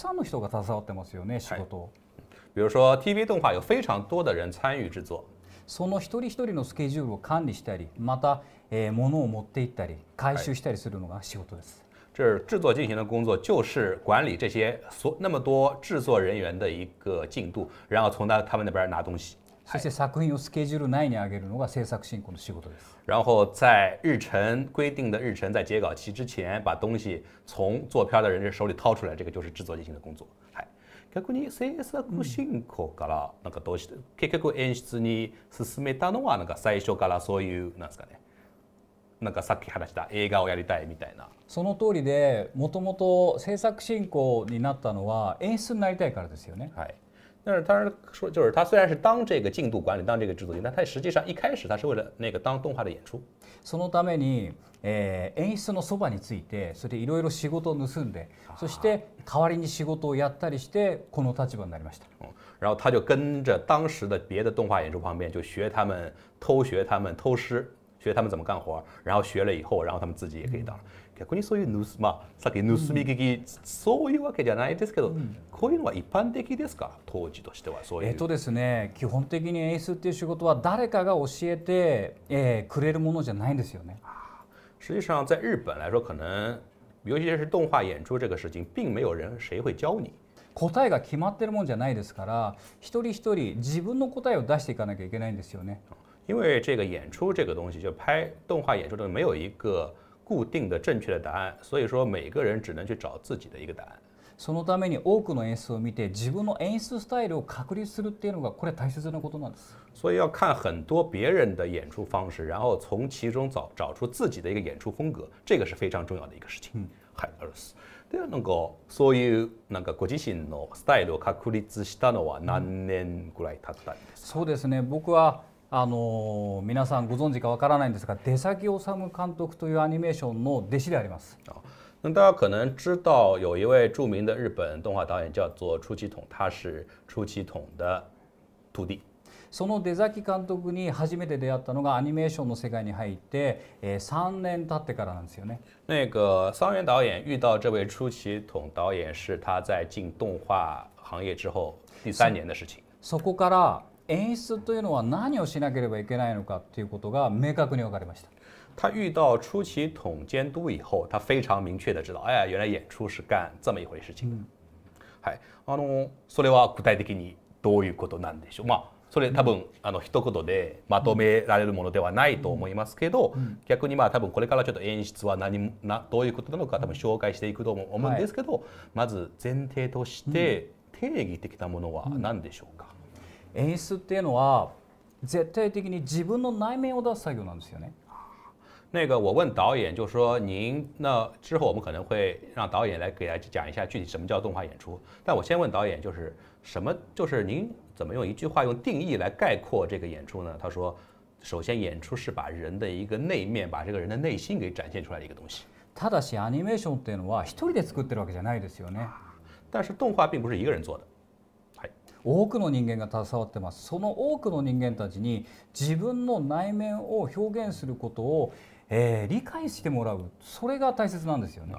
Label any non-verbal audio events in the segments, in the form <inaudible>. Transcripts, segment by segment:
さんの人が携わってますよね仕事を、比如说 TV 動画有非常多的人参与制作。その一人一人のスケジュールを管理したり、また、えー、物を持って行ったり、回収したりするのが仕事です。这制作进行的工作就是管理这些所那么多制作人员的一个进度，然后从他他们那边拿东西。そして作品をスケジュール内に上げるのが制作進行の仕事です。然后在日程规定的日程，在截稿期之前，把东西从做片的人手里掏出来，这个就是制作进行的工作。はい。逆に制作進行からなんかどうして、結局演出に進めたのはなんか最初からそういうなんですかね。なんかさっき話した映画をやりたいみたいなその通りでもともと制作進行になったのは演出になりたいからですよね、はい、但是，当然说，就是他虽然是当这个进度管理，当这个制作人，但他实际上一开始他是为了那个当动画的演出。そのために、え、演出のばについて、それでいろいろ仕事を盗んで、そして代わりに仕事をやったりして、この立場になりました。嗯，然后他就跟着当时的别的动画演出旁边，就学他们，偷学他们，偷师，学他们怎么干活，然后学了以后，然后他们自己也可以当。逆にそういう盗、まあ、さっき盗み聞き、うん、そういうわけじゃないですけど、うん、こういうのは一般的ですか当時としてはそういう。えっとですね基本的に演出っていう仕事は誰かが教えて、えー、くれるものじゃないんですよね。实际上在日本来说可能尤其是动画演出这个事情并没有人谁会教你。答えが決まってるもんじゃないですから一人一人自分の答えを出していかなきゃいけないんですよね。因为这个演出这个东西，就拍动画演出的没有一个固定的正确的答案，所以说每个人只能去找自己的一个答案。そのために多くの演出を見て自分の演出スタイルを確立するっていうのがこれ大切なことなんです。所以要看很多别人的演出方式，然后从其中找找出自己的一个演出风格，这个是非常重要的一个事情。はい、なるほど。ではなんかそういうなんかご自身のスタイルを確立したのは何年ぐらい経ったんです？そうですね、僕は。あの皆さんご存知かわからないんですが出先治監督というアニメーションの弟子であります。那大家可能知道，有一位著名的日本动画导演叫做出气筒，他是出气筒的徒弟。その出崎監督に初めて出会ったのがアニメーションの世界に入って、えー、3年経ってからなんですよね。那个桑原导演遇到这位出奇筒导演是他在进动画行业之后第三年的事情。そこから演出というのは何をしなければいけないのかということが明確に分かりました。他遇到出奇统监督以后，他非常明确的知道，哎呀，原来演出是干这么一回事情はい、あのそれは具体的にどういうことなんでしょう。まあそれ多分あの一言でまとめられるものではないと思いますけど、逆にまあ多分これからちょっと演出は何などういうことなのか多分紹介していくと思うんですけど、まず前提として定義的なものは何でしょうか。演出っていうのは絶対的に自分の内面を出す作業なんですよね。那个我问导演就说：“您那之后我们可能会让导演来给大家讲一下具体什么叫动画演出。”但我先问导演就是什么，就是您怎么用一句话用定义来概括这个演出呢？他说：“首先演出是把人的一个内面，把这个人的内心给展现出来的一个东西。”ただしアニメーションっていうのは一人で作ってるわけじゃないですよね。但是动画并不是一个人做的。多くの人間が携わってますその多くの人間たちに自分の内面を表現することを、えー、理解してもらうそれが大切なんですよね。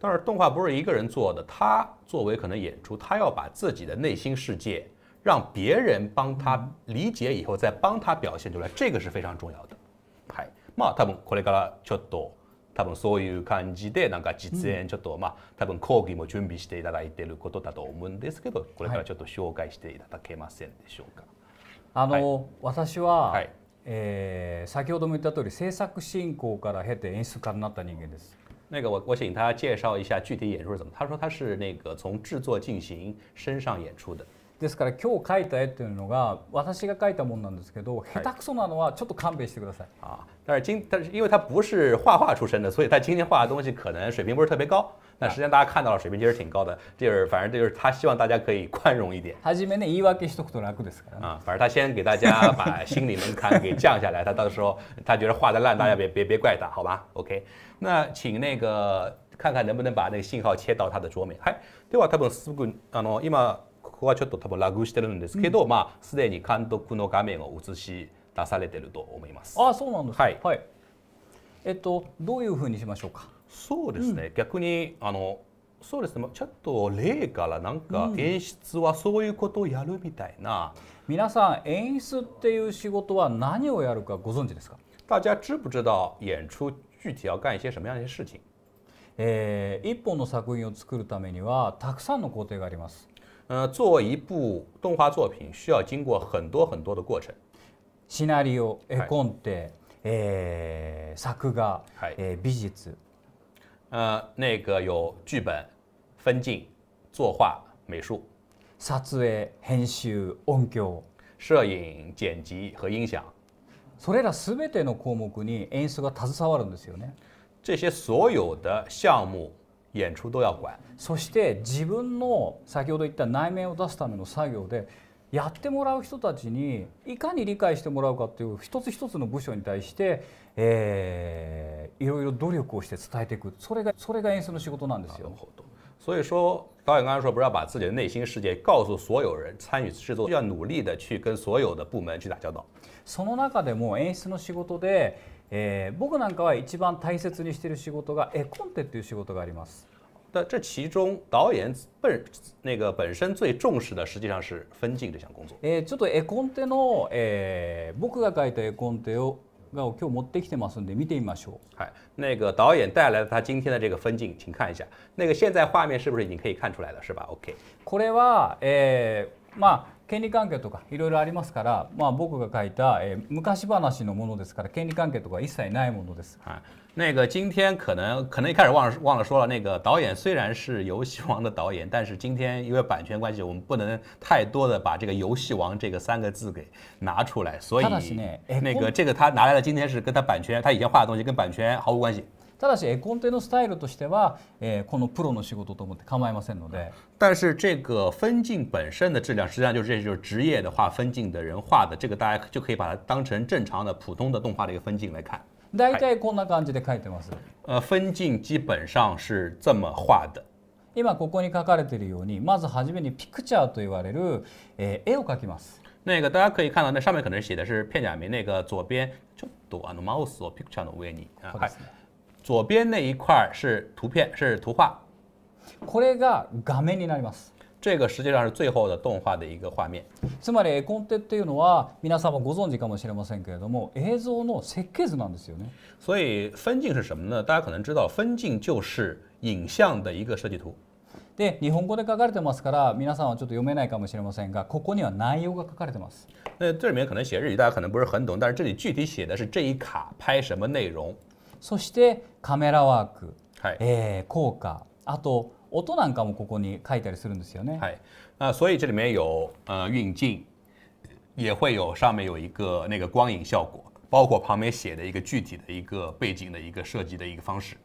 但是动画不是一个人做的，他作为可能演出，他要把自己的内心世界让别人帮他理解以后，再帮他表现出来，这个是非常重要的。はい、まあ多分これからちょっと多分そういう感じでなんか実演ちょっと、まあ多分講義も準備していただいていることだと思うんですけどこれからちょっと紹介していただけませんでしょうか。あの、はい、私は、はい、えー、先ほども言った通り制作進行から経て演出家になった人間です。那个我我请他介绍一下具体演出是怎么。他说他是那个从制作进行身上演出的。ですから今日描いた絵っていうのが私が描いたものなんですけど、下手くそなのはちょっと勘弁してください。だから今但是因为他不是画画出身的，所以他今天画的东西可能水平不是特别高。那实际上大家看到了水平其实挺高的，就是反正就是他希望大家可以宽容一点。初めね言い訳しとくと楽ですから。啊，反正他先给大家把心理门槛给降下来，他到时候他觉得画的烂，大家别 <laughs> 别别怪他，好吧？OK，那请那个看看能不能把那个信号切到他的桌面。はい、では多分すぐあの今。ここはちょっと多分ラグしてるんですけど、うん、まあすでに監督の画面を映し出されてると思います。あそうなんですか。はい、はい。えっとどういう風にしましょうか。そうですね。うん、逆にあのそうですね。ちょっと例からなんか演出はそういうことをやるみたいな。うん、皆さん演出っていう仕事は何をやるかご存知ですか。大家知不知道演出具体要干一些什么样的事情？えー、一本の作品を作るためにはたくさんの工程があります。呃，做一部动画作品需要经过很多很多的过程。シナリオ、絵コンテ、えー、作画、えー、美術。呃，那个有剧本、分镜、作画、美术、撮影、編集、音響、摄影、剪辑和音响。それらすべての項目に演出が携わるんですよね。这些所有的项目。演出都要管そして自分の先ほど言った内面を出すための作業でやってもらう人たちにいかに理解してもらうかという一つ一つの部署に対して、えー、いろいろ努力をして伝えていくそれがそれが演出の仕事なんですよ。所以说，导演刚才说，不要把自己的内心世界告诉所有人，参与制作要努力的去跟所有的部门去打交道。その中でも演出の仕事で。えー、僕なんかは一番大切にしている仕事が絵コンテっていう仕事があります。但这其中，导演本那个本身最重视的，实际上是分镜这项工作。えちょっと絵コンテの、え僕が描いた絵コンテをが今日持ってきてますんで見てみましょう。哎，那个导演带来了他今天的这个分镜，请看一下。那个现在画面是不是已经可以看出来了，是吧？OK。これは、えまあ。権利関係とかいろいろありますから、まあ僕が書いた昔話のものですから、権利関係とか一切ないものです。啊，那个今天可能可能一开始忘了忘了说了，那个导演虽然是《游戏王》的导演，但是今天因为版权关系，我们不能太多的把这个《游戏王》这个三个字给拿出来，所以那个这个他拿来的今天是跟他版权，他以前画的东西跟版权毫无关系。ただし絵コンテのスタイルとしては、えー、このプロの仕事と思って構いませんので。但是这个分镜本身的质量，实际上就是这就是职业的画分镜的人画的，这个大家就可以把它当成正常的普通的动画的一个分镜来看。大体こんな感じで描いてます。呃，分镜基本上是这么画的。今ここに書かれているように、まずはじめにピクチャーと言われる、えー、絵を描きます。那个大家可以看到，那上面可能写的是片假名，那个左边ちょっとあのマウスをピクチャーの上に、はい、左边那一块是图片，是图画。これが画面になります。这个实际上是最后的动画的一个画面。つまりコンテっていうのは皆さんもご存知かもしれませんけれども、映像の設計図なんですよね。所以分镜是什么呢？大家可能知道，分镜就是影像的一个设计图。で日本語で書かれてますから、皆さんはちょっと読めないかもしれませんが、ここには内容が書かれてます。那这里面可能写日语，大家可能不是很懂，但是这里具体写的是这一卡拍什么内容。そしてカメラワーク、はいえー、効果あと音なんかもここに書いたりするんですよね。はい、那所以这里面有呃运镜，也会有上面有一个那个光影效果，包括旁边写的一个具体的一个背景的一个设计的一个方式。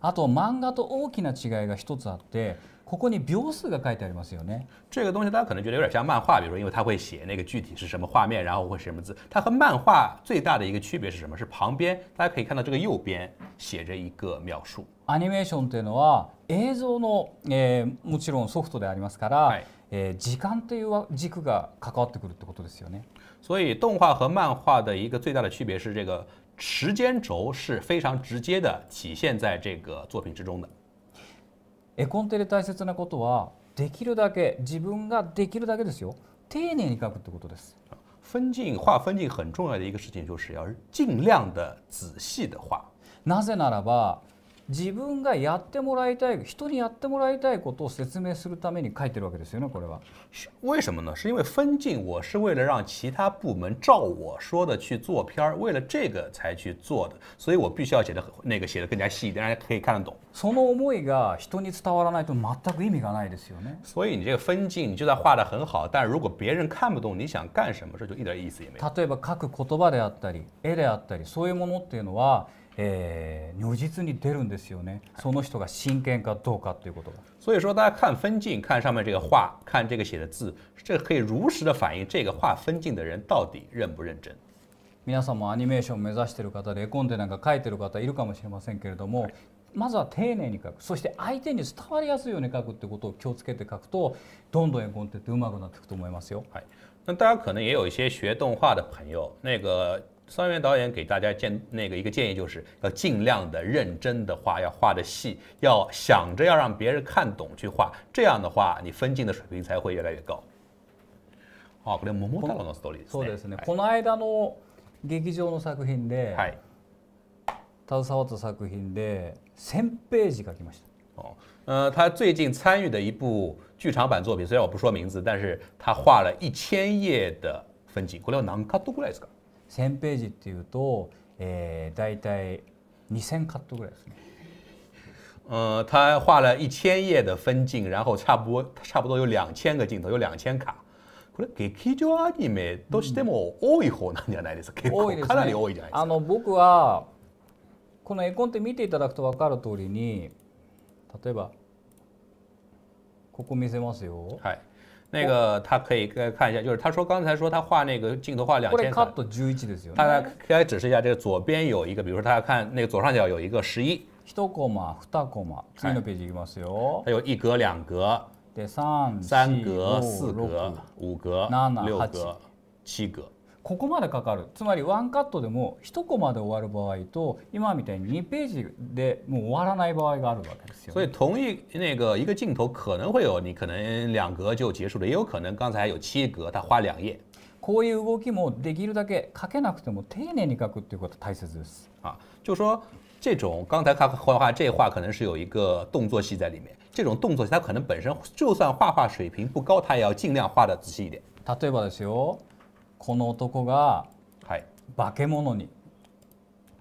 あと漫画と大きな違いが一つあって。ここに秒数が書いてありますよね。这个东西大家可能觉得有点像漫画，比如说因为它会写那个具体是什么画面，然后会什么字。它和漫画最大的一个区别是什么？是旁边大家可以看到这个右边写着一个秒数。アニメーションというのは映像のええもちろんソフトでありますから、ええ時間という軸がかかわってくるってことですよね。所以动画和漫画的一个最大的区别是，这个时间轴是非常直接的体现在这个作品之中的。絵コンテで大切なことはできるだけ自分ができるだけですよ丁寧に書くってことです。分镜画分镜很重要的一个事情就是要尽量的仔细的画。なぜならば自分がやってもらいたい人にやってもらいたいことを説明するために書いてるわけですよねこれは。为什么呢？是因为分镜我是为了让其他部门照我说的去做片儿，为了这个才去做的，所以我必须要写的那个写的更加细一点，家可以看得懂。その思いが人に伝わらないと全く意味がないですよね。所以你这个分镜，你就算画的很好，但如果别人看不懂你想干什么，这就一点意思也没有。例えば書く言葉であったり、絵であったり、そういうものっていうのは。えー、如実に出るんですよね。その人が真剣かどうかということが。所以说，大家看分镜，看上面这个画，看这个写的字，这可以如实的反映这个画分镜的人到底认不认真。皆さんもアニメーションを目指している方で絵コンテなんか描いてる方いるかもしれませんけれども、はい、まずは丁寧に描くそして相手に伝わりやすいように描くってことを気をつけて描くとどんどん絵コンテってうまくなっていくと思いますよ。はい那大家可能也有一些学动画的朋友，那个三元导演给大家建那个一个建议，就是要尽量的认真的画，要画的细，要想着要让别人看懂去画，这样的话你分镜的水平才会越来越高。これのストーリー。そうですね。この間の劇場の作品で、作品で千ページきました。哦，呃，他最近参与的一部剧场版作品，虽然我不说名字，但是他画了一千页的分镜。これをなんかどうこれですか？1,000ページっていうと、えー、大体2,000カットぐらいですね。<laughs> 呃，他画了一千页的分镜，然后差不多差不多有两千个镜頭、有两千卡。これ劇場アニメとしても多い方なんじゃないですか。です、ね、かなり多いじゃないですか。あの僕はこの絵コンテ見ていただくと分かる通りに、例えばここ見せますよ。はい。那个，他可以再看一下，就是他说刚才说他画那个镜头画两千，他他可以指示一下，这个左边有一个，比如说他看那个左上角有一个十一，一二ページきますよ。它有一格、两格、三格、四格、五格、六格、七格。ここまでかかるつまりワンカットでも1コマで終わる場合と今みたいに2ページでもう終わらない場合があるわけですよ、ね。所以同一那个一个镜头可能会有你可能两格就结束了，也有可能刚才有七格，他画两页。こういう動きもできるだけ書けなくても丁寧に書くっていうこと大切です。啊，就说这种刚才他画画这画可能是有一个动作戏在里面，这种动作戏他可能本身就算画画水平不高，他也要尽量画的仔细一点。例えばですよ。この男が化け物に、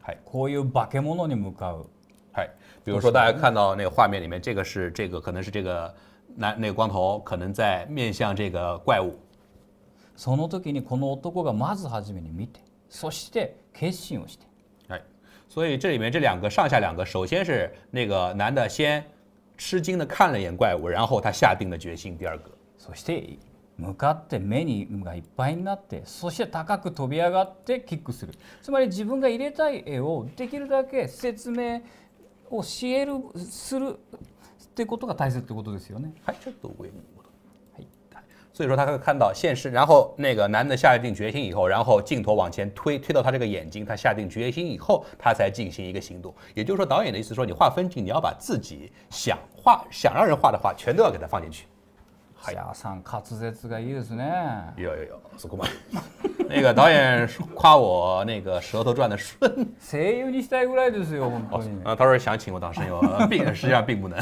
はい、こういう化け物に向かう。はい，比如说大家看到那个画面里面，这个是这个可能是这个男那个光头可能在面向这个怪物。その時にこの男がまず初めに見て、そして決心をして。哎，所以这里面这两个上下两个，首先是那个男的先吃惊的看了一眼怪物，然后他下定了决心。第二个，そして向かって目にがいっぱいになってそして高く飛び上がってキックするつまり自分が入れたい絵をできるだけ説明をしえるするってことが大切ってことですよね。はい、ちょっと上に所以说他看到现实，然后那个男的下定决心以后，然后镜头往前推，推到他这个眼睛，他下定决心以后，他才进行一个行动。也就是说，导演的意思说，你画分镜，你要把自己想画、想让人画的画，全都要给他放进去。是啊，三滑舌儿的，是呢。呀呀呀，足够嘛！<laughs> 那个导演夸我那个舌头转的顺。声优儿，你期待ぐらいですよ。啊，他说想请我当声优儿，<laughs> 并实际上并不能。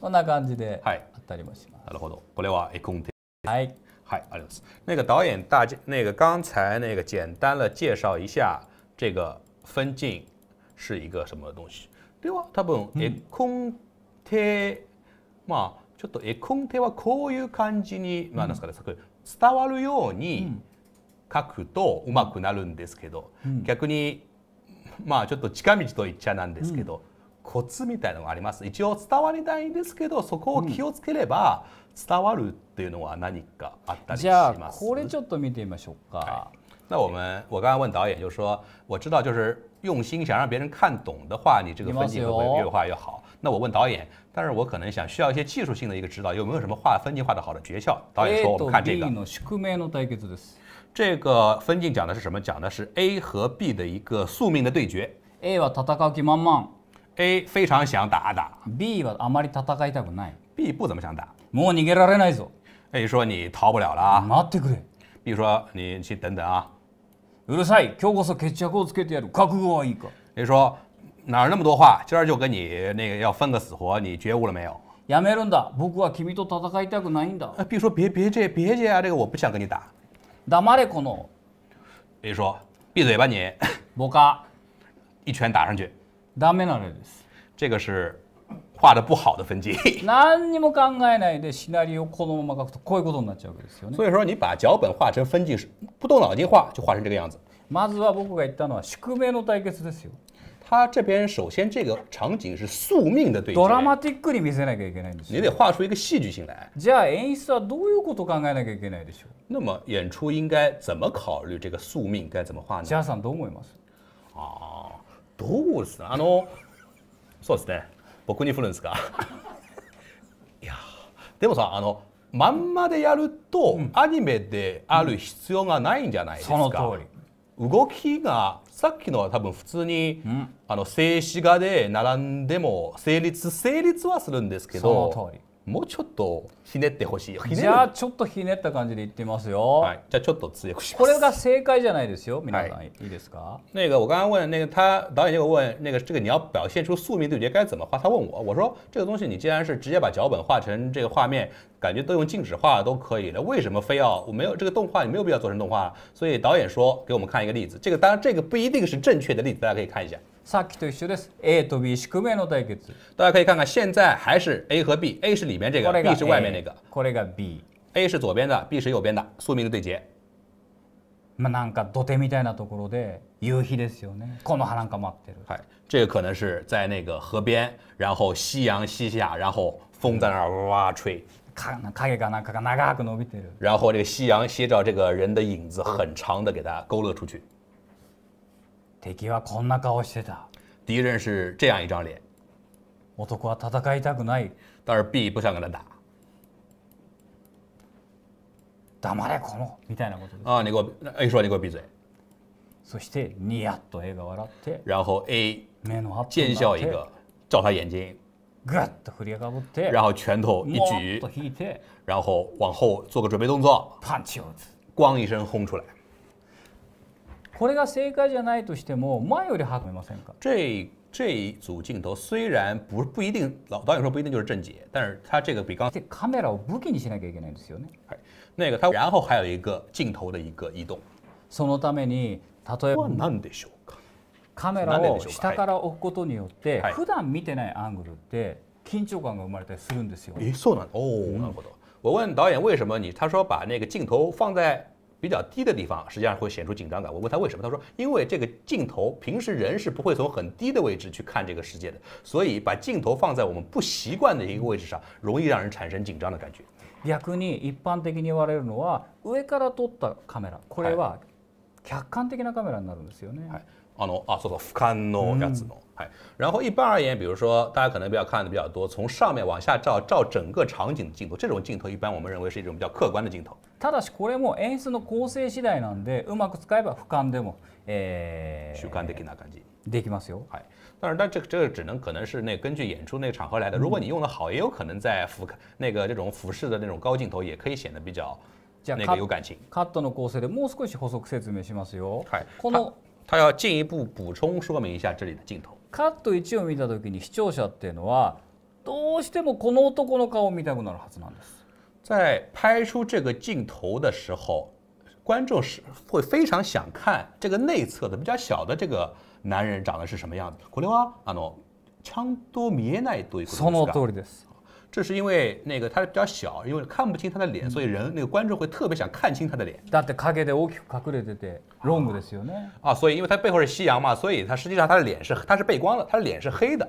こんな感じで。是。当たります。ありがとうございます。はい。はい、アレックス。那个导演，大家那个刚才那个简单了介绍一下这个分镜是一个什么东西，对吧？多分エコント。嘛。ちょっと絵コンテはこういう感じに、まあ、なんですかね、伝わるように書くとうまくなるんですけど、逆にまあちょっと近道と言っちゃなんですけど、コツみたいのがあります一応伝わりたいんですけどそこを気をつければ伝わるっていうのは何かあったりします、これちょっと見てみましょうか。はい那我们，我刚刚问导演，就说我知道，就是用心想让别人看懂的话，你这个分镜会越画越好？那我问导演，但是我可能想需要一些技术性的一个指导，有没有什么画分镜画的好的诀窍？导演说我们看这个。这个分镜讲的是什么？讲的是 A 和 B 的一个宿命的对决。A は戦う気満々。A 非常想打打。B はあまり戦いたくない。B 不怎么想打。もう逃げられないぞ。A 说你逃不了了啊。待ってくれ。B 说你去等等啊。うるさい。今日こそ決着をつけてやる。覚悟はいいか。A 说。哪那么多话，今儿就跟你那个要分个死活，你觉悟了没有？やめるんだ。僕は君と戦いたくないんだ。哎，别说，别别这，别这啊，这个我不想跟你打。だまれこの。别说，闭嘴吧你。<laughs> 僕が一拳打上去。だめなんです。这个是画的不好的分级。な <laughs> んにも考えないでシナリオこのままくとこういうことになっちゃうわけですよ。所以说你把脚本画成分镜是不动脑筋画就画成这个样子。まずは僕が言ったのは宿命の対決ですよ。他这边首先这个场景是宿命的对决。ドラマティックに見せなきゃいけないんですよ。你得画出一个戏剧性来。じゃあ演出はどういうこと考えなきゃいけないでしょう。那么演出应该怎么考虑这个宿命该怎么画呢？さんどう思います？あどうですあの、そうですね。僕に振るんですか。<laughs> いや、でもさ、あのまんまでやると、アニメである必要がないんじゃないですか。うん、その通り。動きがさっきのは多分普通に、うん、あの静止画で並んでも成立成立はするんですけどもうちょっと。ひねってほしいよじゃあちょっとひねった感じで言ってみますよ、はい、じゃあちょっと強くしますこれが正解じゃないですよ皆さん、はい、いいですか那个我刚刚问那个他导演结果问那个这个你要表现出宿命对决该怎么画他问我我说这个东西你既然是直接把脚本画成这个画面感觉都用静止画都可以了为什么非要我没有这个动画你没有必要做成动画所以导演说给我们看一个例子这个当然这个不一定是正确的例子大家可以看一下さっきと一緒です。A と B 宿命の対決。大家可以看看，现在还是 A 和 B。A 是里面这个，B 是外面。那个，A 是左边的，B 是右边的，宿命的对决。まなんか土手みたいなところで夕日ですよね。このなんかってる。这个可能是在那个河边，然后夕阳西下，然后风在那儿哇吹。影がなんかが長く伸びてる。然后这个夕阳斜照，这个人的影子很长的，给他勾勒出去。敵はこんな顔してた。敌人是这样一张脸。男は戦いたくない。但是 B 不想跟他打。黙れこのみたいなことです。あ、那给我 A 说你给我闭嘴。そしてニヤッと A が笑って、然后 A 目のアップ尖にな笑っ一て、个，照他眼睛，ぐっと振りかぶって、然后拳头一もっ举と，引いて然后往后做个准备动作，パンチを打つ。咣一声轰出来。これが正解じゃないとしても前よりはく見えませんか？这这一组镜头虽然不不一定，老导演说不一定就是正解，但是他这个比刚でカメラを武器にしなきゃいけないんですよね。はい那个，它然后还有一个镜头的一个移动。そのために、例えば、何でしょうか。カメラを下から置くことによって、普段見てないアングルで緊張感が生まれたりするんですよ。え、そうなの。おお。なるほど。我问导演为什么你，他说把那个镜头放在比较低的地方，实际上会显出紧张感。我问他为什么，他说因为这个镜头平时人是不会从很低的位置去看这个世界的，所以把镜头放在我们不习惯的一个位置上，容易让人产生紧张的感觉。逆に一般的に言われるのは上から撮ったカメラこれは客観的なカメラになるんですよね。はいあの啊，做做俯瞰のやつの，哎、嗯，然后一般而言，比如说大家可能比较看的比较多，从上面往下照照整个场景的镜头，这种镜头一般我们认为是一种比较客观的镜头。ただしこれも演出の構成次第なんで、うまく使えば俯瞰でも、えー、主観的な感じできますよ。はい。但是，但这个这个只能可能是那根据演出那个场合来的。如果你用的好，也有可能在俯看那个这种俯视的那种高镜头，也可以显得比较那个有感情。カットの構成でもう少し補足説明しますよ。はい。この他要进一步补充说明一下这里的镜头。カット一を見たときに視聴者っていうのはどうしてもこの男の顔を見たくなるはずなんです。在拍出这个镜头的时候，观众是会非常想看这个内侧的比较小的这个。男人长得是什么样子？苦力啊，あの、ちゃんと見えないということですか？その通りです。这是因为那个他比较小，因为看不清他的脸，所以人那个观众会特别想看清他的脸。だって影で大きく隠れてて。ロングですよね。啊，所以因为他背后是夕阳嘛，所以他实际上他的脸是他是背光的，他的脸是黑的。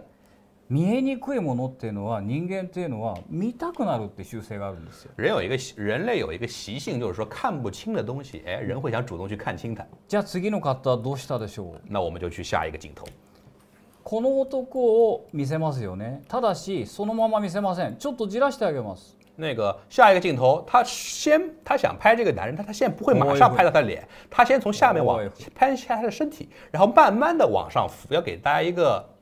見えにくいものっていうのは、人間っていうのは見たくなるって習性があるんですよ。人有一个人类有一个习性，就是说看不清的东西，哎，人会想主动去看清它。じゃあ次の方はどうしたでしょう？那我们就去下一个镜头。この男を見せますよね。ただしそのまま見せません。ちょっとじらしてあげます。那个下一个镜头，他先他想拍这个男人，但他现在不会马上拍到他脸，他先从下面往拍一下他的身体，然后慢慢的往上扶，要给大家一个。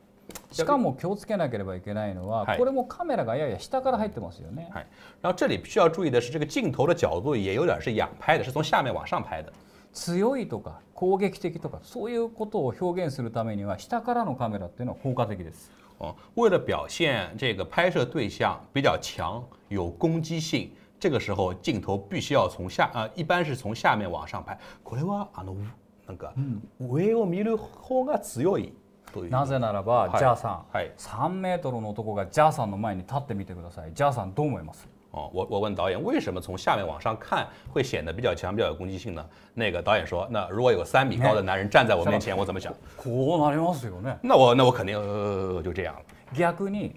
しかも気をつけなければいけないのは、これもカメラがやや下から入ってますよね。はい。然后这里需要注意的是，这个镜头的角度也有点是仰拍的，是从下面往上拍的。強いとか攻撃的とかそういうことを表現するためには下からのカメラっていうのは効果的です。哦，为了表现这个拍摄对象比较强、有攻击性，这个时候镜头必须要从下呃，一般是从下面往上拍。これはあのなんか上を見る方が強い。なぜならば、はい、ジャーさん、はい、3メートルの男がジャーさんの前に立ってみてくださいジャーさんどう思います哦，我我问导演，为什么从下面往上看会显得比较强、比较有攻击性呢？那个导演说，那如果有三米高的男人站在我面前，我怎么想？こうなりますよね。那我那我肯定呃就这样了。逆に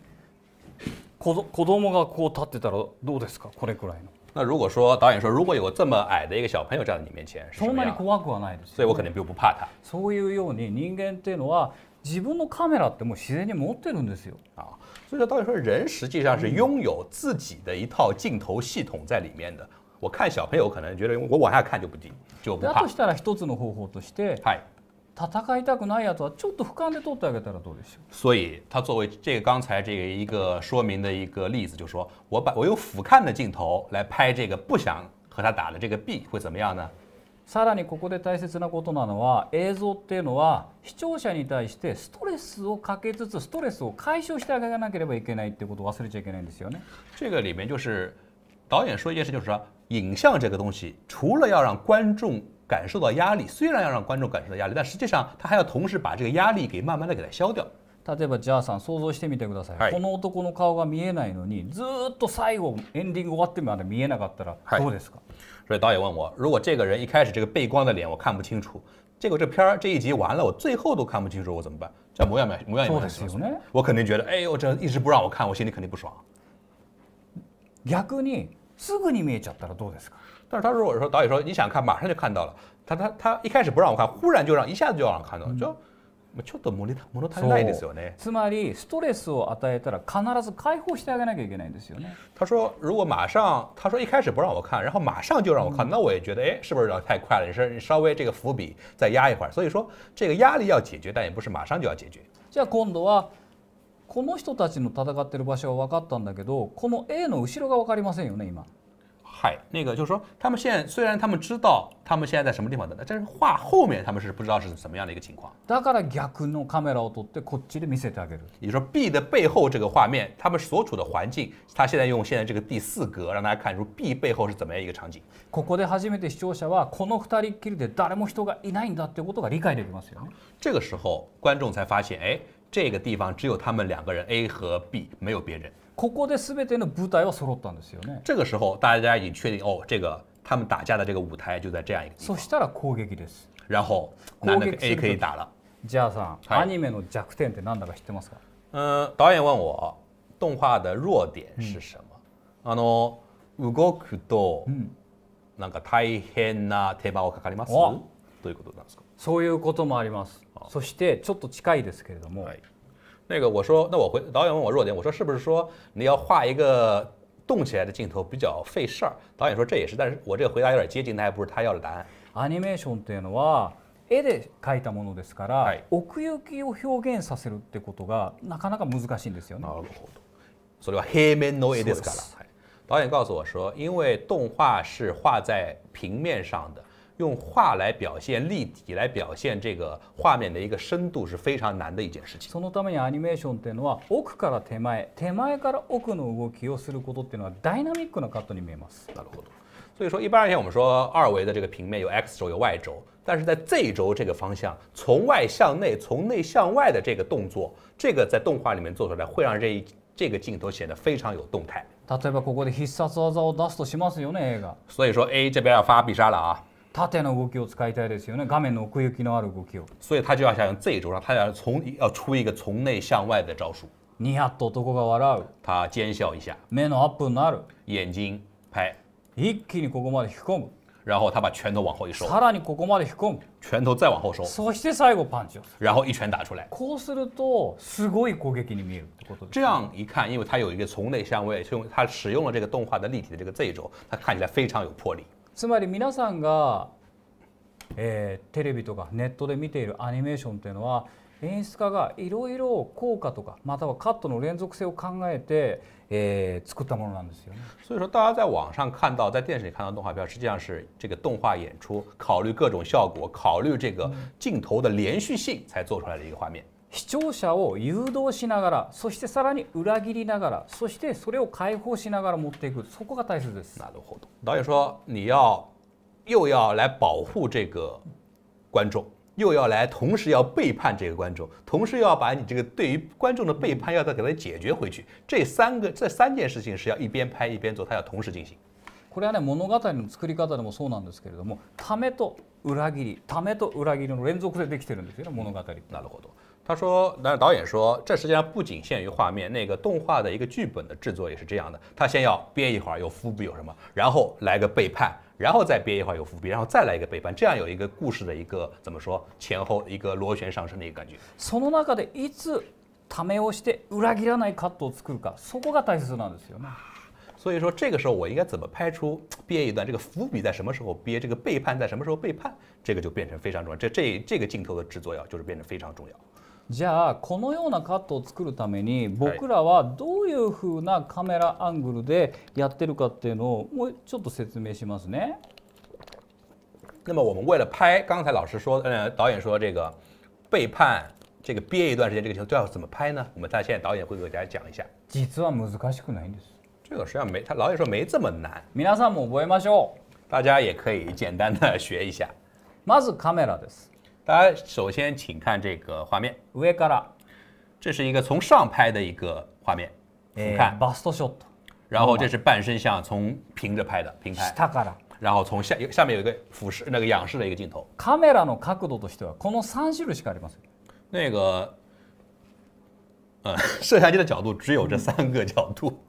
子子供がこう立ってたらどうですか？これくらいの。那如果说导演说，如果有这么矮的一个小朋友站在你面前，そんなに怖くはないです。所以我肯定不不怕他。そういうように人間っていうのは自分のカメラってもう自然に持ってるんですよ。啊，所以说，导演说，人实际上是拥有自己的一套镜头系统在里面的。我看小朋友可能觉得我往下看就不低，就不怕。だとしたら一つの方法として、はい、戦いたくないやつはちょっと俯瞰で撮ってあげたらどうでしょう？所以，他作为这个刚才这一个说明的一个例子，就说，我把我用俯瞰的镜头来拍这个不想和他打的这个 B 会怎么样呢？さらにここで大切なことなのは映像っていうのは視聴者に対してストレスをかけつつストレスを解消してあげなければいけないっていうことを忘れちゃいけないんですよね。这个里面就是导演说一件事，就是说影像这个东西，除了要让观众感受到压力，虽然要让观众感受到压力，但实际上他还要同时把这个压力给慢慢的给它消掉。例えばジャーさん想像してみてください、はい、この男の顔が見えないのにずっと最後エンディング終わってまで見えなかったらどうですか、はい所以导演问我，如果这个人一开始这个背光的脸我看不清楚，结果这片儿这一集完了，我最后都看不清楚，我怎么办？这模样美，模样也很舒服。我肯定觉得，哎呦，这一直不让我看，我心里肯定不爽。逆にすぐに見えちゃったらどうですか？但是他如果说导演说你想看，马上就看到了。他他他一开始不让我看，忽然就让一下子就让我看到了。就。ちょっと物足りないですよね。つまりストレスを与えたら必ず解放してあげなきゃいけないんですよね。他说如果马上，他说一开始不让我看，然后马上就让我看，那我也觉得哎，是不是太快了？你稍微这个伏笔再压一会儿。所以说这个压力要解决，但也不是马上就要解决。じゃあ今度はこの人たちの戦ってる場所は分かったんだけど、この A の後ろが分かりませんよね今。嗨，那个就是说，他们现在虽然他们知道他们现在在什么地方的，但是画后面他们是不知道是什么样的一个情况。也就是说，B 的背后这个画面，他们所处的环境，他现在用现在这个第四格让大家看出 B 背后是怎么样一个场景。这个时候观众才发现，哎，这个地方只有他们两个人 A 和 B，没有别人。ここで全ての舞台は揃ったんですよね。这个时候大家已经确定哦，这个他们打架的这个舞台就在这样一个地そしたら攻撃です。然后男的 A K 打了。じゃあさん、はいアニメの弱点って何だか知ってますか？嗯，导演问我动画的弱点是什么？あの動くとなんか大変な手間をかかります。ということなんですか？そういうこともあります。そしてちょっと近いですけれども、はい那个我说，那我回导演问我弱点，我说是不是说你要画一个动起来的镜头比较费事儿？导演说这也是，但是我这个回答有点接近，但还不是他要的答案。アニメーションというのは絵で描いたものですから、奥行きを表現させるってことがなかなか難しいんですよ。ね。なるほど。それは平面の絵ですから。导演告诉我说，因为动画是画在平面上的。用画来表现立体，来表现这个画面的一个深度是非常难的一件事情。そのためにアニメーションっていうのは奥から手前、手前から奥の動きをすることっていうのはダイナミックなカットに見えます。なるほど。所以说一般而言，我们说二维的这个平面有 X 轴有 Y 轴，但是在 Z 轴这个方向，从外向内，从内向外的这个动作，这个在动画里面做出来会让这一这个镜头显得非常有动态。例えばここで必殺技を出すとしますよね、映画。所以说 A 这边要发必杀了啊。縦の動きを使いたいですよね。画面の奥行きのある動きを。所以他就要想这一招，他要从要出一个从内向外的招数。ニヤッと男が笑う。他奸笑一下。目のアップになる。眼睛拍。一気にここまで引き込む。然后他把拳头往后一收。さらにここまで引き込む。拳頭再往后收。そして最後パンチを。然后一拳打出来。こうするとすごい攻撃に見えるってことです、ね。这样一看，因为他有一个从内向外，是用他使用了这个动画的立体的这个这一轴，他看起来非常有魄力。つまり皆さんが、えー、テレビとかネットで見ているアニメーションというのは演出家がいろいろ効果とかまたはカットの連続性を考えて、えー、作ったものなんですよね。所以说，大家在网上看到、在电视里看到动画片，实际上是这个动画演出考虑各种效果、考虑这个镜头的连续性才做出来的一个画面。視聴者を誘導しながらそしてさらに裏切りながらそしてそれを解放しながら持っていくそこが大切です。なるほど。导演说你要又要来保护这个观众，又要来同时要背叛这个观众，同时又要把你这个对于观众的背叛要再给它解决回去。这三个这三件事情是要一边拍一边做，它要同时进行。これはね物語の作り方でもそうなんですけれども、ためと裏切り、ためと裏切りの連続でできてるんですよ物語。なるほど。他说，那导演说，这实际上不仅限于画面，那个动画的一个剧本的制作也是这样的。他先要憋一会儿有伏笔有什么，然后来个背叛，然后再憋一会儿有伏笔，然后再来一个背叛，这样有一个故事的一个怎么说前后一个螺旋上升的一个感觉。その中でいつためをして裏切らないカットを作るか、そこが大切なんですよ。<tsk> 所以说这个时候我应该怎么拍出憋一段？这个伏笔在什么时候憋？这个背叛在什么时候背叛？这个就变成非常重要。这这这个镜头的制作要就是变成非常重要。じゃあこのようなカットを作るために僕らはどういうふうなカメラアングルでやってるかっていうのをもうちょっと説明しますね。那么我们为了拍，刚才老师说，呃，导演说这个背叛，这个憋一段时间，这个球要怎么拍呢？我们在现在导演会给大家讲一下。実は難しくないんです。这个实际上没，他导演说没这么难。皆さんも覚えましょう。大家也可以简单的学一下。まずカメラです。大家首先请看这个画面，上。这是一个从上拍的一个画面，看。然后这是半身像，从平着拍的，平拍。然后从下下面有一个俯视那个仰视的一个镜头。那个，呃，<laughs> 摄像机的角度只有这三个角度。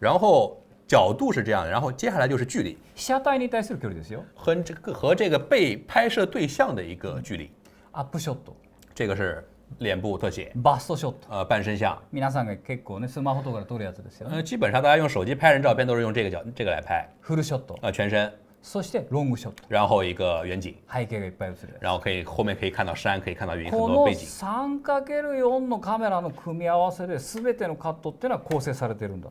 然后。角度是这样的，然后接下来就是距离，和这个和这个被拍摄对象的一个距离。Up shot，这个是脸部特写。Bust s h o 呃，半身像。みさんが結構ねスマホとか撮るやつですよ。呃，基本上大家用手机拍人照片都是用这个角这个来拍。Full s h 呃，全身。そして long s h o 然后一个远景。背景がいっぱい映る。然后可以后面可以看到山，可以看到云，很多背景。この三かける四のカメラの組み合わせで、すてのカットっていうのは構成されてるんだ。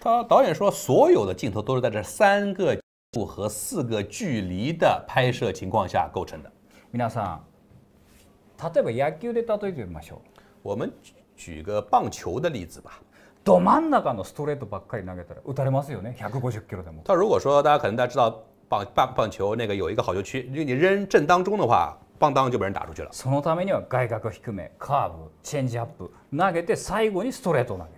他导演说，所有的镜头都是在这三个不和四个距离的拍摄情况下构成的。さん、例えば野球で例えてみましょう。我们举个棒球的例子吧。ど真ん中のストレートばっかり投げたら打たれますよね。150キロでも。他如果说大家可能大家知道棒棒棒球那个有一个好球区，因为你扔正当中的话，棒当就被人打出去了。そのためには外角めカーブ、チェンジアップ投げて最後にストレート投げ。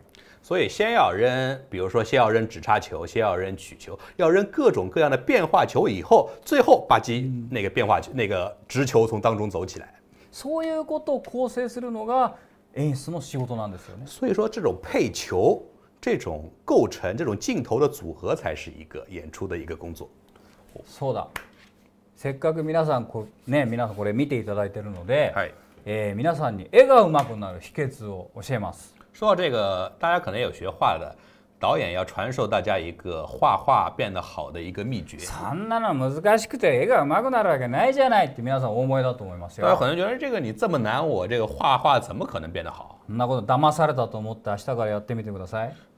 所以先要扔，比如说先要扔直插球，先要扔曲球，要扔各种各样的变化球，以后最后把唧那个变化球那个直球从当中走起来。そういうことを構成するのが演出の仕事なんですよね。所以说这种配球、这种构成、这种镜头的组合才是一个演出的一个工作。そうだ。せっかく皆さんこね皆さんこれ見ていただいてるので、はい。え皆さんに絵が上手くなる秘訣を教えます。说到这个，大家可能有学画的导演要传授大家一个画画变得好的一个秘诀。大家可能觉得这个你这么难，我这个画画怎么可能变得好？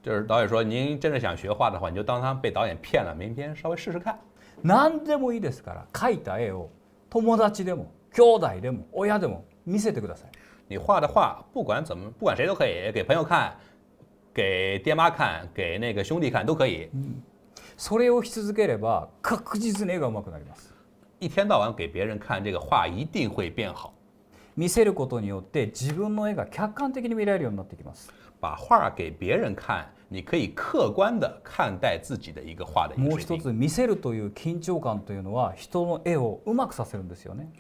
就是导演说，您真的想学画的话，你就当他被导演骗了，明天稍微试试看。就是导演说，您真的想学画的话，你就当他被导演骗了，明天稍微试试看。你画的画，不管怎么，不管谁都可以，给朋友看，给爹妈看，给那个兄弟看都可以。それをし続ければ確実に絵が上手くなります。一天到晚给别人看这个画，一定会变好。見せることによって自分の絵が客観的に見られるようになってきます。把画给别人看，你可以客观的看待自己的一个画的。もう一つ見せるという緊張感というのは人の絵をうまくさせるんですよね。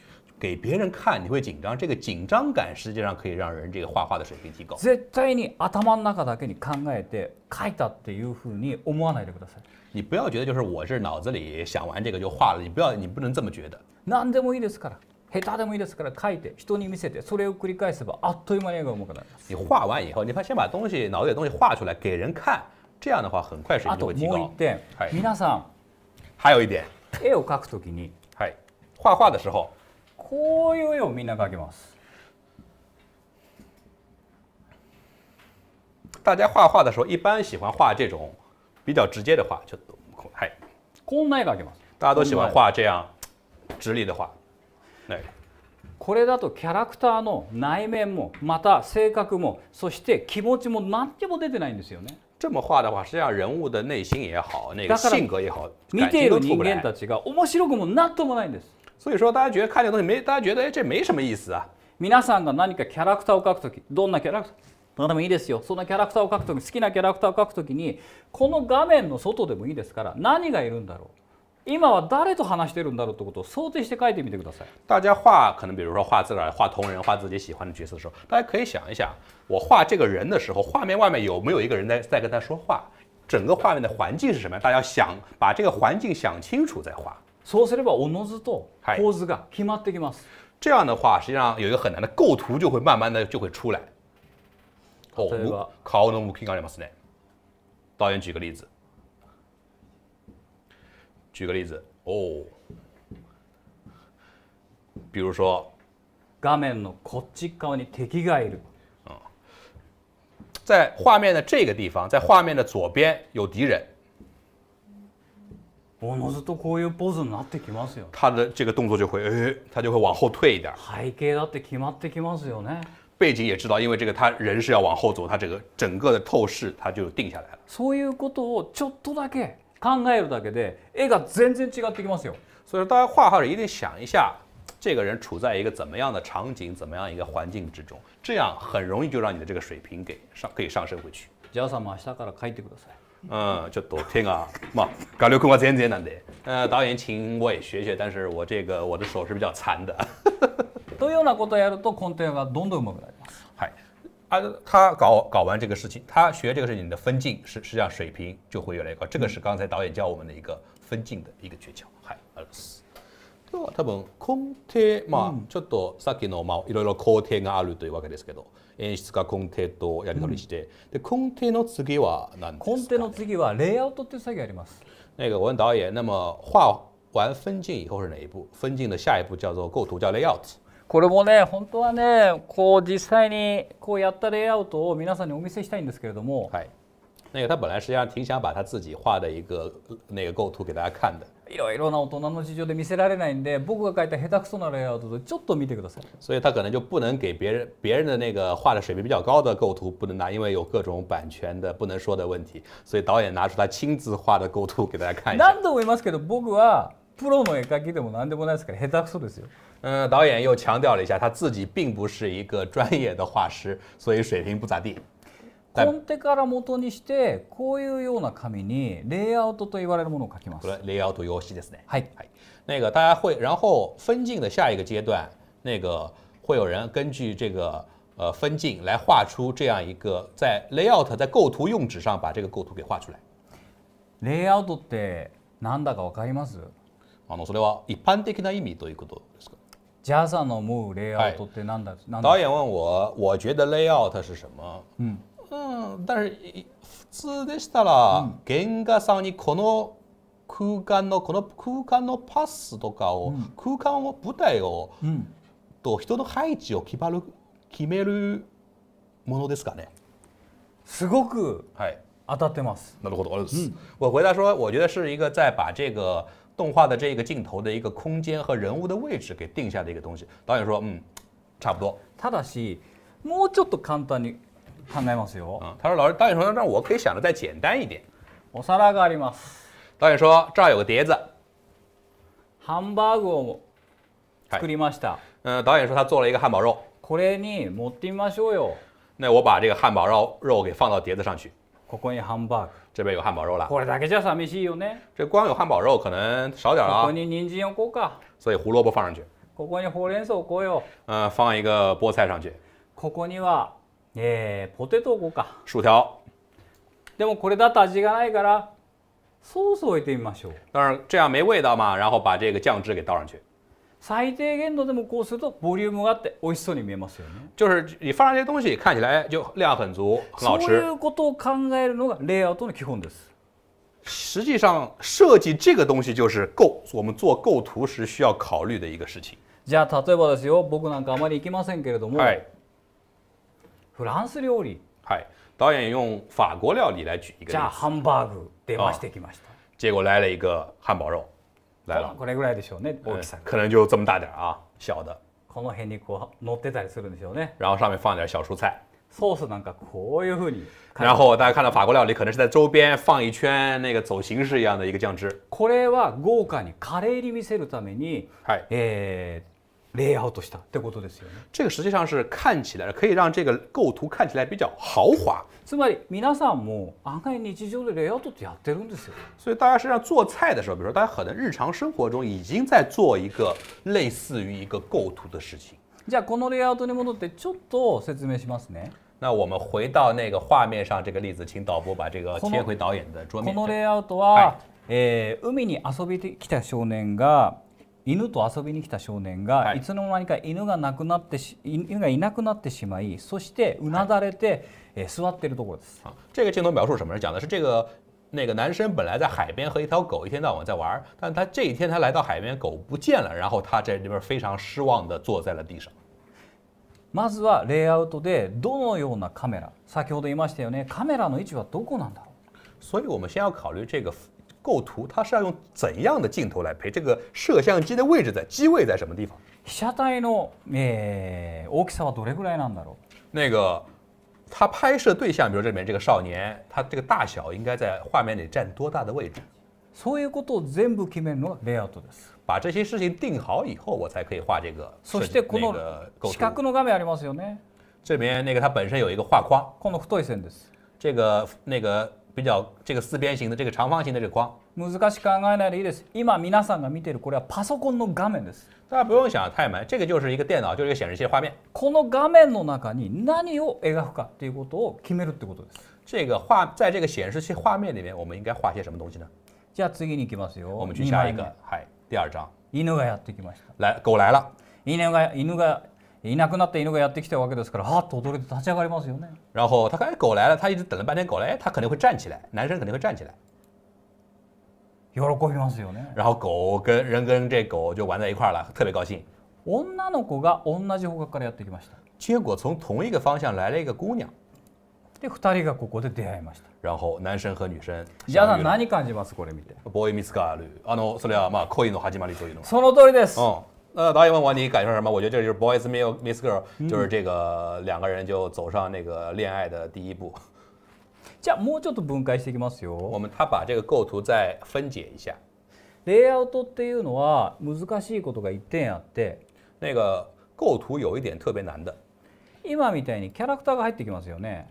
给别人看你会紧张，这个紧张感实际上可以让人这个画画的水平提高。絶対に頭の中だけに考えて描いたっていうふうに思わないでください。你不要觉得就是我是脑子里想完这个就画了，你不要你不能这么觉得。何でもいいですから、下手でもいいですから、いて人に見せてそれを繰り返せばあっという間にく你画完以后，你先先把东西脑子里的东西画出来给人看，这样的话很快水平提高。あともう一点、皆さん、还有一点，絵を描くときに、画画的时候。こういう絵をみんな描きます。大家画画的时候，一般喜欢画这种比较直接的画，就はい。こんな絵描きます。大家都喜欢画这样直立的画。これだとキャラクターの内面もまた性格もそして気持ちも何にも出てないんですよね。这么画的话，实际上人物的内心也好，那个性格也好，見ている人間たちが面白くもなんともないんです。所以说大家觉得看这东西没，大家觉得这没什么意思啊。皆さんが何かキャラクターを描くときどんなキャラクター、どんなもいいですよ。そのキャラクターを描くとき好きなキャラクターを描くときにこの画面の外でもいいですから、何がいるんだろう。今は誰と話してるんだろうってことを想定して描いてみてください。大家画可能比如说画自个儿画同人画自己喜欢的角色的时候，大家可以想一想，我画这个人的时候，画面外面有没有一个人在在跟他说话？整个画面的环境是什么？大家想把这个环境想清楚再画。そうすればおのずと構図が決まってきます。这样的话，实际上有一个很难的构图就会慢慢的就会出来。顔の向きがありますね。导演举个例子，举个例子哦，比如说，画面のこっち側に敵がいる。在画面的这个地方，在画面的左边有敌人。他的这个动作就会，诶，他就会往后退一点。背景だって決まってきますよね。背景也知道，因为这个，他人是要往后走，他整个整个的透视他就定下来了。そういうことをちょっとだけ考えるだけで、絵が全然違っていますよ。所以说，大家画画的一定想一下，这个人处在一个怎么样的场景，怎么样一个环境之中，这样很容易就让你的这个水平给上可以上升回去。じゃあ、さ明日から書いてください。嗯，就多听啊 <laughs> 嘛，搞流控我很简单得。呃，导演，请我也学学，但是我这个我的手是比较残的。<laughs> 都都都空没は嗨，啊，他搞搞完这个事情，他学这个事情的分镜，是实际上水平就会越来越高。这个是刚才导演教我们的一个分镜的一个诀窍。嗨，い、そ斯，です。では多分、コンテ、まあ、ちょっとさっきのまあいろいろコテがあるというわけですけど。演出家根底とやり取りして、うん、での次は何ですか、ね、の次はレイアウトっていう作業あります。那个文导演，那么画完分镜以后是哪一步？分镜的下一步叫做构图，叫 layout。これもね本当はねこう実際にこうやったレイアウトを皆さんにお見せしたいんですけれども。はい。那个他本来实际上挺想把他自己画的一个那个构图给大家看的。いろいろな大人の事情で見せられないんで僕が描いた下手くそなレイアウトでちょっと見てください。所以他可能就不能给别人别人的那个画的水平比较高的构图不能拿，因为有各种版权的不能说的问题。所以导演拿出他亲自画的构图给大家看一下。何度も言いますけど僕はプロの絵描きでも何でもないですから下手くそですよ。嗯，导演又强调了一下，他自己并不是一个专业的画师，所以水平不咋地。コンテから元にしてこういうような紙にレイアウトと言われるものを書きます。レイアウト用紙ですね。はい。はい。那个大家会，然后分镜的下一个阶段，那个会有人根据这个呃分镜来画出这样一个在 layout 在构图用纸上把这个构图给画出来。レイアウトってなんだかわかります？あのそれは一般的な意味ということですか？ジャーさんの思うレイアウトってなんだ？导演问我，我觉得 layout 是什么？嗯。うんだ普通でしたら、原画さんにこの空間のこの空間のパスとかを、空間を舞台を、と人の配置を決まる決めるものですかね。すごく当たってます。なるほど。嗯，我回答说，我觉得是一个在把这个动画的这个镜头的一个空间和人物的位置给定下的一个东西。导演说，嗯，差不多。ただし、もうちょっと簡単に。考えますよ。”嗯，他说：“老师，导演说，让我可以想的再简单一点。”“お皿があります。”导演说：“这儿有个碟子。”“ハンバーグを作りました。”嗯，导演说他做了一个汉堡肉。“これに持ってみましょうよ。”那我把这个汉堡肉肉给放到碟子上去。“ここにハンバーグ。”这边有汉堡肉了。“これだけじゃ寂しいよね。”这光有汉堡肉可能少点了啊。“に人参をこうか。”所以胡萝卜放上去。“ここにほうれん草をこうよ。”嗯，放一个菠菜上去。“ここには。”えー、ポテト5か薯条でもこれだと味がないからソースを置いてみましょう当然这样没味道嘛然后把这个酱汁给倒上去最低限度でもこうするとボリュームがあって美味しそうに見えますよね就是你放上这些东西看起来就量很足很好吃そういうことを考えるのがレイアウトの基本です实际上设计这个东西就是构我们做构图时需要考虑的一个事情じゃあ例えばですよ僕なんかあまり行きませんけれども、はいフランス料理。はい。导演用法国料理来举一个例子。じゃあハンバーグ出ましてきました。结果来了一个汉堡肉，来了。これぐらいでしょうね、大きさ。可能就这么大点啊，小的。この辺にこう乗ってたりするんでしょうね。然后上面放点小蔬菜。ソースなんかこういうふうに。然后大家看到法国料理可能是在周边放一圈那个走形式一样的一个酱汁。これは豪華にカレーに見せるために、はい、えー。レイアウトしたってことですよね。这个实际上是看起来可以让这个构图看起来比较豪华。つまり皆さんも案外日常でレイアウトってやってるんですよ。所以大家实际上做菜的时候，比如说大家可能日常生活中已经在做一个类似于一个构图的事情。じゃあこのレイアウトに戻ってちょっと説明しますね。那我们回到那个画面上这个例子，请导播把这个切回导演的桌面。このレイアウトは、はい、え海に遊びてきた少年が。犬と遊びに来た少年が、はい、いつの間にか犬がなくなって犬がいなくなってしまいそしてうなだれて、はい、え座っているところです。这个镜头描述什么？讲的是这个那个男生本来在海边和一条狗一天到晚在玩，但他这一天他来到海边，狗不见了，然后他在这边非常失望的坐在了地上。まずはレイアウトでどのようなカメラ、先ほど言いましたよね、カメラの位置はどこなんだろう。所以我们先要考虑这个构图，它是要用怎样的镜头来拍？这个摄像机的位置在机位在什么地方？被体の大きさはどれぐらいなんだろう？那个，他拍摄对象，比如这面这个少年，他这个大小应该在画面里占多大的位置？そういうことを全部決めるのはレイアウトです。把这些事情定好以后，我才可以画这个。そしてこの四角の画面ありますよね？这边那个它本身有一个画框。この太い線です。这个那个。比较这个四边形的这个长方形的这个框。難しく考えないでいいです。今皆さんが見ているこれはパソコンの画面です。大家不用想太难，这个就是一个电脑，就是一个显示器画面。この画面の中に何を描くかということを決めるってことです。这个画在这个显示器画面里面，我们应该画些什么东西呢？じゃ次に行きますよ。我们去下一个，嗨，第二章。犬がやってきました。来，狗来了。犬が犬がいなくなった犬がやってきたわけですから、はっと驚いて立ち上がりますよね。然后他看狗来了，他一直等了半天狗来，他肯定会站起来，男生肯定会站起来。喜びますよね。然后狗跟人跟这狗就玩在一块了，特别高兴。女の子が同じ方角からやってきました。结果从同一个方向来了一个姑娘。で二人がここで出会いました。然后男生和女生。じゃあ何感じますこれ見て。ボーイミスカール、あのそれはまあ恋の始まりというの。その通りです。うん。呃，导演问我你感受什么？我觉得这就是 boys meet miss girl，就是这个两个人就走上那个恋爱的第一步。这样么？就它分解ていきますよ。我们它把这个构图再分解一下。レイアウトっていうのは難しいことが一点あって、那个构图有一点特别难的。今みたいにキャラクターが入ってきますよね。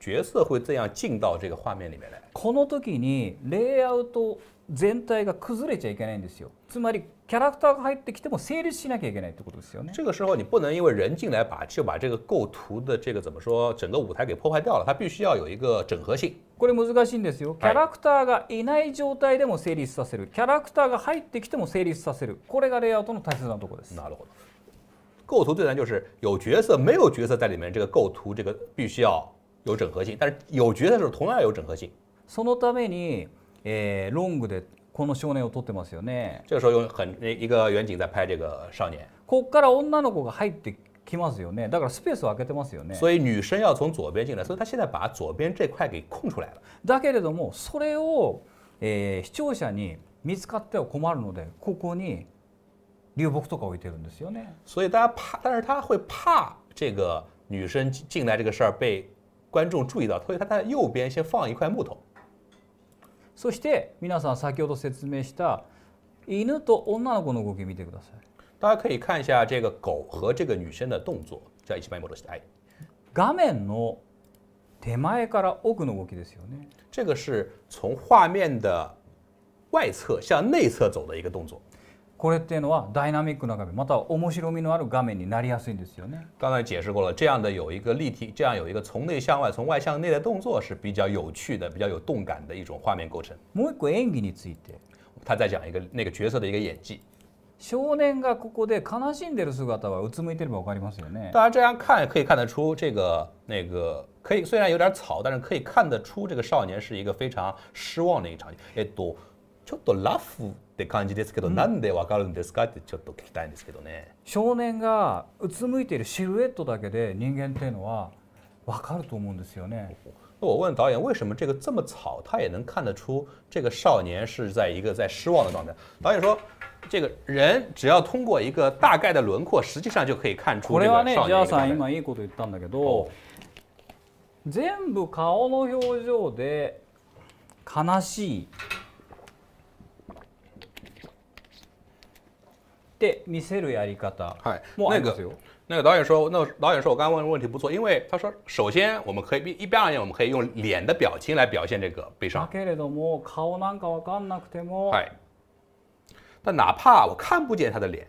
角色会这样进到这个画面里面来。この時にレイアウト全体が崩れちゃいけないんですよ。つまり。キャラクターが入ってきても成立しなきゃいけないってことですよね。这个时候你不能因为人进来把就把这个构图的这个怎么说整个舞台给破坏掉了，它必须要有一个整合性。これ難しいんですよ。キャラクターがいない状態でも成立させる、キャラクターが入ってきても成立させる、これがレイアウトの大切なところです。なるほど。构图最难就是有角色没有角色在里面，这个构图这个必须要有整合性，但是有角色的时候同样有整合性。そのために、えー、ロングでこの少年を撮ってますよね。这个时候用很一个远景在拍这个少年。こっから女の子が入ってきますよね。だからスペースを空けてますよね。所以女生要从左边进来，所以她现在把左边这块给空出来了。だけれどもそれを、えー、視聴者に見つかっては困るので、ここに流木とか置いてるんですよね。所以大家怕，但是他会怕这个女生进来这个事儿被观众注意到，所以他在右边先放一块木头。そして皆さん先ほど説明した犬と女の子の動き見てください。大家可以看一下这个狗和这个女生的动作。じゃあ一番戻して、い。画面の手前から奥の動きですよね。这个是从画面的外侧向内侧走的一个动作。これっていうのはダイナミックな画面、また面白みのある画面になりやすいんですよね。刚才解释过了，这样的有一个立体，这样有一个从内向外、从外向内的动作是比较有趣的、比较有动感的一种画面构成。もう一個演技について。他在讲一个那个角色的一个演技。少年がここで悲しんでる姿はうつむいてればわかりますよね。大家这样看可以看得出，这个那个可以虽然有点草，但是可以看得出这个少年是一个非常失望的一个场景。えっと、ちょっとラフ。って感じですけど、うん、なんでわかるんですかってちょっと聞きたいんですけどね少年がうつむいているシルエットだけで人間っていうのはわかると思うんですよね。我问导演，为什么这个这么草，他也能看得出这个少年是在一个在失望的状态？导演说，这个人只要通过一个大概的轮廓，实际上就可以看出这个少年。これはね、ジャーさん今いいこと言ったんだけど、全部顔の表情で悲しい。对，显的，那个那个导演说，那导演说，我刚刚问的问题不错，因为他说，首先我们可以一般而言，我们可以用脸的表情来表现这个悲伤。但哪怕我看不见他的脸，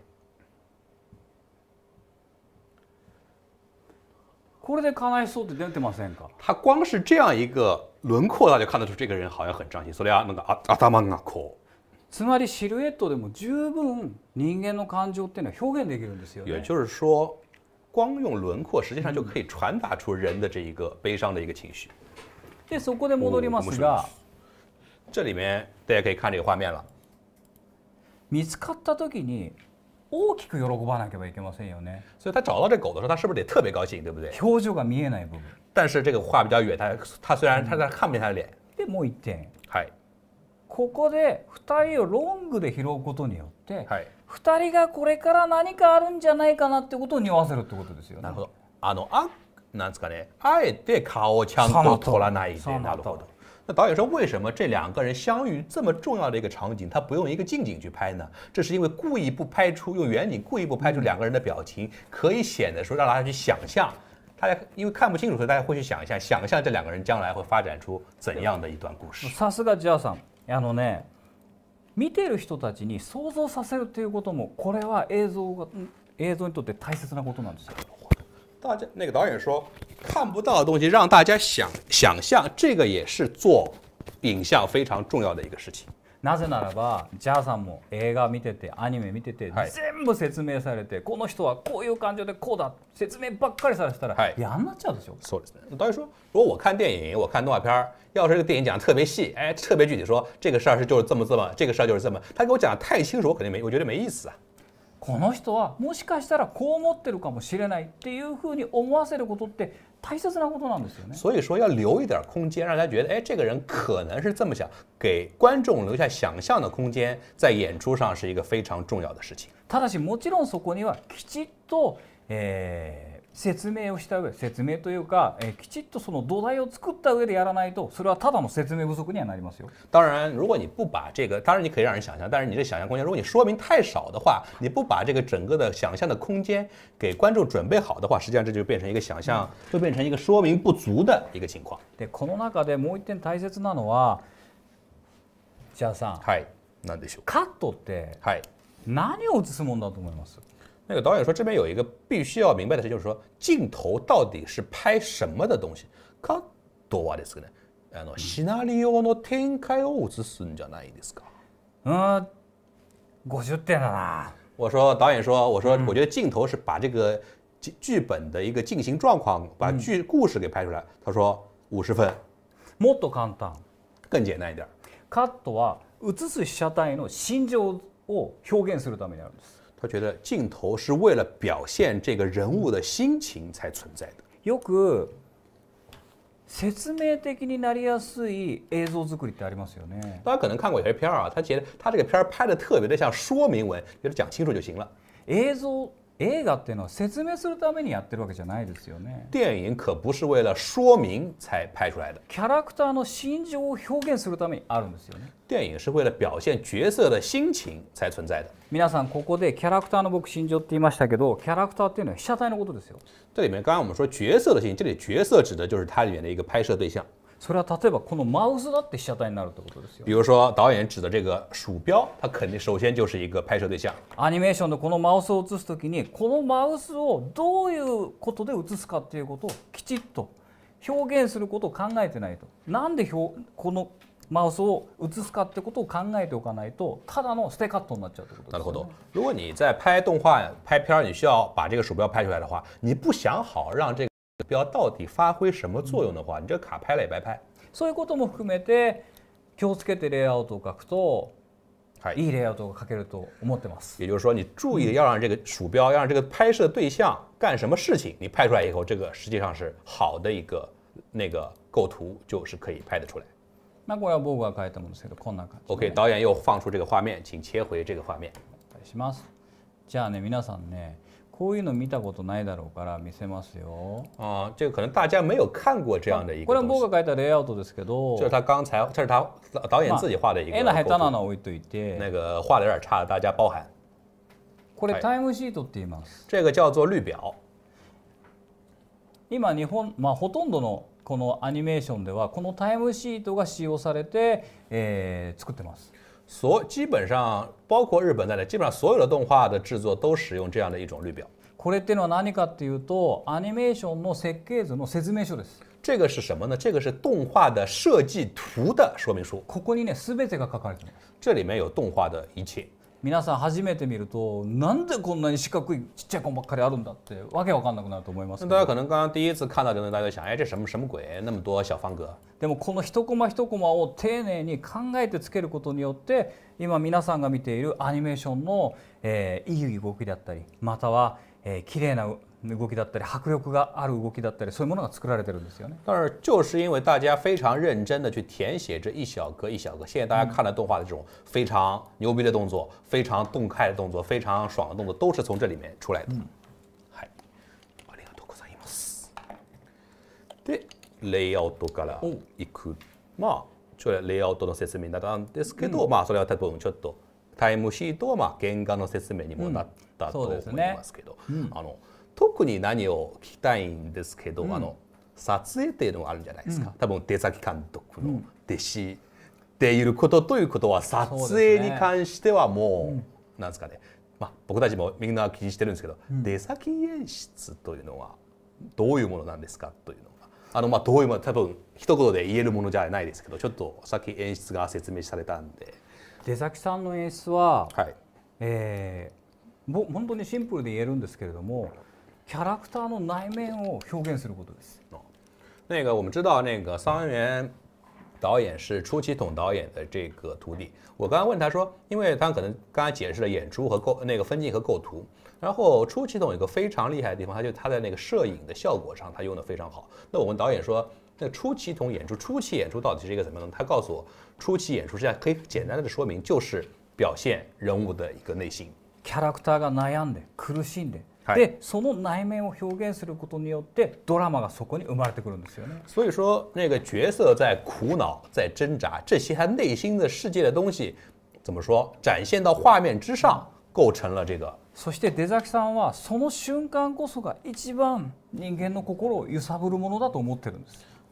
他光是这样一个轮廓，大家看得出这个人好像很伤心。所以啊，那个あ頭のこつまりシルエットでも十分人間の感情っていうのは表現できるんですよね。也就是说，光用轮廓实际上就可以传达出人的这一个悲伤的一个情绪。でそこで戻りますが、这里面大家可以看这个画面了。見つかった時に大きく喜ばなければいけませんよね。所以他找到这狗的时候，他是不是得特别高兴，对不对？表情が見えない部分。但是这个画比较远，他他虽然他他看不见他的脸。でもう一点。はい。ここで2人をロングで拾うことによって、はい、2人がこれから何かあるんじゃないかなってことを匂わせるってことですよね。なるほどあのあなんですかねあえて顔をちゃんと取らないでなるほど。那导演说，为什么这两个人相遇这么重要的一个场景，他不用一个近景去拍呢？这是因为故意不拍出用远景，故意不拍出两个人的表情，可以显得说让大家去想象，大家因为看不清楚，所以大家会去想一下，想象这两个人将来会发展出怎样的一段故事。さすがジャーさん。あのね見てる人たちに想像させるということもこれは映像が映像にとって大切なことなんですよ。大家那个导演说，看不到的东西让大家想想象，这个也是做影像非常重要的一个事情。なぜならばジャーさんも映画見ててアニメ見てて、はい、全部説明されてこの人はこういう感情でこうだ説明ばっかりされてたら、はい、嫌になっちゃうでしょそうですね。当然说，如果我看电影，我看动画片，要是这个电影讲特别细，哎，特别具体说这个事儿是就是这么这么，这个事儿就是这么，他给我讲太清楚，我肯定没，我觉得没意思啊。この人はもしかしたらこう思ってるかもしれないっていうふうに思わせることって大切なことなんですよね。所以说要留一点空间，让大觉得，哎，这个人可能是这么想，给观众留下想象的空间，在演出上是一个非常重要的事情。ただしもちろんそこにはきちっと、えー説明をした上説明というか、えー、きちっとその土台を作った上でやらないとそれはただの説明不足にはなりますよ。当然，如果你不把这个，当然你可以让人想象，但是你的想象空间，如果你说明太少的话，你不把这个整个的想象的空间给观众准备好的话，实际上这就变成一个想象，就变成一个说明不足的一个情况。でこの中でもう一点大切なのは、じゃあさん、はい、なでしょう。カットって、何を映すものだと思います。那个导演说：“这边有一个必须要明白的事，就是说镜头到底是拍什么的东西。”“カットはでシナリオの展開を映すんじゃないですか？”“嗯，五十点啦。”我说：“导演说，我说，我觉得镜头是把这个剧本的一个进行状况，把剧故事给拍出来。”他说：“五十分。”“もっと簡単，更简单一点。カットは映す被写体の心情を表現するためにあるんです。”他觉得镜头是为了表现这个人物的心情才存在的。よ明的くなりやすい映像作りってありますよね。大家可能看过有些片儿啊，他觉得他这个片儿拍的特别的像说明文，觉得讲清楚就行了。映像。映画っていうのは説明するためにやってるわけじゃないですよね。電影可不是为了说明才拍出来的。キャラクターの心情を表現するためにあるんですよね。電影是为了表现角色的心情才存在的。皆さんここでキャラクターの僕心情って言いましたけど、キャラクターっていうのは被写体のことですよ。这里面刚刚我们说角色的心情，这里角色指的就是它里面的一个拍摄对象。それは例えばこのマウスだって被写体になるってことですよ。比如说导演指的这个鼠标，它肯定首先就是一个拍摄对象。アニメーションのこのマウスを映すときに、このマウスをどういうことで映すかっていうことをきちっと表現することを考えてないと。なんで表このマウスを映すかってことを考えておかないと、ただのステカットになっちゃうってこと、ね、なるほど。如果你在拍动画、拍片，你需要把这个鼠标拍出来的话，你不想好让这标到底发挥什么作用的话，你这卡拍了也白拍。そういうことも含めて、気をつけてレイアウトをくと、いいレイアウトをけると思ってます。也就是说，你注意要让这个鼠标，要让这个拍摄对象干什么事情，你拍出来以后，这个实际上是好的一个那个构图，就是可以拍得出来。まこれ僕書いすけど、こんな感じ。O.K. 导演又放出这个画面，请切回这个画面。します。じゃあね、皆さんね。こういうの見たことないだろうから見せますよ。あ、这个可能大家没有看过这样的一个。これ僕が描いたレイアウトですけど。这是他刚才，这是他导演自己画的一个。絵の下手なの置いといて。那个画的有点差，大家包涵。これタイムシートって言います。这个叫做绿表。今日本まあほとんどのこのアニメーションではこのタイムシートが使用されて、えー、作ってます。所基本上包括日本在内，基本上所有的动画的制作都使用这样的一种绿表。これというのは何かていうと、アニメーションの設計図の説明書です。这个是什么呢？这个是动画的设计图的说明书。ここにね、すべてが書かれています。这里面有动画的一切。皆さん初めて見るとなんでこんなに四角いちっちゃいコンばっかりあるんだってわけわかんなくなると思います大家可能刚刚第一次看到这东西，大家想，哎，这什么什么鬼？那么多小方格。でもこの一コマ一コマを丁寧に考えてつけることによって今皆さんが見ているアニメーションの、えー、いい動きだったりまたは、えー、綺麗な動きだったり迫力がある動きだったりそういうものが作られてるんですよね。但是就是因为大家非常认真的去填写这一小格一小格，现在大家看了动画的这种非常牛逼的动作、非常动态的动作、非常爽的动作，都是从这里面出来的。はい、ありがとうございます。で、レイアウトから行く。まあ、ちょレイアウトの説明なんですけど、まあそれは多分ちょっとタイムシートはまあ原画の説明にもなったと思いますけど、あの。特に何を聞きたいんですけど、うん、あの撮影っていうのがあるんじゃないですか、うん、多分出崎監督の弟子でいることということは撮影に関してはもう、ね、なんですかね、まあ、僕たちもみんな気にしてるんですけど、うん、出先演出というのはどういうものなんですかというのがあのまあどういうもの多分一言で言えるものじゃないですけどちょっとさっき演出が説明されたんで。出崎さんの演出は、はいえー、本当にシンプルで言えるんですけれども那个我们知道，那个桑原导演是初期筒导演的这个徒弟。我刚刚问他说，因为他可能刚才解释了演出和构那个分镜和构图。然后初期筒有个非常厉害的地方，他就他在那个摄影的效果上，他用的非常好。那我问导演说，那初期筒演出初期演出到底是一个怎么呢？他告诉我，初期演出实际上可以简单的说明就是表现人物的一个内心。所以说，那个角色在苦恼、在挣扎，这些他内心的世界的东西，怎么说，展现到画面之上，构成了这个。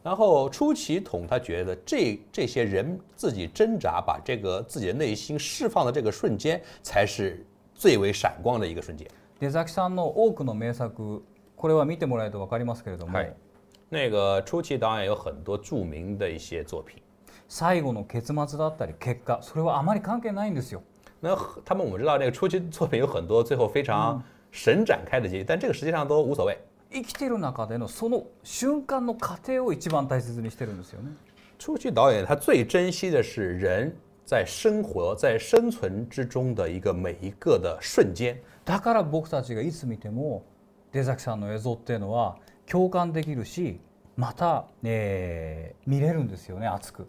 然后，出崎统他觉得，这这些人自己挣扎，把这个自己的内心释放的这个瞬间，才是最为闪光的一个瞬间。出崎さんの多くの名作これは見てもらえると分かりますけれども、はい、那个初期导演有很多著名的一些作品。最後の結末だったり結果それはあまり関係ないんですよ。那他们我们知道这个初期作品有很多最后非常神展开的结局，但这个实际上都无所谓。生きてる中でのその瞬間の過程を一番大切にしてるんですよね。初期导演他最珍惜的是人在生活在生存之中的一个每一个的瞬间。だから僕たちがいつ見ても出崎さんの映像っていうのは共感できるしまた、えー、見れるんですよね熱く。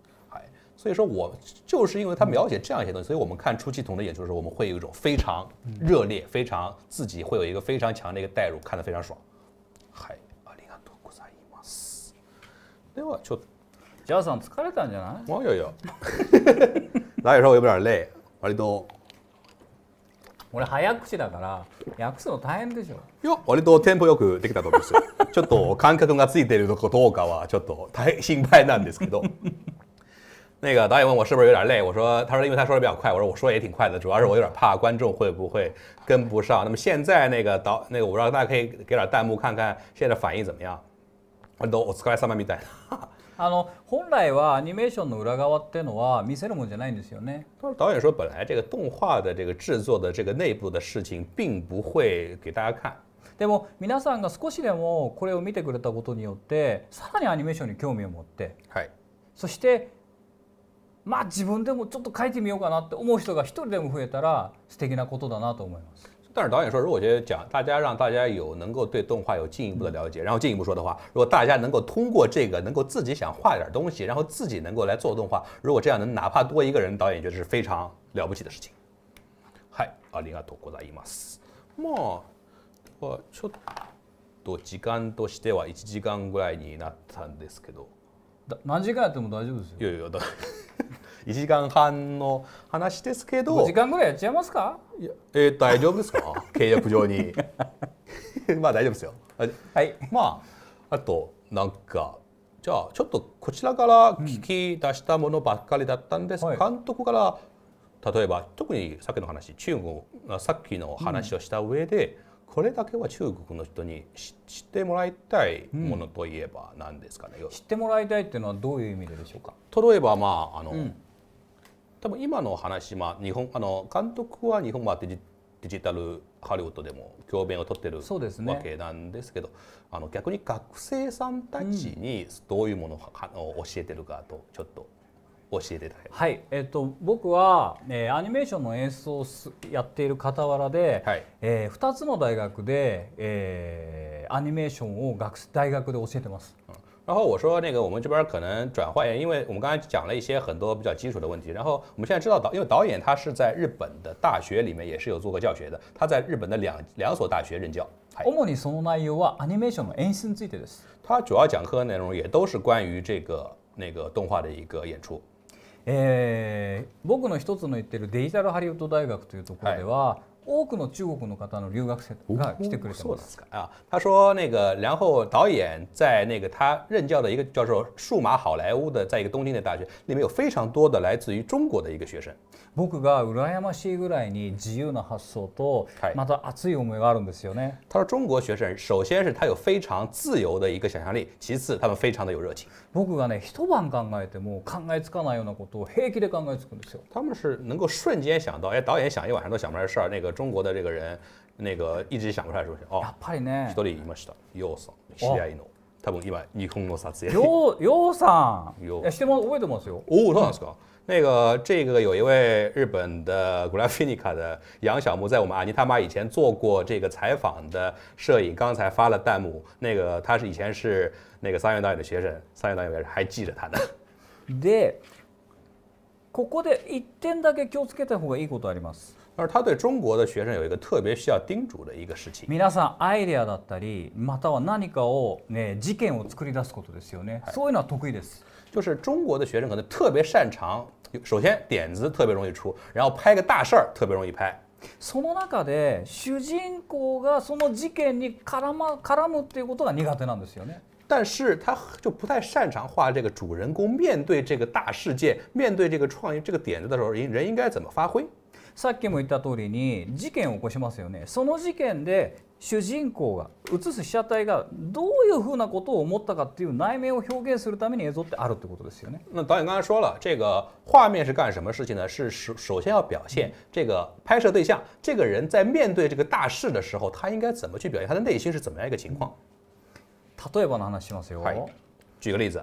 所以说我就是因为他描写这样一些东西，所以我们看出气筒的演出的时候，我们会有一种非常热烈、非常自己会有一个非常强的一个代入，看得非常爽。嗨，ありがとうございます。ではちょっと、ジャーさん疲れたんじゃない？いはいは <laughs> 来的时候有点累，割と。俺早口だから訳すの大変でしょいや割とテンポよくできたと思うんす <laughs> ちょっと感覚がついてるのかどうかはちょっと大心配なんですけど <laughs> 那个导演问我是不是有点累，我说，他说因为他说的比较快，我说我说也挺快的，主要是我有点怕观众会不会跟不上。那么现在那个导那个我让大家可以给点弹幕看看现在反应怎么样。我都我疲れ様みたいな。あの本来はアニメーションの裏側っていうのは見せるもんじゃないんですよね。导演说，本来这个动画的这个制作的这个内部的事情，并不会给大家看。でも皆さんが少しでもこれを見てくれたことによってさらにアニメーションに興味を持って、はい、そしてまあ自分でもちょっと書いてみようかなって思う人が一人でも増えたら素敵なことだなと思います。但是导演说：“如果觉得讲大家让大家有能够对动画有进一步的了解，然后进一步说的话，如果大家能够通过这个能够自己想画点东西，然后自己能够来做动画，如果这样能哪怕多一个人，导演觉得是非常了不起的事情。”嗨，二零二多国大 imas。もうはちょっと時間としては一時間ぐらいになったんですけど。何時間でも大丈夫ですよ。いやいやだ。<laughs> 1時間半の話ですけど5時間ぐらいやっちゃいますかえー、大丈夫ですか <laughs> 契約上に <laughs> まあ大丈夫ですよはいまああとなんかじゃあちょっとこちらから聞き出したものばっかりだったんです、うん、監督から例えば特にさっきの話中国さっきの話をした上で、うん、これだけは中国の人に知ってもらいたいものといえば何ですかね、うん、知ってもらいたいっていうのはどういう意味ででしょうか例えばまああの、多分今の話、まあ、日本あの監督は日本はデジタルハリウッドでも教鞭を取ってる、ね、わけなんですけどあの逆に学生さんたちにどういうものを教えてるかとちょっと教えてたはい、えっと、僕は、えー、アニメーションの演奏をやっている傍らで、はい、えー、2つの大学で、えー、アニメーションを学大学で教えてます。うん然后我说那个我们这边可能转换，因为我们刚才讲了一些很多比较基础的问题。然后我们现在知道导，因为导演他是在日本的大学里面也是有做过教学的，他在日本的两两所大学任教。主にその内容はアニメーションの演出についてです。他主要讲课内容也都是关于这个那个动画的一个演出。え、僕の一つの言ってるデジタルハリウッド大学というところでは。多くの中国の方の留学生が来てくれてます啊，他说那个，然后导演在那个他任教的一个教授，数码好莱坞的，在一个东京的大学，里面有非常多的来自于中国的一个学生。僕が羨ましいぐらいに自由な発想とまた熱い思いがあるんですよね。他说中国学生首先是他有非常自由的一个想象力，其次他们非常的有热情。僕がね一晩考えても考えつかないようなことを平気で考えつくんですよ。他们是能够瞬间想到，哎，导演想一晚上都想不来的事儿，那个。中国的这个人，那个一直想不出来是不是？哦，やっぱりね。いました。さん、合の。多分今日本の撮影。さん。覚えてますよ。おお、うなんですか？那个，这个有一位日本的グラフィテ的杨小木，在我们阿尼他妈以前做过这个采访的摄影，刚才发了弹幕。那个他是以前是那个三元导演的学生，三元导演还记着他呢。で、ここで一点だけ気をつけた方がいいことあります。而他对中国的学生有一个特别需要叮嘱的一个事情。みなさんアイデアだったり、または何かをね事件を作り出すことですよね。そういうのは得意です。就是中国的学生可能特别擅长，首先点子特别容易出，然后拍个大事儿特别容易拍。その中で主人公がその事件に絡ま絡むっていうことが苦手なんですよね。但是他就不太擅长画这个主人公面对这个大世界、面对这个创意这个点子的时候，人人应该怎么发挥？さっきも言った通りに事件を起こしますよねその事件で主人公が写す被写体がどういうふうなことを思ったかっていう内面を表現するために映像ってあるってことですよね。那导演刚才说了，这个画面是干什么事情呢？是首首先要表现这个拍摄对象，这个人在面对这个大事的时候，他应该怎么去表现他的内心是怎么样一个情况。例えばの話しますよ。はい。举个例子。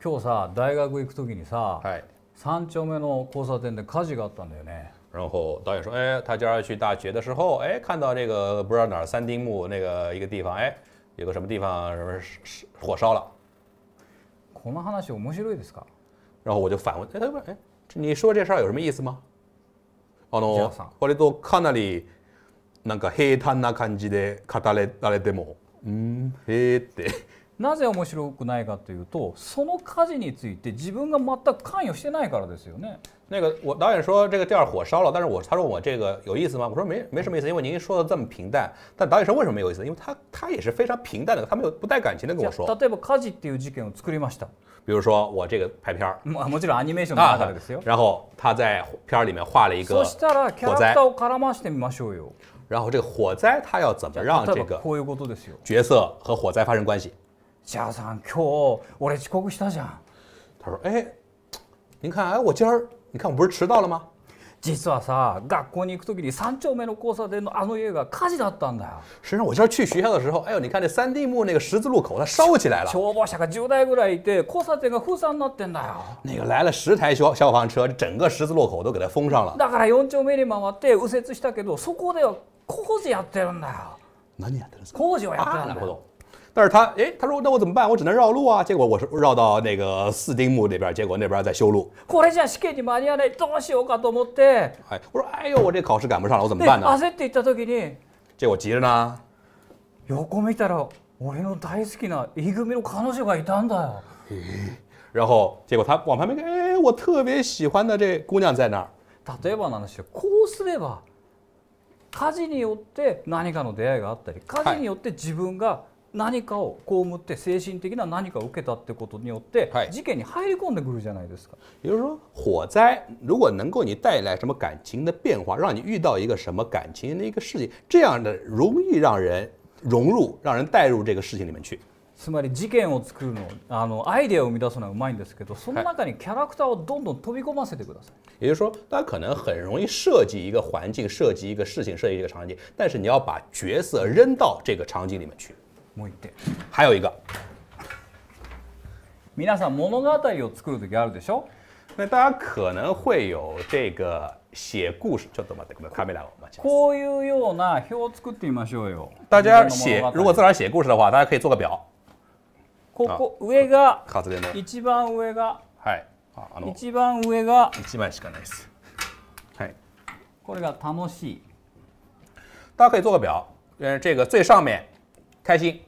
今日さ大学行くきにさ、はい、三丁目の交差点で火事があったんだよね。然后导演说：“哎，他今儿去大学的时候，哎，看到这个不知道哪儿三丁目那个一个地方，哎，有个什么地方什么火烧了。この話面白いですか？”然后我就反问：“哎，他哎，你说这事儿有什么意思吗？”あの、割とかなりなんか平坦な感じで語られても、うん、へえって。なぜ面白くないかというと、その火事について自分が全く関与してないからですよね。那个我导演说这个店儿火烧了，但是我他说我这个有意思吗？我说没没什么意思，因为您说的这么平淡。但导演说为什么没有意思？因为他他也是非常平淡的，他没有不带感情的跟我说。例えば火事ていう事件を作りました。比如说我这个拍片儿。<laughs> もちろんアニメーションだかですよ。然后他在片儿里面画了一个火灾。そうしたらを絡ませてみましょうよ。然后这个火灾他要怎么让这个角色和火灾发生关系？例えばういう嘉儿さ今日俺遅刻したじゃん。他说：“哎，您看，哎，我今儿你看我不是迟到了吗？”実はさ、学校に行くきに三丁目の交差点のあの家が火事だったんだよ。实际上我今儿去学校的时候，哎呦，你看这三丁目那个十字路口它烧起来了，消防車が1台ぐらいいて、交差点が封鎖になってんだよ。那个来了十台消消防车，整个十字路口都给它封上了。だから四丁目に回って右折したけど、そこでは工事やってるんだよ。何やってるんですか？工事をやってるんだよ。但是他哎，他说那我怎么办？我只能绕路啊！结果我是绕到那个四丁目那边，结果那边在修路。我来じゃ試験に間に合わないどうしようかと思って。哎，我说哎呦，我这考试赶不上了，我怎么办呢？焦って行た時に。这我急着呢。横見たら俺の大好きなイグの彼女がいたんだよ。然后结果他往旁边看，哎，我特别喜欢的这姑娘在那儿。例えばなんです。こうすれば、カジによって何かの出会いがあったり、カジによって自分が何かを被って精神的な何かを受けたってことによって事件に入り込んでくるじゃないですか。也就是说，火灾如果能够你带来什么感情的变化，让你遇到一个什么感情的一个事情，这样的容易让人融入，让人带入这个事情里面去。つまり事件を作るの、あのアイデアを生み出すのはうまいんですけど、その中にキャラクターをどんどん飛び込ませてください。也就是说，大家可能很容易设计一个环境、设计一个事情、设计一个场景，但是你要把角色扔到这个场景里面去。もう一点还有一个皆さん物語を作る時あるでしょ那大家可能会有这个写故事，ちょっと待ってください。カメラを待ちます。こういうような表を作ってみましょうよ。大家写，如果自然写故事的话，大家可以做个表。ここ上が一番上がはいあの一番上が一枚しかないです。はい。これが楽しい。大家可以做个表，嗯，这个最上面开心。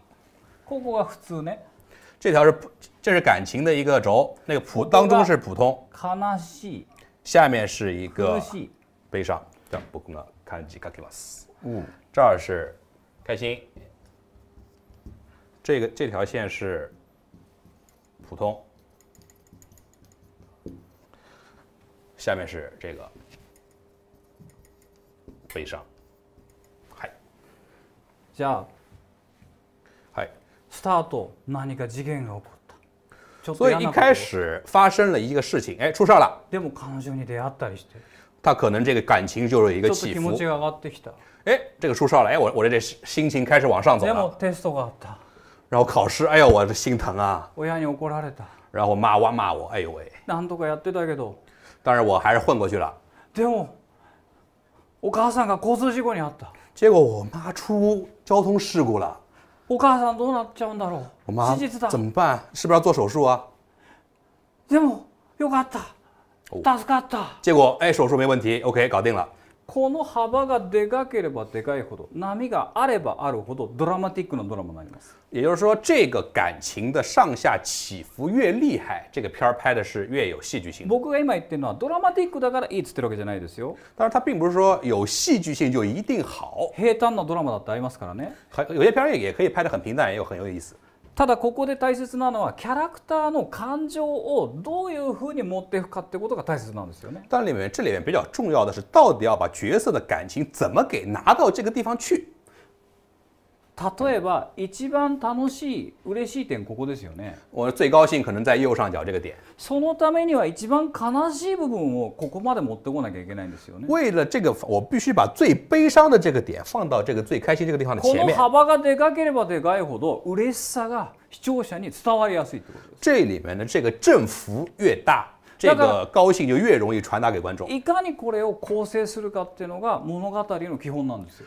这条是这是感情的一个轴，那个普当中是普通。下面是一个悲伤。嗯，这儿是开心。这个这条线是普通，下面是这个悲伤。嗨，这 Start，何か事件が起こった。所以一开始发生了一个事情，哎，出事了。でも彼女に出会ったりして。他可能这个感情就是一个起伏。ちょっと気持ちが上がってきた。哎，这个出事了，哎，我我的这心情开始往上走了。でもテストがあった。然后考试，哎呦，我的心疼啊。親に怒られた。然后我妈骂我，哎呦喂。なんとかやってたけど。但是我还是混过去了。でも、お母さんが交通事故にあった。结果我妈出交通事故了。我妈妈怎么办？是不是要做手术啊？结果哎，手术没问题，OK，搞定了。この幅がでかければでかいほど波があればあるほどドラマティックなドラマになります。也就是说，这个感情的上下起伏越厉害，这个片儿拍的是越有戏剧性。僕が今言ってるのはドラマティックだからいいっつってるわけじゃないですよ。但是它并不是说有戏剧性就一定好。平坦なドラマだってありますからね。有些片儿也可以拍得很平淡，也有很有意思。ただここで大切なのはキャラクターの感情をどういうふうに持っていくかってことが大切なんですよね。但里面这里面比较重要的是，到底要把角色的感情怎么给拿到这个地方去。例えば一番楽しい嬉しい点ここですよね。我最高兴可能在右上角这个点。そのためには一番悲しい部分をここまで持ってこなきゃいけないんですよね。为了这个，我必须把最悲伤的这个点放到这个最开心这个地方的前面。この幅がでかければでかいほど嬉しさが視聴者に伝わりやすいってことです。这里面的这个振幅越大。这个高兴就越容易传达给观众。いかにこれを構成するかっていうのが物語の基本なんですよ。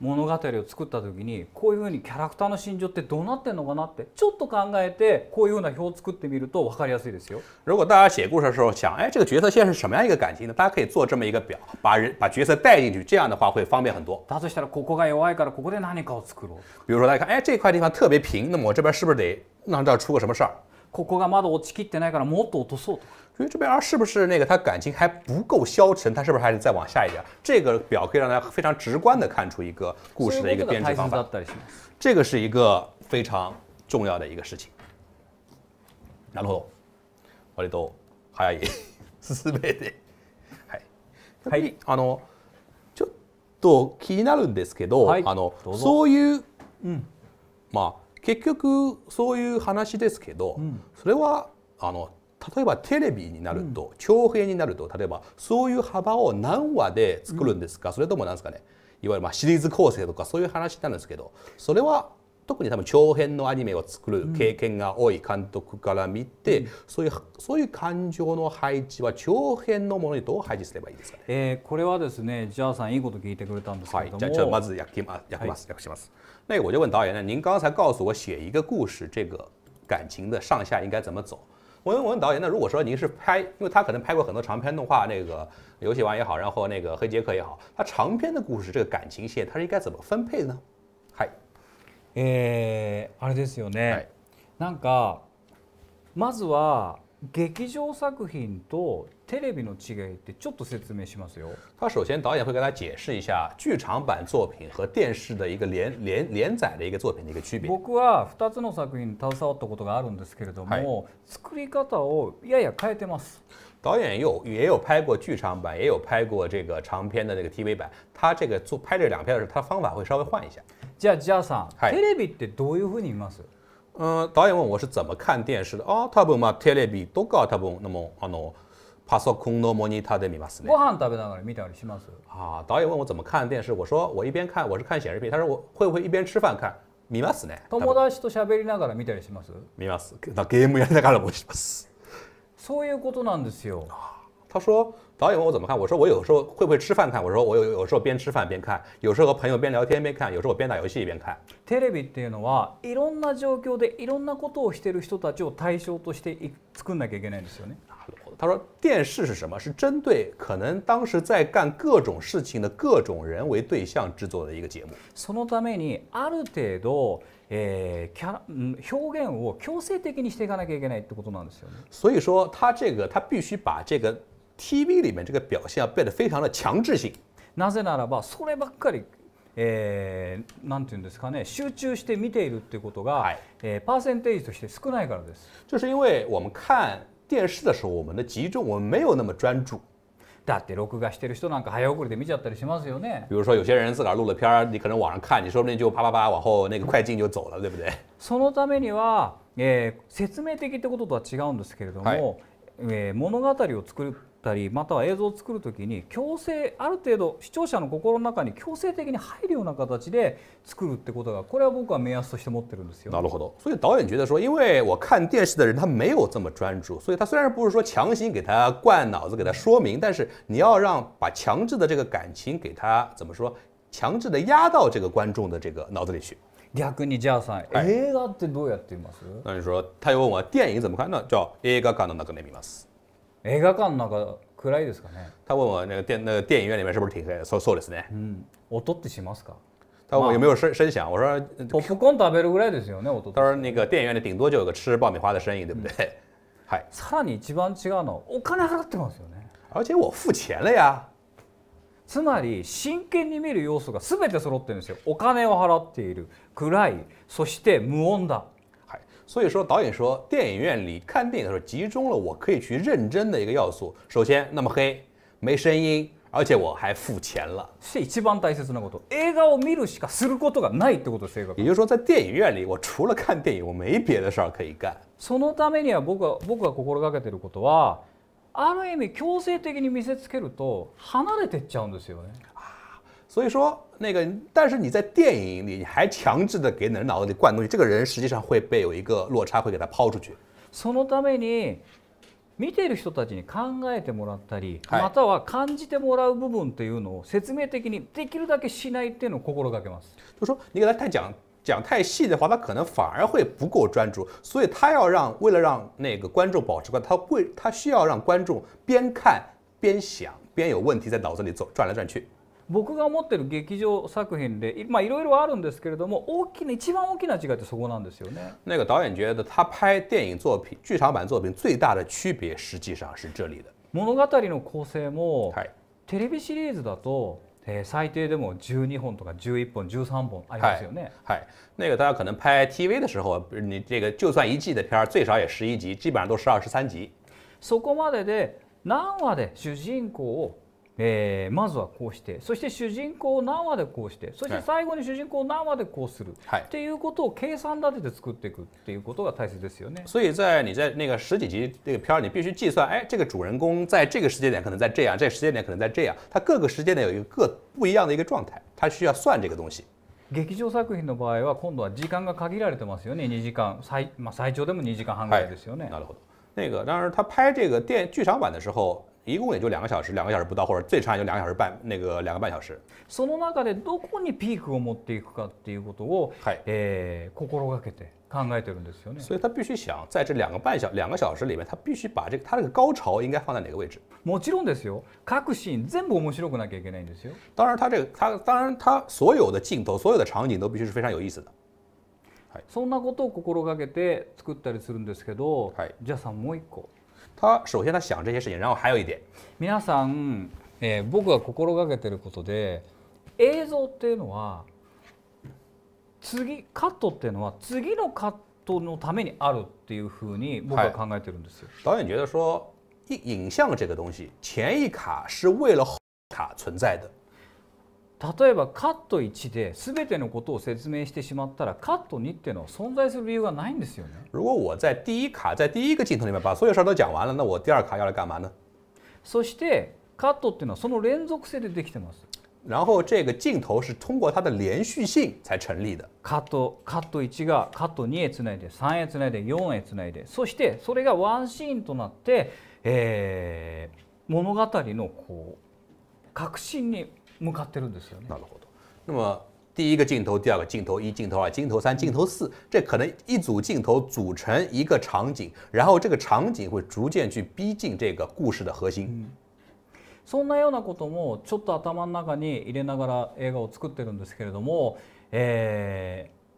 物語を作った時にこういうふうにキャラクターの心情ってどうなってんのかなってちょっと考えてこういうふうな表を作ってみると分かりやすいですよ。如果大家写故事的时候想，哎，这个角色现在是什么样一个感情呢？大家可以做这么一个表，把人把角色带进去，这样的话会方便很多。だとしたらここが弱いからここで何かを作ろう。比如说大家看，哎，这块地方特别平，那么我这边是不是得让这出个什么事儿？ここがまだ落ちきってないからもっと落とそうと。因为这边 R 是不是那个他感情还不够消沉？他是不是还是再往下一点？这个表可以让大家非常直观的看出一个故事的一个编辑方法。这个是一个非常重要的一个事情。然后，我里都还有四四名的。嗨，嗨，<laughs> あのちょっと気になるんですけど、あのそういう、嗯，まあ結局そういう話ですけど、それはあの。例えばテレビになると、長編になると例えばそういう幅を何話で作るんですか、それとも何ですかねいわゆるまシリーズ構成とかそういう話なんですけどそれは特に多分長編のアニメを作る経験が多い監督から見て、うん、そういうそういう感情の配置は長編のものにどう配置すればいいですかね、えー、これはですねジャーさんいいこと聞いてくれたんですけども、はい、じゃあまずきますきます、はい、訳します那我就问导演您刚才告诉我写一个故事这个感情的上下应该怎么走我问，我问导演，那如果说您是拍，因为他可能拍过很多长篇动画，那个游戏王也好，然后那个黑杰克也好，他长篇的故事，这个感情线，他是应该怎么分配呢？是。诶，あれですよね。なんか、まずは。劇場作品とテレビの違いってちょっと説明しますよ。他首先导演会跟他解释一下剧场版作品和电视的一个连连连载的一个作品的一个区别。僕は2つの作品に携わったことがあるんですけれども、作り方をやや変えてます。导演有也有拍过剧场版，也有拍过这个长篇的那个 TV 版。他这个做拍这两片的时候，他方法会稍微换一下。じゃあ、じゃあさん、テレビってどういうふうに見ます？うん、導演問我是怎么看電視で、あ、多分まあテレビとか多分でもあのパソコンのモニターで見ますね。ご飯食べながら見たりします。あ、導演問我怎么看電視，我说我一边看我是看显示屏，他说我会不会一边吃饭看？見ますね。友達と喋りながら見たりします。見ます。ゲームやりながらもします。そういうことなんですよ。他说导演问我怎么看，我说我有时候会不会吃饭看？我说我有有时候边吃饭边看，有时候和朋友边聊天边看，有时候我边打游戏一边看。テレビっていうのは、いろんな状況でいろんなことをしている人たちを対象として作んなきゃいけないですよね。他说电视是什么？是针对可能当时在干各种事情的各种人为对象制作的一个节目。そのためにある程度ええキャうん表現を強制的にしていかなきゃいけないってことなんですよね。所以说他这个他必须把这个。TV 里面这个表现变得非常的强制性。なぜならばそればっかりえー、なんていうんですかね集中して見ているっていうことが、はい、えー、パーセンテージとして少ないからです。就是因为我们看电视的时候，我们的集中，我们没有那么专注。だって録画してる人なんか早送りで見ちゃったりしますよね。比如说有些人自个儿录了片儿，你可能网上看，你说不定就啪啪啪往后那个快进就走了，对不对？そのためには、えー、説明的ってこととは違うんですけれども、はい、えー、物語を作るたりまたは映像を作る時に強制ある程度視聴者の心の中に強制的に入るような形で作るってことがこれは僕は目安として持ってるんですよ。なるほど。所以导演觉得说，因为我看电视的人他没有这么专注，所以他虽然不是说强行给他灌脑子给他说明，但是你要让把强制的这个感情给他怎么说，强制的压到这个观众的这个脑子里去。逆にじゃあさ、映画ってどうやっています？那你说他又问我电影怎么看？那叫映画館の中で見ます。映画館の中暗いですかね。他问我那个电那个电影院里面是不是挺黑的？そそうですね。う音ってしますか？他问我有没有声声响，我说。ポップコーン食べるぐらいですよね、音。他说那个电影院里顶多就有个吃爆米花的声音，对不对？嗯、はい。さらに一番違うの、お金払ってますよね。而且我付钱了呀。つまり真剣に見る要素が全て揃ってるんですよお金を払っている暗いそして無音だ所以说导演说，电影院里看电影的时候集中了我可以去认真的一个要素。首先，那么黑，没声音，而且我还付钱了。這一番最重要的事，電影看的時間沒有其他事情。也就说，在电影院里，我除了看电影，我没别的事儿可以干。そのためには僕は僕が心掛けてることは、ある意味強制的に見せつけると離れてっちゃうんですよね。所以说，那个，但是你在电影里，你还强制的给人脑子里灌东西，这个人实际上会被有一个落差，会给他抛出去。そのために、見てる人たちに考えてもらったり、または感じてもらう部分っていうのを説明的にできるだけしないっていうのを心がけます。就是说，你给他太讲讲太细的话，他可能反而会不够专注。所以他要让为了让那个观众保持关，他会他需要让观众边看边想，边有问题在脑子里走转来转去。僕が思ってる劇場作品でまあいろいろあるんですけれども大きな一番大きな違いってそこなんですよね。那个导演觉得他拍电影作品、剧场版作品最大的区别实际上是这里的。物語の構成も、はい、テレビシリーズだと。え最低でも12本とか11本13本ありますよね。はい、那个大家可能拍 TV 的时候，你这个就算一季的片儿，最少也十一集，基本上都十二十三集。そこまでで何話で主人公をえー、まずはこうしてそして主人公を何話でこうしてそして最後に主人公を何話でこうする、はい、っていうことを計算立てて作っていくっていうことが大切ですよね。所以在你在那个十几集这个片儿，你必须计算，哎，这个主人公在这个时间点可能在这样，这个时间点可能在这样，他各个时间点有一个各不一样的一个状态，他需要算这个东西。劇場作品の場合は今度は時間が限られてますよね。2時間最まあ最長でも2時間半ぐらいですよね。はい、なるほど。那个当然他拍这个电剧场版的时候。一共也就两个小时，两个小时不到，或者最长也就两个小时半，那个两个半小时。その中でどこにピークを持っていくかっていうことをはい心掛けて考えてるんですよね。所以他必须想在这两个半小时两个小时里面，他必须把这个他这个高潮应该放在哪个位置。もちろんですよ。各シーン全部面白くなきゃいけないんですよ。当然他这个他当然他所有的镜头所有的场景都必须是非常有意思的。はい。そんなことを心掛けて作ったりするんですけど、はい。じゃあさもう一個。他首先他想这些事情，然后还有一点。皆さん、え、僕は心がけてることで、映像っていうのは、次カットっていうのは次のカットのためにあるっていうふうに僕は考えてるんです。导演觉得说，影像这个东西，前一卡是为了后卡存在的。例えばカット1で全てのことを説明してしまったらカット2っていうのは存在する理由がないんですよね。如果我在第一卡在第一个镜头里面把所有事都讲完了，那我第二卡要来干嘛呢？そしてカットっていうのはその連続性でできてます。然后这个镜头是通过它的连续性才成立的。カットカット1がカット2へつないで3へつないで4へつないでそしてそれがワンシーンとなって、えー、物語のこう核心に向かってるんですよね。なるほど。那么第一个镜头、第二个镜头一、镜头二、镜头三、镜头四，这可能一组镜头组成一个场景，然后这个场景会逐渐去逼近这个故事的核心。そんなようなこともちょっと頭の中に入れながら映画を作ってるんですけれども、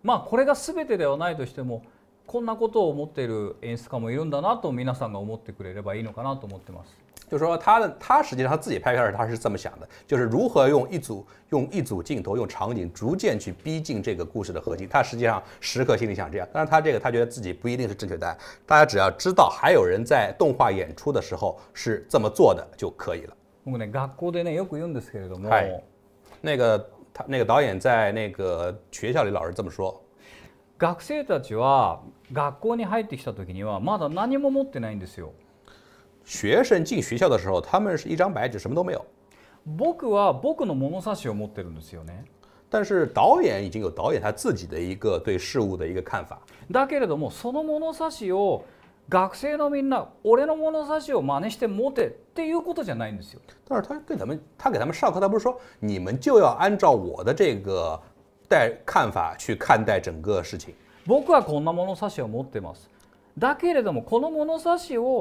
まあこれが全てではないとしてもこんなことを思っている演出家もいるんだなと皆さんが思ってくれればいいのかなと思ってます。就是说，他的他实际上他自己拍片时，他是这么想的，就是如何用一组用一组镜头、用场景逐渐去逼近这个故事的核心。他实际上时刻心里想这样。但是他这个他觉得自己不一定是正确答案，大家只要知道还有人在动画演出的时候是这么做的就可以了。那个学校よく言うんですけれども，那个他那个导演在那个学校里老是这么说。学生たちは学校に入ってきた時にはまだ何も持ってないんですよ。学生进学校的时候，他们是一张白纸，什么都没有。但是导演已经有导演他自己的一个对事物的一个看法。但是他对他们，他给他们上课，他不是说你们就要按照我的这个带看法去看待整个事情。但是他对他们，他给他们上课，他不是说你们就要按照我的这个带看法去看待整个事情。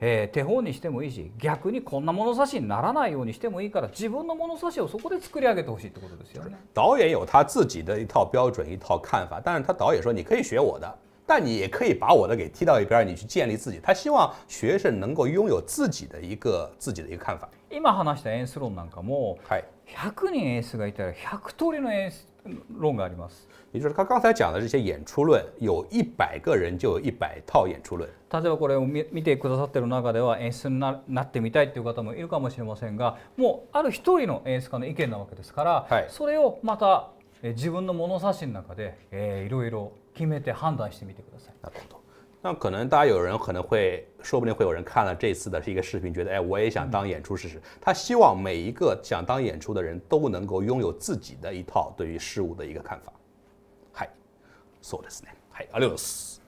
えー、手本にしてもいいし逆にこんな物差しにならないようにしてもいいから自分の物差しをそこで作り上げてほしいってことですよね。导 <laughs> 演有他自己的一套标准、一套看法，但是他导演说你可以学我的，但你也可以把我的给踢到一边，你去建立自己。他希望学生能够拥有自己的一个自己的一个看法。今話した演出論なんかも、はい、100人演出がいたら100通りの演出論があります。也就是他刚才讲的这些演出论，有一百个人就有一百套演出论。例えばこれを見てくださってる中では演出ななってみたいという方もいるかもしれませんが、もうある一人の演出家の意見なわけですから、それをまた自分のの中でいろいろ決めて判断してみてください。なるほど。那可能大家有人可能会，说不定会有人看了这次的是一个视频，觉得哎，我也想当演出试。他希望每一个想当演出的人都能够拥有自己的一套对于事物的一个看法。そうですねはいありがとうございます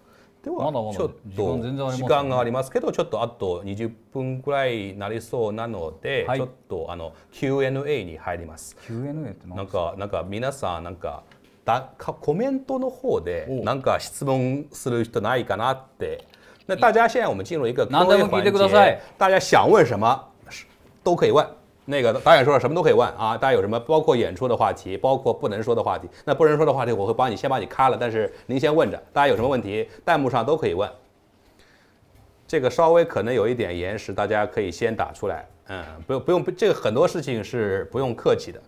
ではちょっと時間がありますけどちょっとあと20分くらいなりそうなので、ちょっとあの Q&A に入ります。Q&A ってなんかなんか皆さんなんかだかコメントの方でなんか質問する人ないかなって。那大家现在我们进入一个 Q&A 环节，大家想问什么都可以问。那个导演说了，什么都可以问啊！大家有什么，包括演出的话题，包括不能说的话题。那不能说的话题，我会帮你先把你卡了。但是您先问着，大家有什么问题，弹幕上都可以问。这个稍微可能有一点延时，大家可以先打出来。嗯，不用不用，这个很多事情是不用客气的。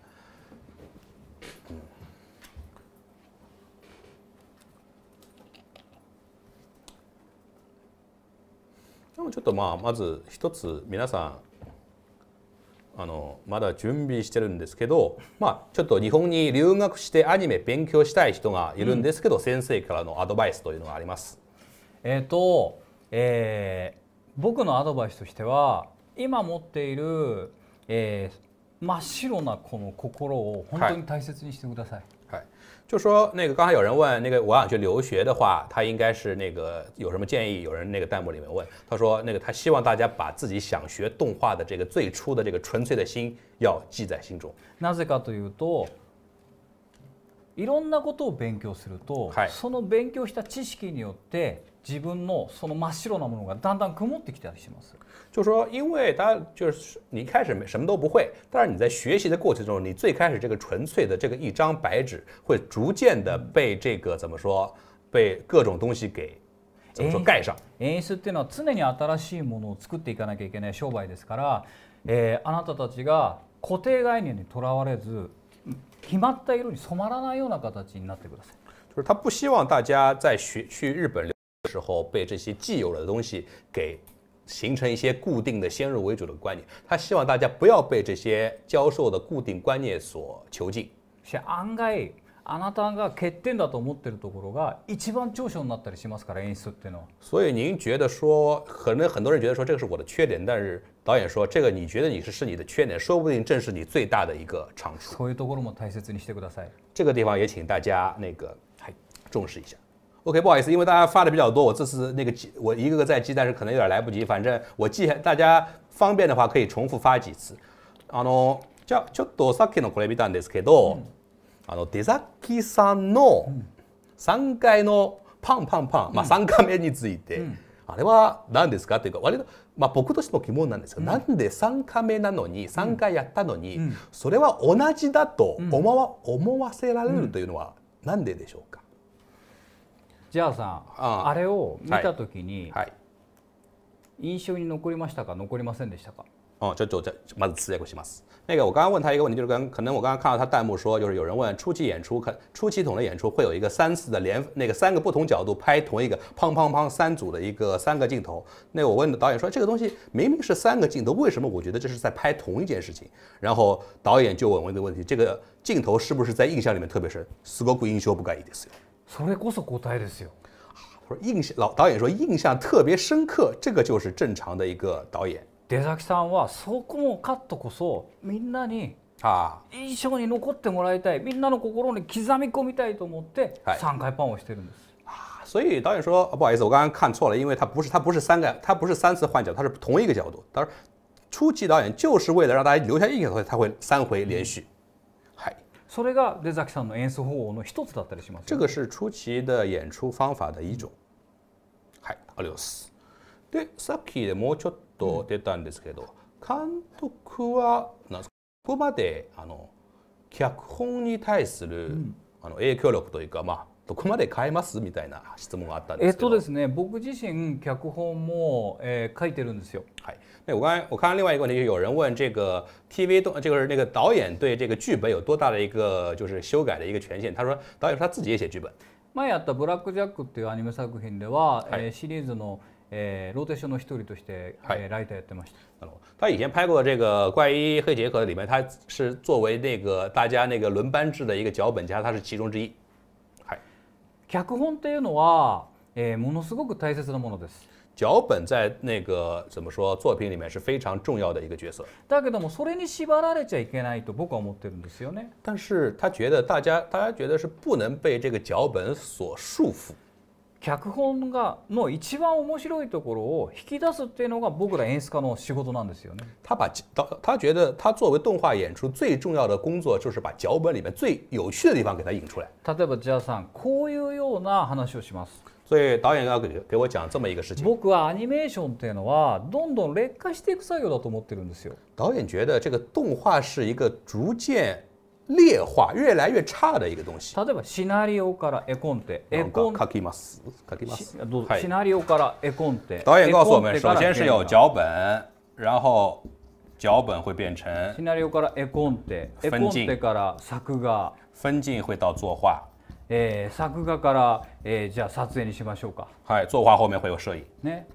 那么，就到嘛，まず一つ、皆さん。あのまだ準備してるんですけど、まあ、ちょっと日本に留学してアニメ勉強したい人がいるんですけど、うん、先生からのアドバイスというのがあります。えーとえー、僕のアドバイスとしては今持っている、えー、真っ白なこの心を本当に大切にしてください、はい就说那个刚才有人问那个我想去留学的话，他应该是那个有什么建议？有人那个弹幕里面问，他说那个他希望大家把自己想学动画的这个最初的这个纯粹的心要记在心中。なぜかというと、いろんなことを勉強すると、その勉強した知識によって。自分のその真っ白なものがだんだん曇ってきたりします。就说，因为他就是你开始什么都不会，但是你在学习的过程中，你最开始这个纯粹的这个一张白纸，会逐渐的被这个怎么说，被各种东西给怎么说盖上。演出っていうのは常に新しいものを作っていかなきゃいけない商売ですから、えー、あなたたちが固定概念にとらわれず、決まった色に染まらないような形になってください。就是他不希望大家在学去日本。时候被这些既有的东西给形成一些固定的先入为主的观念，他希望大家不要被这些教授的固定观念所囚禁。案外，あなたが欠点だと思ってるところが一番長所になったりしますから、演出っての。所以您觉得说，可能很多人觉得说这个是我的缺点，但是导演说这个你觉得你是是你的缺点，说不定正是你最大的一个长处。そういうところも大切にしてください。这个地方也请大家那个重视一下。OK，不好意思，因为大家发的比较多，我这次那个记我一个个在记，但是可能有点来不及。反正我记，大家方便的话可以重复发几次。あのじゃちょっとさっきのこれ見たんですけど、あの出崎さんの3階のパンパンパン、まあ3回目について、あれは何ですかというか割とまあ僕としても疑問なんですが、うん、なんで3回目なのに3回やったのに、それは同じだと思わ,、思わせられるというのは何ででしょうかじゃあさん、あれを見たときに、印象に残りましたか、残りませんでしたか？ちょちょ、まず失言します。那个我刚刚问他一个问题，就是跟可能我刚刚看到他弹幕说，就是有人问初期演出、初期统的演出会有一个三次的连，那个三个不同角度拍同一个，砰砰砰三组的一个三个镜头。那我问的导演说，这个东西明明是三个镜头，为什么我觉得这是在拍同一件事情？然后导演就我一个问题，这个镜头是不是在印象里面特别深？四个苦英雄不改一点死。それこそ答えですよ。これ印象老导演说印象特别深刻，这个就是正常的一个导演。出崎さんはそこもカットこそみんなに印象に残ってもらいたい、みんなの心に刻み込みたいと思って三回パンをしてるんです。所以导演说，不好意思，我刚刚看错了，因为他不是他不是三个，他不是三次换角，他是同一个角度。他说，初级导演就是为了让大家留下印象，所以他会三回连续。嗯それが出崎さんの演奏方法の一つだったりします。这个是出奇的演出方法的一種。はい、あります。で、さっきでもうちょっと出たんですけど、監督はなんここまであの脚本に対する、あの影響力というかまあどこまで変えますみたいな質問があったんですえっとですね、僕自身脚本も、えー、書いてるんですよ。はい。那我刚我看另外一个问题，就有人问这个 TV 动，这个那个导演对这个剧本有多大的一个就是修改的一个权限？他说导演他自己也写剧本。前やったブラックジャックっていうアニメ作品では、はい、シリーズのえー、ローテーションの一人として、えー、ライターやってました。他以前拍过这个《怪医黑杰克》里面，他是作为那个大家那个轮班制的一个脚本家，他是其中之一。脚本っていうのは、えー、ものすごく大切なものです。脚本在那个怎么说作品里面是非常重要的一个角色。だけどもそれに縛られちゃいけないと僕は思ってるんですよね。但是他觉得大家大家觉得是不能被这个脚本所束缚。脚本がの一番面白いところを引き出すっていうのが僕ら演出家の仕事なんですよね。他把他他觉得他作为动画演出最重要的工作就是把脚本里面最有趣的地方给他引出来。例えばジャーさんこういうような話をします。所以导演要给给我讲这么一个事情。僕はアニメーションっていうのはどんどん劣化していく作業だと思ってるんですよ。导演觉得这个动画是一个逐渐劣化、越来越差的一个东西。例えばシナリオから絵コンテ、絵コンテ書きます。書きます。どうぞ。シナリオから絵コンテ。导演告诉我们，首先是有脚本，然后脚本会变成シナリオから絵コンテ、絵コンテから作画、分镜会到作画。え作画から、えじゃあ撮影にしましょうか。はい、作画后面会有摄影。ね。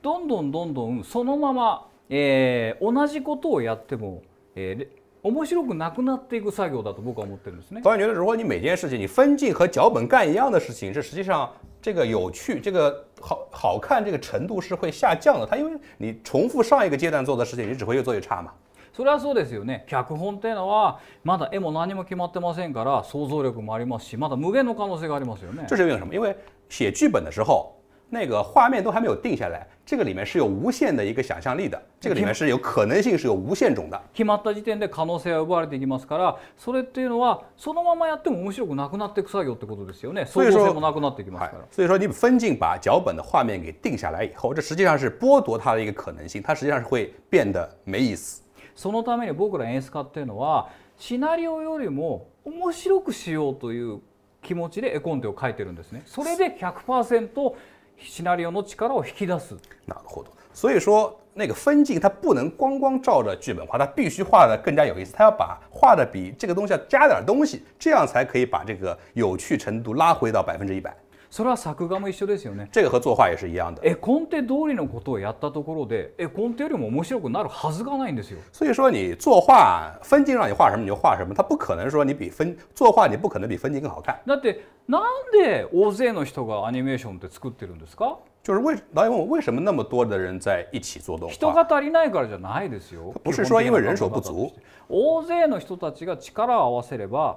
どんどんどんどんそのままえー、同じことをやっても、えー面白くなくなっていく作業だと僕は思ってるんですね。当然觉得，如果你每件事情你分镜和脚本干一样的事情，这实际上这个有趣、这个好好看、这个程度是会下降的。它因为你重复上一个阶段做的事情，你只会越做越差嘛。それはそうですよね脚本っていうのはまだ絵も何も決まってませんから想像力もありますしまだ無限の可能性がありますよね。这是因为什么？因为写剧本的时候，那个画面都还没有定下来，这个里面是有无限的一个想象力的，这个里面是有可能性是有无限种的。決まった時点で可能性は奪われていきますから、それっていうのはそのままやっても面白くなくなっていく作業ってことですよね。可能性もなくなってきますから。所以说你分镜把脚本的画面给定下来以后，这实际上是剥夺它的一个可能性，它实际上是会变得没意思。そのために僕ら演出家っていうのは、シナリオよりも面白くしようという気持ちでエコントを書いてるんですね。それで100%シナリオの力を引き出す”哪个活动？所以说那个分镜它不能光光照着剧本画，它必须画的更加有意思，它要把画的比这个东西要加点东西，这样才可以把这个有趣程度拉回到百分之一百。それは作画も一緒ですよね。这个和作画也是一样的。絵コンテ通りのことをやったところで、絵コンテよりも面白くなるはずがないんですよ。所以说你作画分镜让你画什么你就画什么，它不可能说你比分作画你不可能比分镜更好看。だってなんで大勢の人がアニメーションって作ってるんですか？就是为导演问我为什么那么多的人在一起做动画？人が足りないからじゃないですよ。不是说因为人手不足。大勢の人たちが力を合わせれば。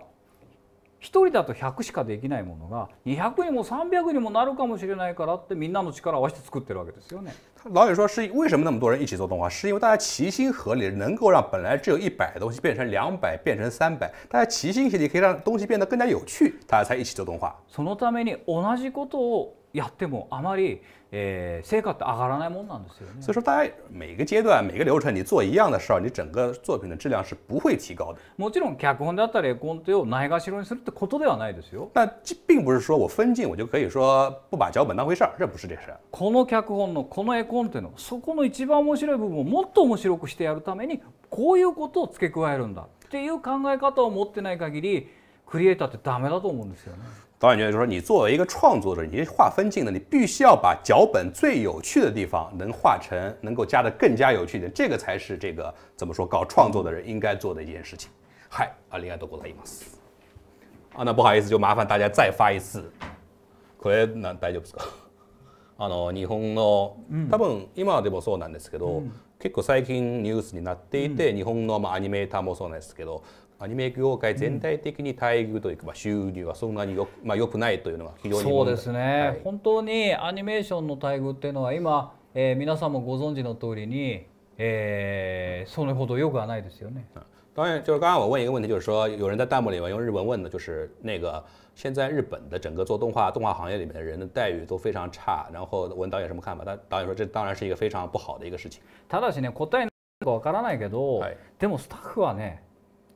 1人だと100しかできないものが200にも300にもなるかもしれないからってみんなの力を合わせて作ってるわけですよね。老远说是为什么那么多人一起做动画，是因为大家齐心合力，能够让本来只有一百东西变成两百，变成三百，大家齐心协力可以让东西变得更加有趣，大家才一起做动画。そのために同じことをやってもあまり呃，成果って上がらないもんなんですよね。所以说，大家每个阶段、每个流程，你做一样的事儿，你整个作品的质量是不会提高的。もちろん脚本あったり絵コンテをないがしろにするってことではないですよ。但并不是说我分镜我就可以说不把脚本当回事儿，这不是这事。この脚本のこの絵コンテのそこの一番面白い部分をもっと面白くしてやるためにこういうことを付け加えるんだっていう考え方を持ってない限り。クリエイターってダメだと思うんですよね。导演觉得，就说你作为一个创作者，你画分镜的，你必须要把脚本最有趣的地方，能画成，能够加的更加有趣一点，这个才是这个怎么说，搞创作的人应该做的一件事情。嗨，啊，另外多过的一 m a 啊，那不好意思，就麻烦大家再发一次。これな大丈夫ですか？<laughs> あの日本の多分今でもそうなんですけど、結構最近ニュースになっていて日本のまアニメーターもそうなんですけど。アニメ業界全体的に待遇というか、まあ、収入はそんなによ,、まあ、よくないというのが非常にそうですね、はい、本当にアニメーションの待遇っていうのは今、えー、皆さんもご存知の通りに、えー、それほどよくはないですよね。当然，就是刚刚我问一个问题，就是说有人在弹幕里面用日文问的，就是那个现在日本的整个做动画动画行业里面的人的待遇都非常差，然后问导演什么看法？他导演说这当然是一个非常不好的一个事情。ただしね答えなんかわからないけど、でもスタッフはね。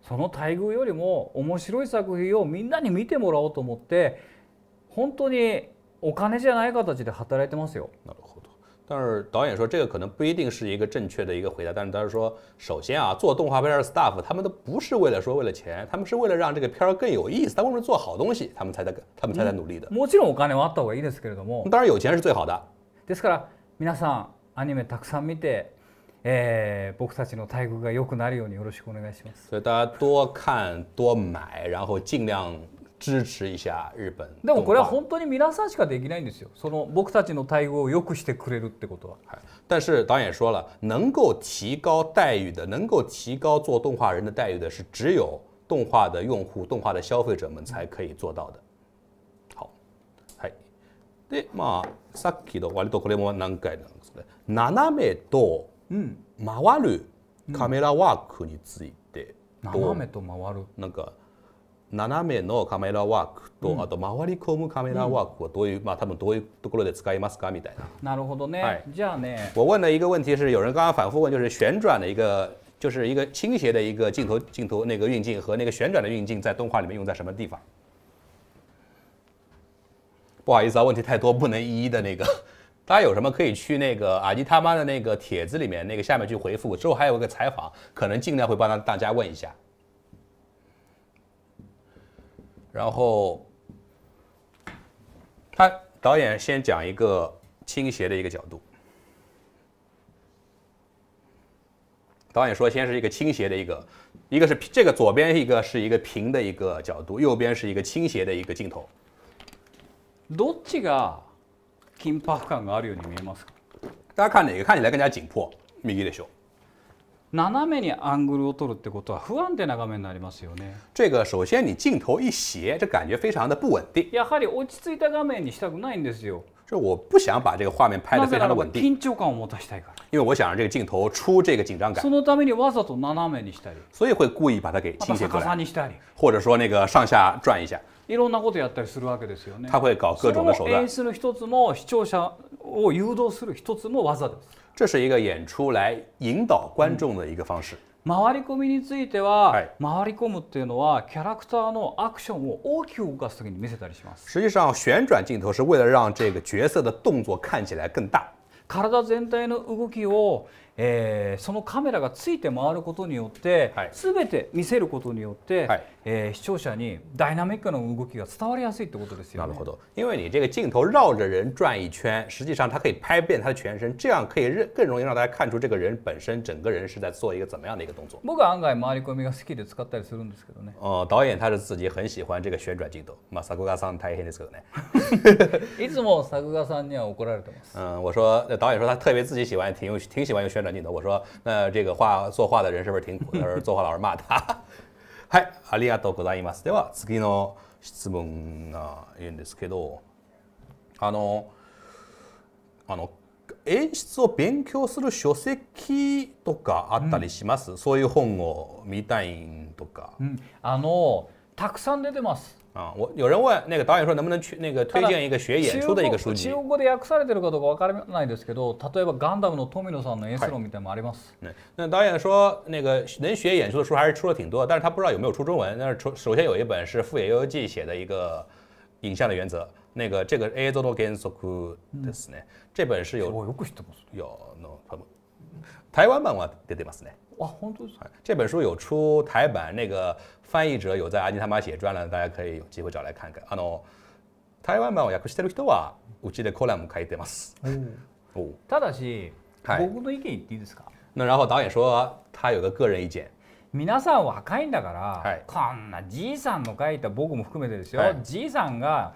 その待遇よりも面白い作品をみんなに見てもらおうと思って本当にお金じゃない形で働いてますよ。なるほど。但是导演说这个可能不一定是一个正确的一个回答，但是他说，首先啊，做动画片的 staff 他们都不是为了说为了钱，他们是为了让这个片儿更有意思，他为了做好东西，他们才在他们才在努力的。もちろんお金はあった方がいいですけれども。当然有钱是最好的。ですから皆さんアニメたくさん見てえー、僕たちの待遇が良くなるようによろしくお願いします。それ大家多看多买，然后尽量支持一下日本。でもこれは本当に皆さんしかできないんですよ。その僕たちの待遇を良くしてくれるってことは。但是导演说了，能够提高待遇的，能够提高做动画人的待遇的，是只有动画的用户、动画的消费者们才可以做到的。好，はい。で、まあさっきの割とこれも何回なんですね。斜めと回るカメラワークについてと、斜めと回るなんか斜めのカメラワークと、うん、あと回り込むカメラワークはどういう、うん、まあ多分どういうところで使いますかみたいな。なるほどね。はい、じゃあね。我问了一个问题是，有人刚刚反复问，就是旋转的一个，就是一个倾斜的一个镜头镜头那个运镜和那个旋转的运镜在动画里面用在什么地方？不好意思啊，问题太多，不能一一的那个大家有什么可以去那个阿吉他妈的那个帖子里面那个下面去回复。之后还有一个采访，可能尽量会帮他大家问一下。然后，他导演先讲一个倾斜的一个角度。导演说，先是一个倾斜的一个，一个是这个左边一个是一个平的一个角度，右边是一个倾斜的一个镜头。どっちが緊迫感があるように見えますか看起来更加迫右でしょ斜めにアングルを取るってことは不安定な画面になりますよね。这个首先你镜头一斜，这感觉非常的不稳定。やはり落ち着いた画面にしたくないんですよ。这我不想把这个画面拍得非常的稳定。緊張感を持たしたいから。因为我想让这个镜头出这个紧张感。そのためにわざと斜めにしたり。所以会故意把它给倾斜过来。逆さにしたり。或者说那个上下转一下。いろんなことやったりするわけですよね。他会搞各种的手段。演出の一つも視聴者を誘導する一つも技です。这是一个演出来引导观众的一个方式。回り込みについては、はい、回り込むっていうのはキャラクターのアクションを大きく動かす時に見せたりします。实际上，旋转镜头是为了让这个角色的动作看起来更大。体全体の動きをえー、そのカメラがついて回ることによって、はい、全て見せることによって、はい、えー、視聴者にダイナミックな動きが伝わりやすいってことですよ、ね。なるほど。因为你这个镜头绕着人转一圈，实际上它可以拍遍他的全身，这样可以更容易让大家看出这个人本身整个人是在做一个怎么样的一个动作。僕は案外回り込みが好きで使ったりするんですけどね。哦、<laughs> 导演他是自己很喜欢这个旋转镜头。まあ作画さん大変ですけどね。<laughs> いつも作画さんには怒られてます。嗯，我说导演说他特别自己喜欢，挺有挺喜欢用旋。着你呢。我说，那这个画作画的人是不是挺苦的？他说，作画老师骂他。<laughs> はい、ありがとうございます。では次の質問がいるんですけど、あの、あの演出を勉強する書籍とかあったりします？うん、そういう本を見たいんとか。うん、あのたくさん出てます。啊，我有人问那个导演说能不能去那个推荐一个学演出的一个书籍。中国で訳されてるかどうかわからないですけど、例えばガンダムのさんの演みたいなあります。<laughs> 那导演说那个能学演出的书还是出了挺多，但是他不知道有没有出中文。但是首首先有一本是富野由悠纪写的一个影像的原则。那个这个 Azo no Genzoku ですね。这本是有。台湾版は出てますね。哇，本当ですか。这本书有出台版，那个翻译者有在阿金他妈写专栏，大家可以有机会找来看看。あの台湾版を訳してる人はうちでコラム書いてます。<laughs> 哦，ただし、はい、僕の意見言っていいですか？那然后导演说他有个个人意见。皆さん若いんだから、はい、こんなじいさんの書いた僕も含めてですよ、はい、じいさんが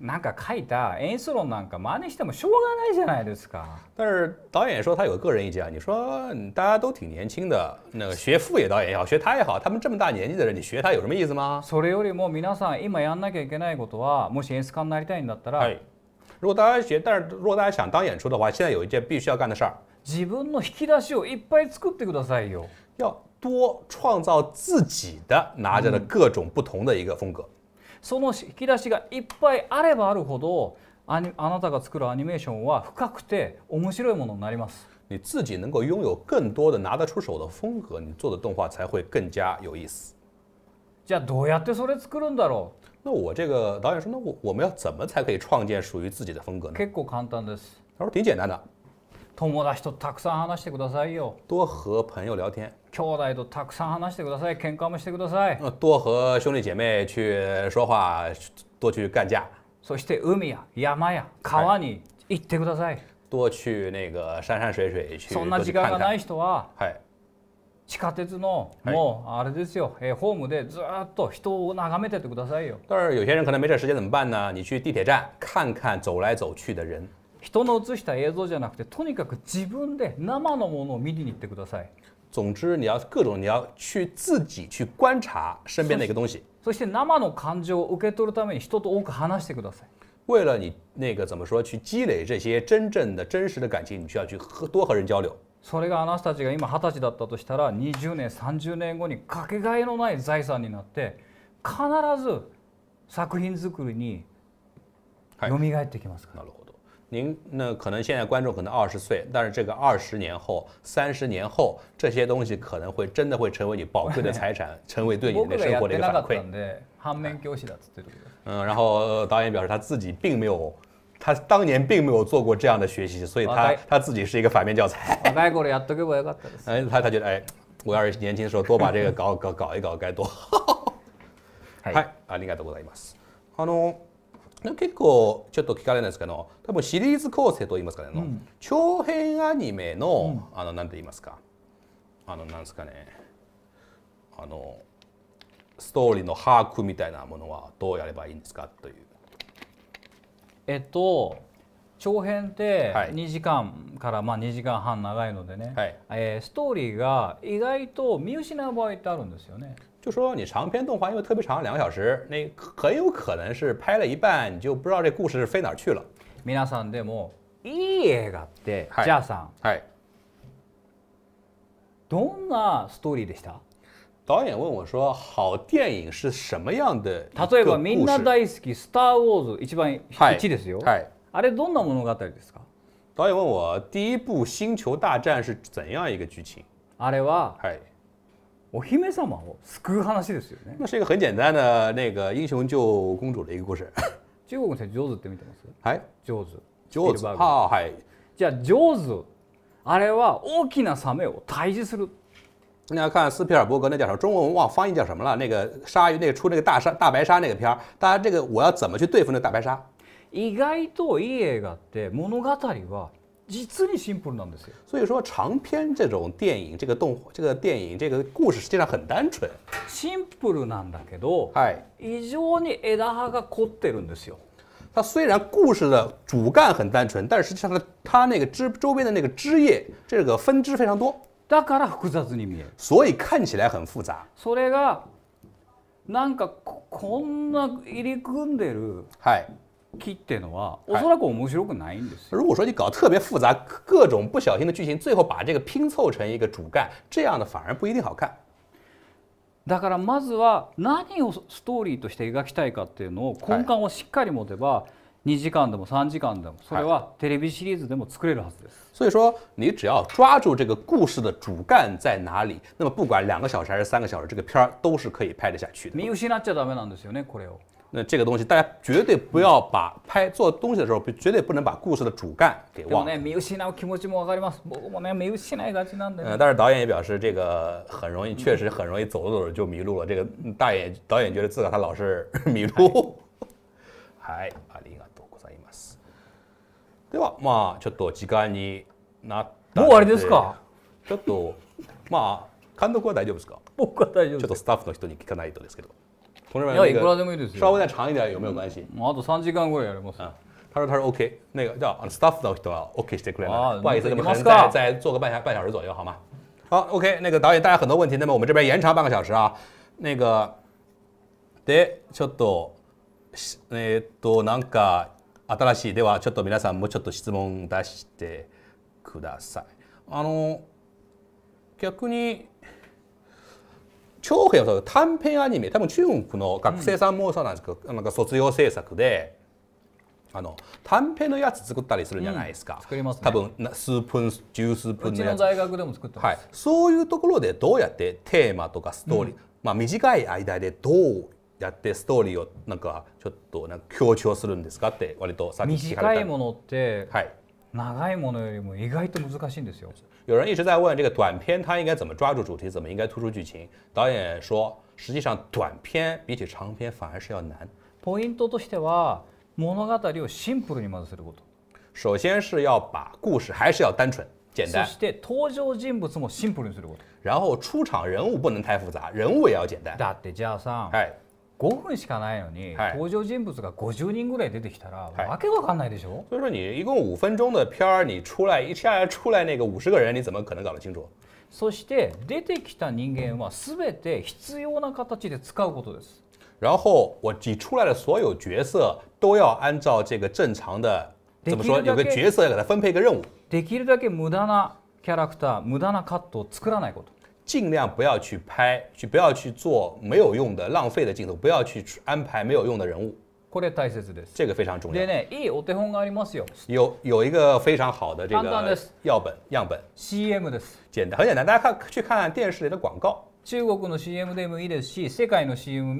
なんか書いた演出論なんか真似してもしょうがないじゃないですか。但是导演说他有个人意见啊，你说大家都挺年轻的，那个学副野导演也好，学他也好，他们这么大年纪的人，你学他有什么意思吗？それよりも皆さん今やんなきゃいけないことは、もし演出家になりたいんだったら、はい、如果大家学，但是如果大家想当演出的话，现在有一件必须要干的事儿，自分の引き出しをいっぱい作ってくださいよ。要多创造自己的拿着的各种不同的一个风格。嗯その引き出しがいっぱいあればあるほどあなたが作るアニメーションは深くて面白いものになります。你自己能够拥有更多的拿得出手的风格，你做的动画才会更加有意思。じゃあどうやってそれ作るんだろう？那我这个导演说，那我我们要怎么才可以创建属于自己的风格呢？結構簡単です。他说挺简单的。友達とたくさん話してくださいよ。多和朋友聊天。兄弟とたくさん話してください。喧嘩もしてください。多和兄弟姐妹去说话，多去干架。そして海や山や川に行ってください。多去那个山山水水去。そんな時間がない人は。地下鉄のもうあれですよ、ホームでずっと人を眺めててくださいよ。但是有些人可能没这时间怎么办呢？你去地铁站看看走来走去的人。人の映した映像じゃなくてとにかく自分で生のものを見に行ってください。总之，你要各种，你要去自己去观察身边的一个东西。そして生の感情を受け取るために人と多く話してください。为了你那个怎么说，去积累这些真正的、真实的感情，你需要去和多和人交流。それがあなたたちが今二十歳だったとしたら、20年、30年後にかけがえのない財産になって、必ず作品作りに蘇ってきますから。はい、なるほど。您那可能现在观众可能二十岁，但是这个二十年后、三十年后，这些东西可能会真的会成为你宝贵的财产，成为对你的生活的一个反馈。嗯，然后导演表示他自己并没有，他当年并没有做过这样的学习，所以他他自己是一个反面教材。外国人やってくれ哎，他他觉得，哎，我要是年轻的时候多把这个搞搞搞一搞，该多好。<laughs> 嗨，い、ありがとうございます。あの。結構ちょっと聞かれないですけど多分シリーズ構成といいますかね、うん、長編アニメの、うん、あの何て言いますかあのなんですかねあのストーリーの把握みたいなものはどうやればいいんですかという。えっと長編って2時間からまあ2時間半長いのでね、はい、えー、ストーリーが意外と見失う場合ってあるんですよね。就说你长篇动画因为特别长，两个小时，那很有可能是拍了一半，你就不知道这故事飞哪儿去了。皆さん、どう映画ってあさん、どんなストーリーでした？导演问我说：“好电影是什么样的？”例えばみんな大好きスターウォーズ一番一ですよ。あれどんな物語ですか？导演问我：“第一部星球大战是怎样一个剧情？”あれは。お姫様を救う話ですよね。那是一个很简单的那个英雄救公主的一个故事。<laughs> 中国の人ジ上手って見てます？はい。上手。上手。ははい。じゃあ上手あれは大きなサメを退治する。那要看斯皮尔伯格那叫什么？中文我忘翻译叫什么了。那个鲨鱼，那个出那个大鲨大白鲨那个片儿，大家这个我要怎么去对付那大白鲨？意外といい映画って物語は実にシンプルなんですよ。所以说长篇这种电影、这个动、这个电影、这个故事实际上很单纯。シンプルなんだけど、はい、異常に枝葉が凝ってるんですよ。它虽然故事的主干很单纯，但是实际上它它那个枝周边的那个枝叶，这个分支非常多。だから複雑に見える。所以看起来很复杂。それがなんかこんな入り組んでる。はい。期っていうのは、おそらく面白くないんです。如果说你搞特别复杂、各种不小心的剧情，最后把这个拼凑成一个主干，这样的反而不一定好看。だからまずは何をストーリーとして描きたいかっていうのを根幹をしっかり持てば。2時間でも3時間でもそれはテレビシリーズでも作れるはずです。所以说，你只要抓住这个故事的主干在哪里，那么不管两个小时还是三个小时，这个片儿都是可以拍得下去的。見失っちゃダメなんですよね、これを。那这个东西，大家绝对不要把拍做东西的时候，绝对不能把故事的主干给忘。但是导演也表示，这个很容易，确实很容易，走着走着就迷路了。这个大眼导演觉得自个他老是 <laughs> 迷路。<laughs> 嗨，阿里阿多古萨伊い斯，对では、まあちょっと時間になもうわりですか？ちょっと、まあ監督は大丈夫ですか？僕は大丈夫。ちょっとスタッフの人に聞かないとですけど。同志们、要いくらでもいいです稍微再長い点有没有关系？あと三時間ぐらいやります。嗯他说他说 OK，那个叫スタッフの人は OK してくれない。不好意思，你们再再做个半小半小时左右好吗？好，OK，那个导演大家很多问题，那么我们这边延长半个小时あ、那个でちょっとえっとなんか新しいではちょっと皆さんもちょっと質問出してください。あの逆に長編短編アニメ多分中国の学生さんもそうなんですけど、うん、なんか卒業制作であの短編のやつ作ったりするじゃないですか、うん、作ります、ね、多分数分十数分のやつ大学でも作ってはい、そういうところでどうやってテーマとかストーリー、うん、まあ、短い間でどうやってストーリーをなんかちょっとなんか強調するんですかって割とさっき聞かれた短いものって、はい、長いものよりも意外と難しいんですよ。有人一直在问这个短片它应该怎么抓住主题，怎么应该突出剧情。导演说，实际上短片比起长片反而是要难。ポイントとしては物語をシンプルにまずすること。首先是要把故事还是要单纯简单。そして登場人物もシンプルにすること。然后出场人物不能太复杂，人物也要简单。だってじゃあさ、哎。5分しかないのに、はい、登場人物が50人ぐらい出てきたら、わけわかんないでしょ所以说你一共5分钟的片儿，你出来一下出来那个50个人，你怎么可能搞得清楚？そして出てきた人間はすべて必要な形で使うことです。然后我挤出来的所有角色都要按照这个正常的，怎么说？有个角色给他分配一个任务。できるだけ無駄なキャラクター、無駄なカットを作らないこと。尽量不要去拍，去不要去做没有用的、浪费的镜头，不要去安排没有用的人物。这个非常重要。有有一个非常好的这个样本样本。CM 简单，很简单，大家看去看电视里的广告。中国の C M ですし、世界の C M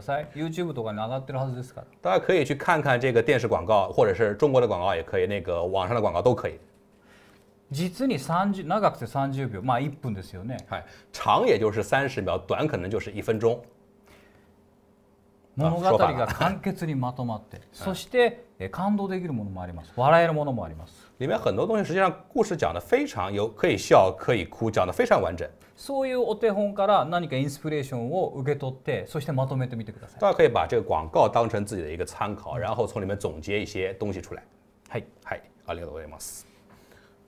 さい。YouTube 里か有，大家可以去看看这个电视广告，或者是中国的广告也可以，那个网上的广告都可以。実に三十長くて30秒まあ1分ですよね、はい、長也就是30秒短可能就是1分鐘物語が簡潔にまとまってそして感動できるものもあります笑えるものもあります里面很多东西实际上故事讲的非常有可以笑可以哭讲的非常完整そういうお手本から何かインスピレーションを受け取ってそしてまとめてみてください大家可以把这个广告当成自己的一个参考然后从里面总结一些东西出来はいはいありがとうございます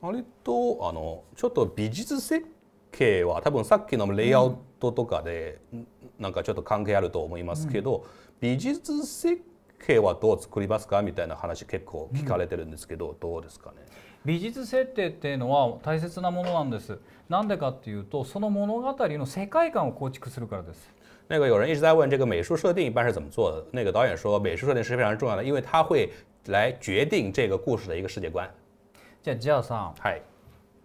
割とあのちょっと美術設計は多分さっきのレイアウトとかで、うん、なんかちょっと関係あると思いますけど、うん、美術設計はどう作りますかみたいな話結構聞かれてるんですけど、うん、どうですかね美術設定っていうのは大切なものなんです。なんでかっていうと、その物語の世界観を構築するからです。那个有人一直在问这个美术设定一般是怎么做的？那个导演说，美术设定是非常重要的，因为它会来决定这个故事的一个世界观。じゃあじゃあさん、はい、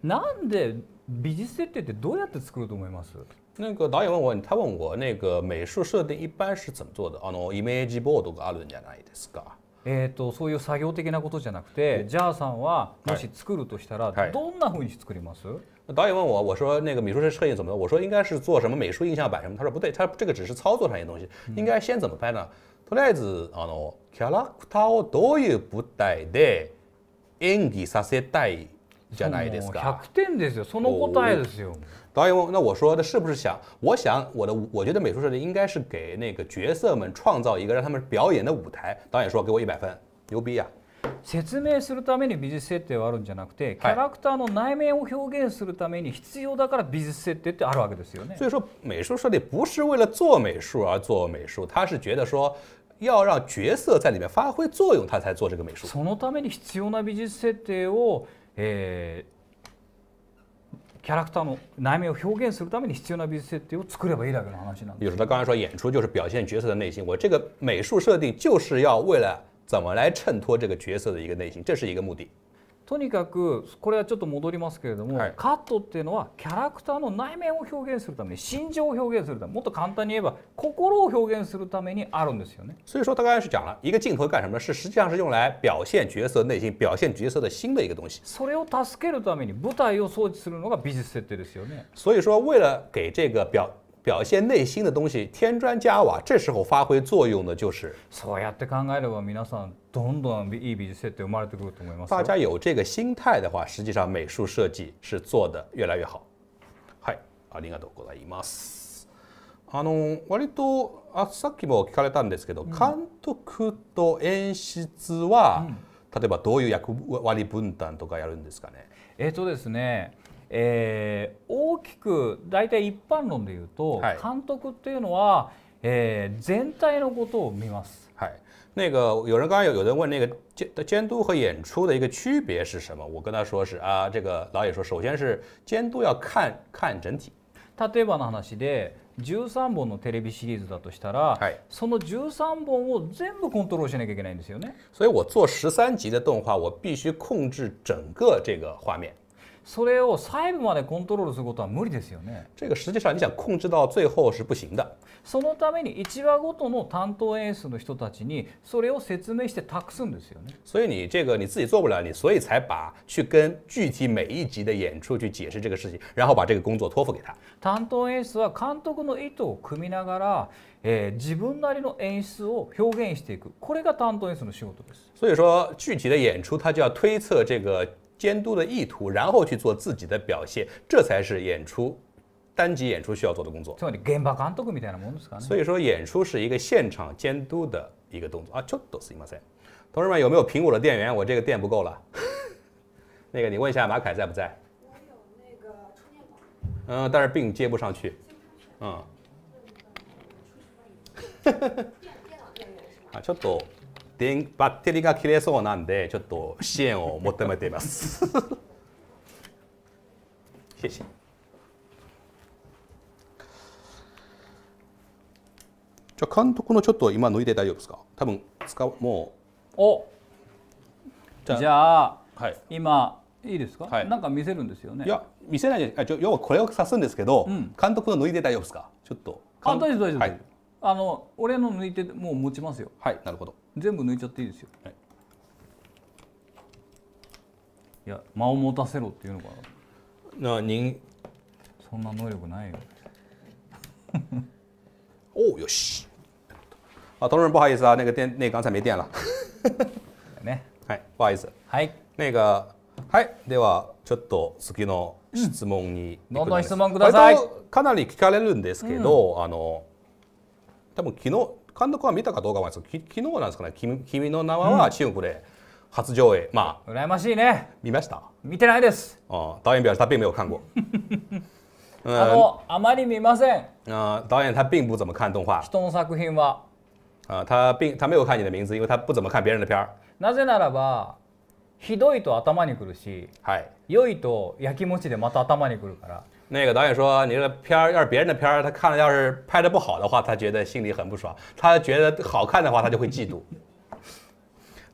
なんで美術設定ってどうやって作ると思います那个导演问我，他问我那个美术設定一般是怎么做的？あのイメージボードがあるんじゃないですか？えっと、そういう作業的なことじゃなくてジャーさんはもし作るとしたら、はい、どんなふうに作ります、はい导演问我，我说那个美术摄影怎么？我说应该是做什么美术印象版什么。他说不对，他这个只是操作上一些东西，应该先怎么拍呢？とりあえずあのキャラクターをどういう舞台で演技させたいじゃないですか。100点ですよ。その答えですよ。导演问：“那我说的是不是想？我想我的，我觉得美术设计应该是给那个角色们创造一个让他们表演的舞台。”导演说：“给我一百分，牛逼呀！”説明するために美術設定はあるんじゃなくて、キャラクターの内面を表現するために必要だから美術設定ってあるわけですよね。所以说，美术设计不是为了做美术而做美术，他是觉得说要让角色在里面发挥作用，他才做这个美术。有什么？刚才说演出就是表现角色的内心，我这必要美术设定，就是要为了怎么来衬托这个角色必要的美个内定，这是一个目的的美术设定，要为了的的とにかくこれはちょっと戻りますけれども、はい、カットっていうのはキャラクターの内面を表現するために心情を表現するためもっと簡単に言えば心を表現するためにあるんですよね。所以说他刚才是讲了一个镜头干什么是实际上是用来表现角色内心、表现角色的新的一个东西。それを助けるために舞台を装置するのが美術設定ですよね。所以说为了给这个表表現内心的东西添砖加瓦，这时候发挥作用的就是そうやって考えれば皆さんどんどんいい美術設定生まれてくると思います。大家有这个心态的话，实际上美术设计是做的越来越好。はい、ありがとうございます。あの割とあさっきも聞かれたんですけど、監督と演出は、例えばどういう役割分担とかやるんですかね。えっ、とですね。えー、大きく大体一般論で言うと、はい、監督っていうのは、えー、全体のことを見ます。はい。那个有人刚刚有人问那个监监督和演出的一个区别是什么？我跟他说是啊，这个老野说，首先是监督要看看整体。例えばの話で13本のテレビシリーズだとしたら、はい、その13本を全部コントロールしなきゃいけないんですよね。所以我做13集的动画，我必须控制整个这个画面。それを細部までコントロールすることは無理ですよね。这个实际上你想控制到最后是不行的。そのために1話ごとの担当演出の人たちにそれを説明して託すんですよね。所以你这个你自己做不了，你所以才把去跟具体每一集的演出去解释这个事情，然后把这个工作托付给他。担当演出は監督の意図を組みながら。えー、自分なりの演出を表現していくこれが担当演出の仕事です。所以说具体的演出，他就要推测这个监督的意图，然后去做自己的表现，这才是演出单集演出需要做的工作。所以，说演出是一个现场监督的一个动作啊。同志们，有没有苹果的电源？我这个电不够了。<laughs> 那个，你问一下马凯在不在？我有那个充电宝。嗯，但是并接不上去。嗯。哈哈哈。啊，ち啊，就都。バッテリーが切れそうなんでちょっと支援を求めています。谢 <laughs> 谢じゃあ監督のちょっと今脱いで大丈夫ですか多分使うもうおじゃあ、はい、今いいですか、はい、なんか見せるんですよねいや見せないで要はこれを指すんですけど、うん、監督の脱いで大丈夫ですかちょっとあ大丈夫大丈夫、はいあの俺の抜いてもう持ちますよはいなるほど全部抜いちゃっていいですよ、はい、いや間を持たせろっていうのかなな人そんな能力ないよ哦，有 <laughs> 戏！啊，同志们，不好意思啊，那个电那个、刚才没电了。ね、<laughs> はい、不好意思。はい。那个、はい、ではちょっと次の質問に、どんどん質問ください。かなり聞かれるんですけど、あの。多分昨日監督は見たかどうかわですけど昨日なんですかね君「君の名は」中国で初上映、うん、まあ羨ましいね見ました見てないですあ导演表示看过 <laughs> あの、あまり見ません。あ、导演他并不怎么看动画。人の作品は。あ、他并他没有看你的名字，因为他不怎么看别人的片なぜならば、ひどいと頭にくるし、はい、良いとやきもちでまた頭にくるから。那个导演说：“你这片儿要是别人的片儿，他看了要是拍的不好的话，他觉得心里很不爽；他觉得好看的话，他就会嫉妒。”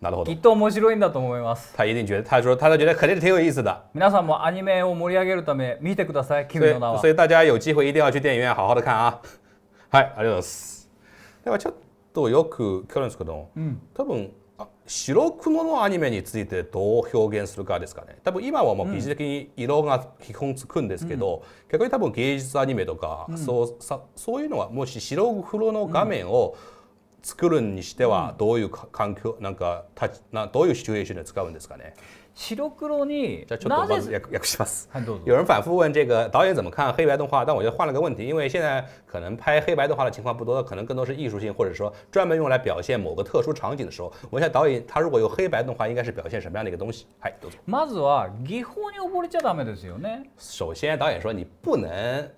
なるほど。きっと面白いんだと思います。他一定觉得，他说，他都觉得肯定是挺有意思的。皆さんもアニメを盛り上げるため見てください。所以，所以大家有机会一定要去电影院好好的看啊！嗨，阿迪老师。でもちょっとよく聞こえますけど、うん、多分。白黒のアニメについてどう表現するかですかね多分今はもう技術的に色が基本つくんですけど、うん、逆に多分芸術アニメとか、うん、そうさそういうのはもし白黒の画面を作るにしてはどういう環境なんかたなどういうシチュエーションで使うんですかね白黒になぜ？有人反复问这个导演怎么看黑白动画，但我觉得换了个问题，因为现在可能拍黑白动画的情况不多，可能更多是艺术性，或者说专门用来表现某个特殊场景的时候。问一下导演，他如果有黑白动画，应该是表现什么样的一个东西？嗨，没错。まずは技法に溺れちゃダメですよね。首先，导演说你不能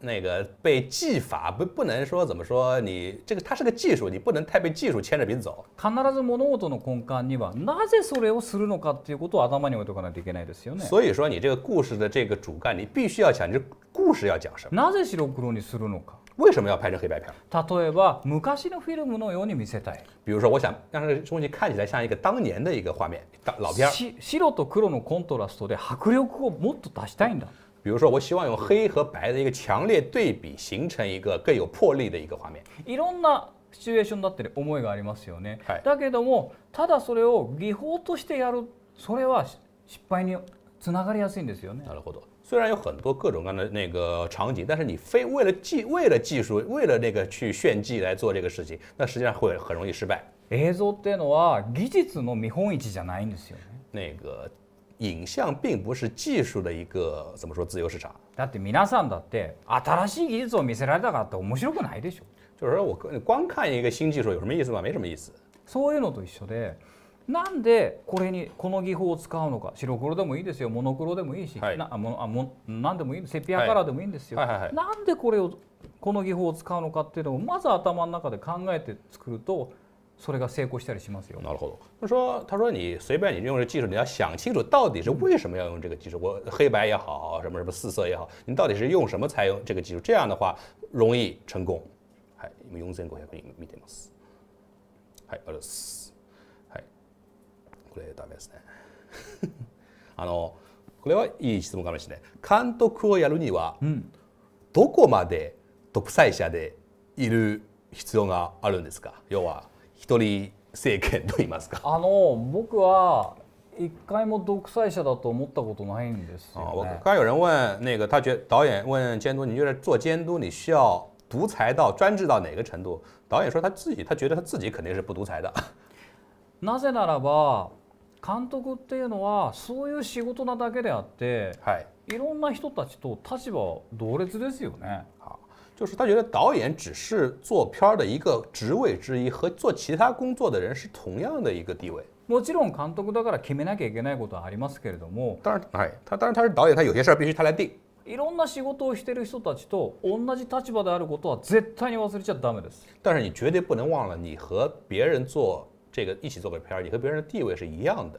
那个被技法不不能说怎么说，你这个它是个技术，你不能太被技术牵着鼻子走。必ず物事の根幹にはなぜそれをするのかということを頭に。とかなきゃいけないですよね。所以说你这个故事的这个主干，你必须要想，你故事要讲什么？なぜ白黒にするのか？为什么要拍成黑白片？例えば昔のフィルムのように見せたい。比如说，我想让这东西看起来像一个当年的一个画面，老片。白と黒のコントラストで迫力をもっと出したいんだ。比如说，我希望用黑和白的一个强烈对比，形成一个更有魄力的一个画面。いろんなシチュエーションだって思いがありますよね。だけども、ただそれを技法としてやる、それは失敗につながりやすいんですよね。なるほど。虽然有很多各种各样的那个场景，但是你非为了技、为了技术、为了那个去炫技来做这个事情，那实际上会很容易失败。映像っていうのは技術の見本市じゃないんですよね。那个影像并不是技术的一个怎么说自由市场。だって皆さんだって新しい技術を見せられたからって面白くないでしょ。就是说我光看一个新技术有什么意思吗？没什么意思。そういうのと一緒で。なんでこれにこの技法を使うのか白黒でもいいですよモノクロでもいいし、はい、なあもあも何でもいいセピアカラーでもいいんですよ、はいはいはいはい、なんでこれをこの技法を使うのかっていうのをまず頭の中で考えて作るとそれが成功したりしますよ。なるほど。他说，他说你随便你用这技术，你要想清楚到底是为什么要用这个技术。我黑白也好，什么什么四色也好，你到底是用什么才用这个技术？这样的话容易成功。はい、今四う。五百人見てます。はい、ありがとうございます。これダメですね <laughs> あのこれはいい質問かもしれない監督をやるには、うん、どこまで独裁者でいる必要があるんですか要は一人政権と言いますかあの僕は一回も独裁者だと思ったことないんですよ、ね。我刚有人问那个，他觉导演问监督，你觉得做监督你需要独裁到专制到哪个程度？导演说他自己，他觉得他自己肯定是不独裁的。<laughs> なぜならば、監督っていうのはそういう仕事なだけであって、はい、いろんな人たちと立場同列ですよね。就是他觉得导演只是做片儿的一个职位之一，和做其他工作的人是同样的一个地位。もちろん監督だから決めなきゃいけないことはありますけれども、当然、はい、他当然他是导演，他有些事儿必须他来定。いろんな仕事をしている人たちと同じ立場であることは絶対に忘れちゃダメです。但是你绝对不能忘了，你和别人做这个一起做个片儿，你和别人的地位是一样的。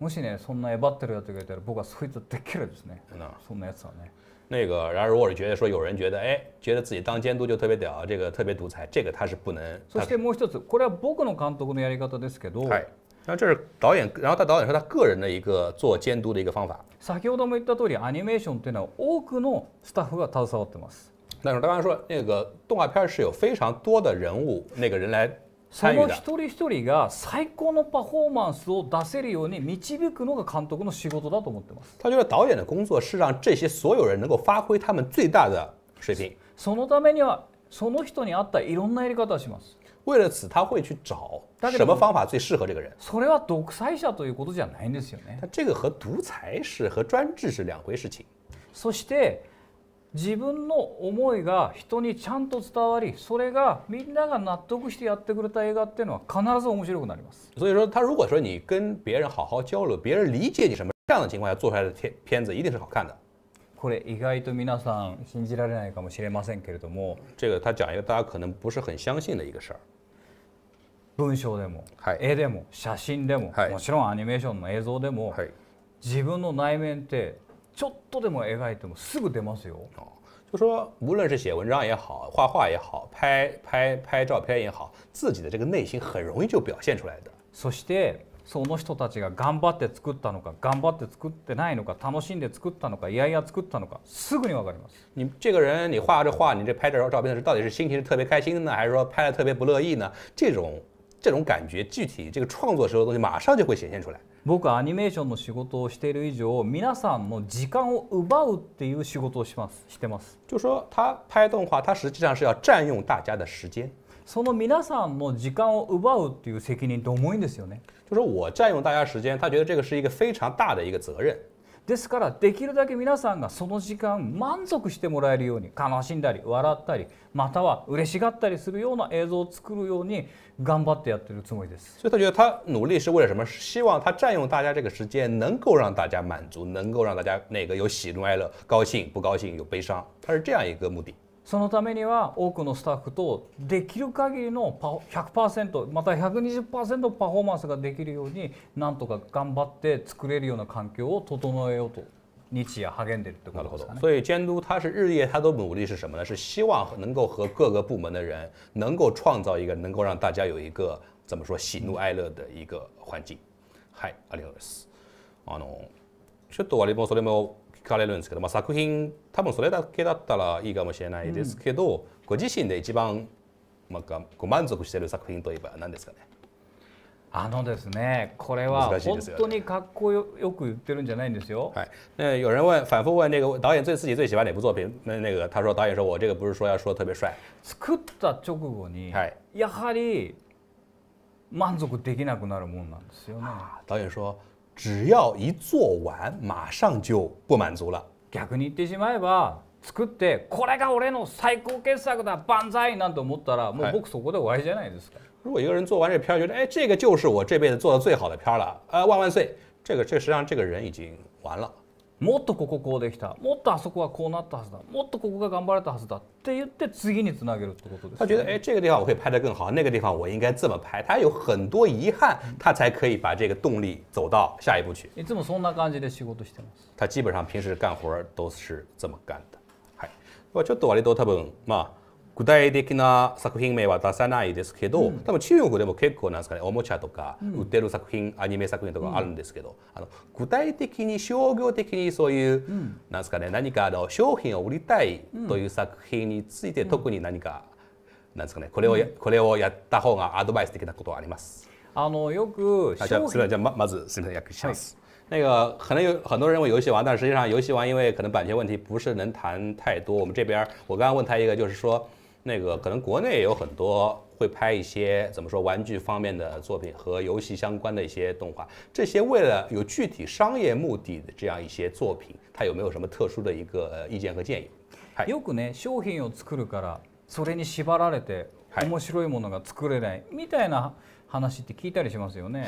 もしねそんなエバってるやつがいたら、僕はそいうできるですね。そんなやつはね。那个，然而，如果是觉得说有人觉得，哎，觉得自己当监督就特别屌，这个特别独裁，这个他是不能。そしてもう一つ、これは僕の監督のやり方ですけど、はい。那这是导演，然后他导演说他个人的一个做监督的一个方法。先ほども言った通り、アニメーションというのは多くのスタッフが携わってます。但是刚刚说那个动画片是有非常多的人物，那个人来。その一人一人が最高のパフォーマンスを出せるように導くのが監督の仕事だと思ってます。他觉得导演的工作是让这些所有人能够发挥他们最大的水平。そのためにはその人に合ったいろんなやり方をします。为了此，他会去找什么方法最适合这个人。それは独裁者ということじゃないんですよね。但这个和独裁是和专制是两回事情。そして。自分の思いが人にちゃんと伝わりそれがみんなが納得してやってくれた映画っていうのは必ず面白くなります。所以说，他如果说你跟别人好好交流，别人理解你什么这样的情况下做出来的片子一定是好看的。これ意外と皆さん信じられないかもしれませんけれども、这个他讲一个大家可能不是很相信的一个事儿。文章でも、はい、絵でも写真でも、はい、もちろんアニメーションの映像でも、はい、自分の内面ってちょっとでも描いてもすぐ出ますよ。哦，就说无论是写文章也好，画画也好，拍拍拍照片也好，自己的这个内心很容易就表现出来的。そしてその人たちが頑張って作ったのか、頑張って作ってないのか、楽しんで作ったのか、いやいや作ったのか、すぐにわかります。你这个人，你画这画，你这拍这张照片的时候，到底是心情是特别开心呢，还是说拍的特别不乐意呢？这种这种感觉，具体这个创作时候的东西，马上就会显现出来。僕はアニメーションの仕事をしている以上皆さんの時間を奪うっていう仕事をしますしてます。就说他拍动画，他实际上是要占用大家的时间。その皆さんの時間を奪うっていう責任って重いんですよね。就说我占用大家时间，他觉得这个是一个非常大的一个责任。ですからできるだけ皆さんがその時間満足してもらえるように悲しんだり笑ったりまたは嬉しがったりするような映像を作るように頑張ってやってるつもりです。所以他觉得他努力是为了什么？希望他占用大家这个时间，能够让大家满足，能够让大家那个有喜怒哀乐，高兴不高兴，有悲伤，他是这样一个目的。そのためには多くのスタッフとできる限りの100%また120%パフォーマンスができるようになんとか頑張って作れるような環境を整えようと日夜励んでるってことですかね。所以监督他是日夜他都努力是什么呢？是希望能够和各个部门的人能够创造一个能够让大家有一个怎么说喜怒哀乐的一个环境。はい、ありがとうございます。あのちょっと割もそれも聞かれるんですけど、まあ、作品多分それだけだったらいいかもしれないですけど、ご自身で一番なんかご満足してる作品といえば何ですかねあのですね、これは本当にかっこよく言ってるんじゃないんですよ。はい。那有人问，反复问这个导演最自己最喜欢哪部作品？那那个他说，导演说我这个不是说要说特别帅。作った直後に、はい、やはり満足できなくなるもんなんですよね。导演说，只要一做完，马上就不满足了。逆に言ってしまえば。作ってこれが俺の最高傑作だ万歳なんて思ったらもう僕そこで終わりじゃないですか。如果一个人做完这片儿觉得哎这个就是我这辈子做的最好的片儿了万万岁，这个这实际上这个人已经完了。もっとこここうできたもっとあそこはこうなったはずだもっとここが頑張れたはずだって言って次につなげるってことです、ね、他觉得哎这个地方我会拍得更好那个地方我应该这么拍他有很多遗憾他才可以把这个动力走到下一步去。いつもそんな感じで仕事してます。他基本上平时干活都是这么干。はちょっと割と多分まあ具体的な作品名は出さないですけど、うん、多分中国でも結構なんですかねおもちゃとか売ってる作品、うん、アニメ作品とかあるんですけど、うん、あの具体的に商業的にそういう、なんですかね何かあの商品を売りたいという作品について、特に何かなんですかねこれをや、これをやった方がアドバイス的なことはあります。あのよくあじゃあままずすみません訳します。はい那个可能有很多认为游戏王，但实际上游戏王因为可能版权问题不是能谈太多。我们这边我刚刚问他一个，就是说那个可能国内有很多会拍一些怎么说玩具方面的作品和游戏相关的一些动画，这些为了有具体商业目的的这样一些作品，他有没有什么特殊的一个意见和建议？よくね商品を作るからそれに縛られて面白いものが作れないみたいな話って聞いたりしますよね？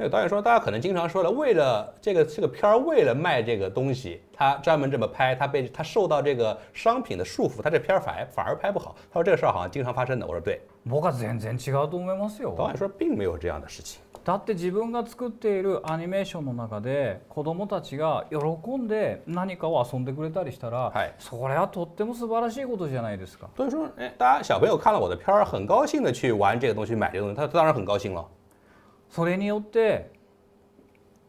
那个导演说，大家可能经常说了，为了这个这个片儿，为了卖这个东西，他专门这么拍，他被他受到这个商品的束缚，他这片儿反反而拍不好。他说这个事儿好像经常发生的。我说对。导演说并没有这样的事情。说，为大家小朋友看了我的片儿，很高兴的去玩这个东西，买这个东西，他当然很高兴了。それによって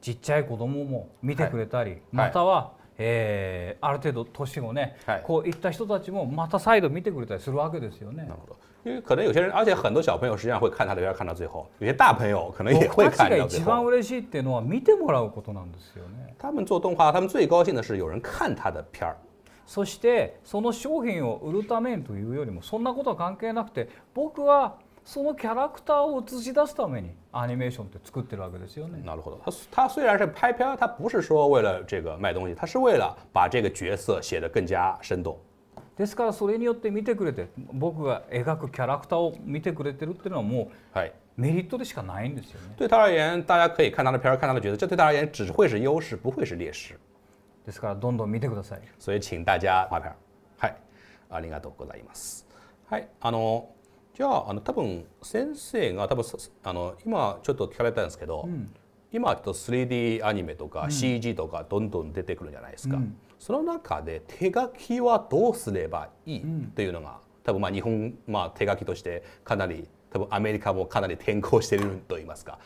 ちっちゃい子供も見てくれたり、はい、または、はい、えー、ある程度年をね、はい、こういった人たちもまた再度見てくれたりするわけですよね。なるほど因为可能有些人，而且很多小朋友实际上会看他的片看到最后，有些大朋友可能也会看到最后。一番嬉しいっていうのは見てもらうことなんですよね。他们做动画，他们最高兴的是有人看他的片儿。そしてその商品を売るためというよりもそんなことは関係なくて僕はそのキャラクターを映し出すためにアニメーションって作ってるわけですよね。なるほど。他他虽然是拍片，他不是说为了这个卖东西，他是为了把这个角色写得更加生動。ですからそれによって見てくれて僕が描くキャラクターを見てくれてるっていうのはもう、はい、メリットでしかないんですよね。对他而言，大家可以看他的片儿，看他的角色，这对他而言只会是优势，不会是劣势。ですからどんどん見てください。所以请大家画片。はい、ありがとうございます。はい、あの。じゃああの多分先生が多分あの今ちょっと聞かれたんですけど、うん、今ちょっと 3D アニメとか CG とかどんどん出てくるじゃないですか、うん、その中で手書きはどうすればいいというのが、多分まあ日本、まあ、手書きとしてかなり多分アメリカもかなり転向しているといいますか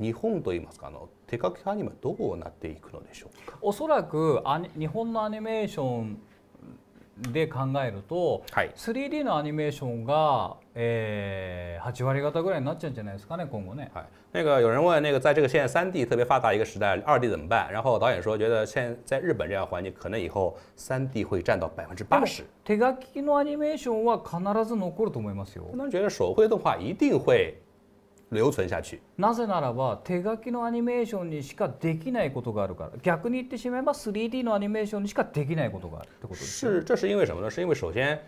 日本といいますかあの手書きアニメどうなっていくのでしょうかおそらくア日本のアニメーションで考えると、はい、3D のアニメーションがえー，八割方ぐらいになっちゃうんじゃないですかね，今後ね。呢。哎，那个有人问，那个在这个现在三 D 特别发达一个时代，二 D 怎么办？然后导演说，觉得现在日本这样环境，可能以后三 D 会占到百分八十。手書きのアニメーションは必ず残ると思いますよ。可能觉得手绘动画一定会留存下去なぜならば手書きのアニメーションにしかできないことがあるから逆に言ってしまえば 3D のアニメーションにしかできないことがあるってことです是这是因为什么呢是因为首先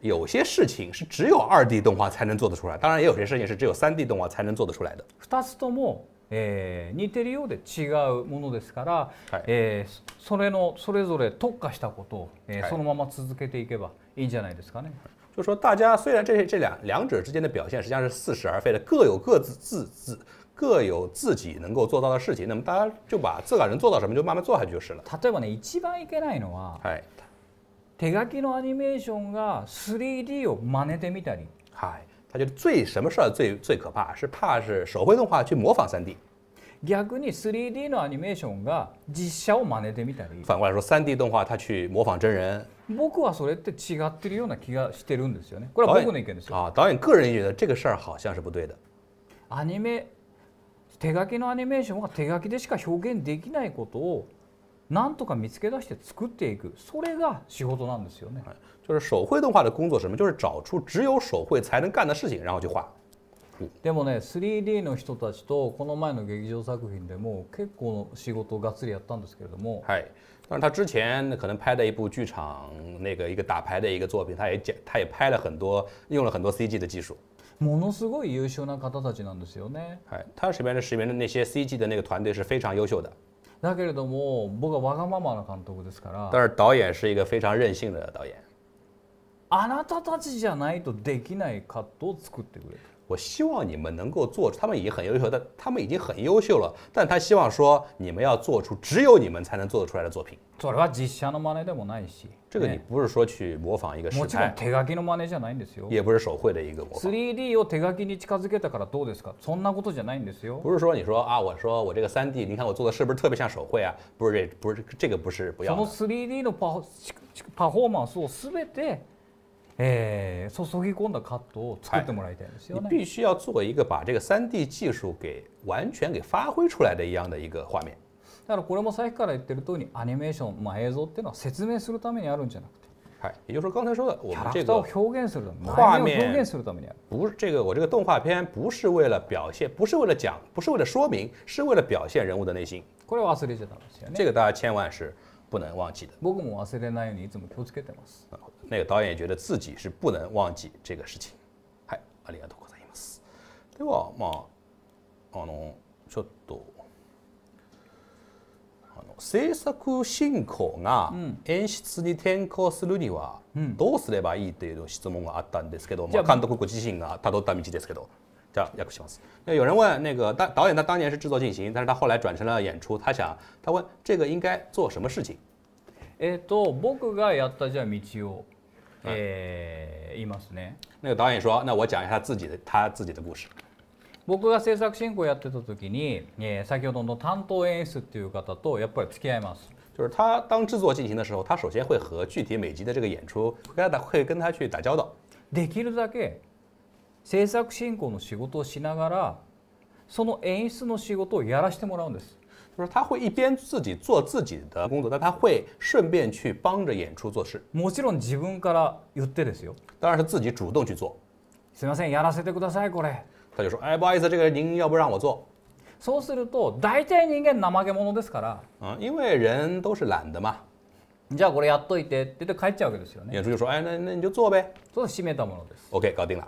有些事情是只有 2D 动画才能做得出来当然也有些事情是只有 3D 動画才能做得出来的2つともえー、似てるようで違うものですから、はい、えー、それのそれぞれ特化したことを、えーはい、そのまま続けていけばいいんじゃないですかね。はい就说大家虽然这些这两两者之间的表现实际上是似是而非的，各有各自自自各有自己能够做到的事情，那么大家就把自个儿能做到什么就慢慢做下去就是了。例えばね一番いけないのは、はい、手書きのアニメーションが 3D を真似てみたい。嗨，他觉得最什么事儿最最可怕是怕是手绘动画去模仿 3D。逆に 3D のアニメーションが実写を真似てみたり反过来说 3D 動画它去模仿真人僕はそれって違ってるような気がしてるんですよねこれは僕の意見ですよあ导演个人觉得这个事儿好像是不对的アニメ手書きのアニメーションは手書きでしか表現できないことをなんとか見つけ出して作っていくそれが仕事なんですよね就是手绘动画的工作什么就是找出只有手绘才能干的事情然后去画でもね 3D の人たちとこの前の劇場作品でも結構仕事がっつりやったんですけれども。はい但是他之前可能拍的一部剧场，那个一个打牌的一个作品，他也讲，他也拍了很多，用了很多 CG 的技术。ものすごい優秀な方たちなんですよね。はい、他身边的身边的那些 CG 的那个团队是非常优秀的。だけれども、僕はわがままな監督ですから。但是导演是一个非常任性的导演。あなたたちじゃないとできないカットを作ってくれる。我希望你们能够做出，他们已经很优秀，但 <laughs> 他们已经很优秀了。但他希望说，你们要做出只有你们才能做得出来的作品。それ実写のマネでもないし。这个你不是说去模仿一个。もちろん手書きのマネじゃないんですよ。也不是手绘的一个模仿。3D を手書きに近づけたからどうですか？そんなことじゃないんですよ。不是说你说啊，我说我这个 3D，你看我做的是不是特别像手绘啊？不是这，不是这个，不是不要。その 3D のパフォーマンスをすべて。哎，注ぎ込んだカットを作ってもらいたいですよ、你必须要做一个把这个三 D 技术给完全给发挥出来的一样的一个画面。だからこれもさっきから言ってる通り、アニメーション、まあ映像っていうのは説明するためにあるんじゃなくて。は也就是说刚才说的，我们这个画面不是这个，我这个动画片不是为了表现，不是为了讲，不是为了说明，是为了表现人物的内心。これ忘れちゃダメですよね。这个大家千万是不能忘记的。僕も忘れないようにいつも気をつけてます。那个导演也觉得自己是不能忘记这个事情。对い嘛，す。で说多。あの制作進行が演出に転向するにはどうすればいいという質問があったんですけど、まあ監督ご自身が辿った道ですけど、じゃ訳します。那有人问那个当导演他当年是制作进行，但是他后来转成了演出，他想他问这个应该做什么事情？えっと僕がやったじゃ道をえいますね。那个导演说：“那我讲一下自己的他自己的故事。”僕が制作進行やってた時に、えー、先ほどの担当演出っていう方とやっぱり付き合います。就是他当制作进行的时候，他首先会和具体每集的这个演出跟他会跟他去打交道。できるだけ制作進行の仕事をしながら、その演出の仕事をやらせてもらうんです。就是他会一边自己做自己的工作，但他会顺便去帮着演出做事。もちろん自分から言ってですよ。当然是自己主动去做。すみません、やらせてくださいこれ。他就说：“哎，不好意思，这个您要不让我做？”そうするとだい人間怠け者ですから。嗯，因为人都是懒的嘛。じゃこれやっといてってで帰っちゃうわけですよね。演出就说：“哎，那那你就做呗。”そう決めたものです。OK，搞定了。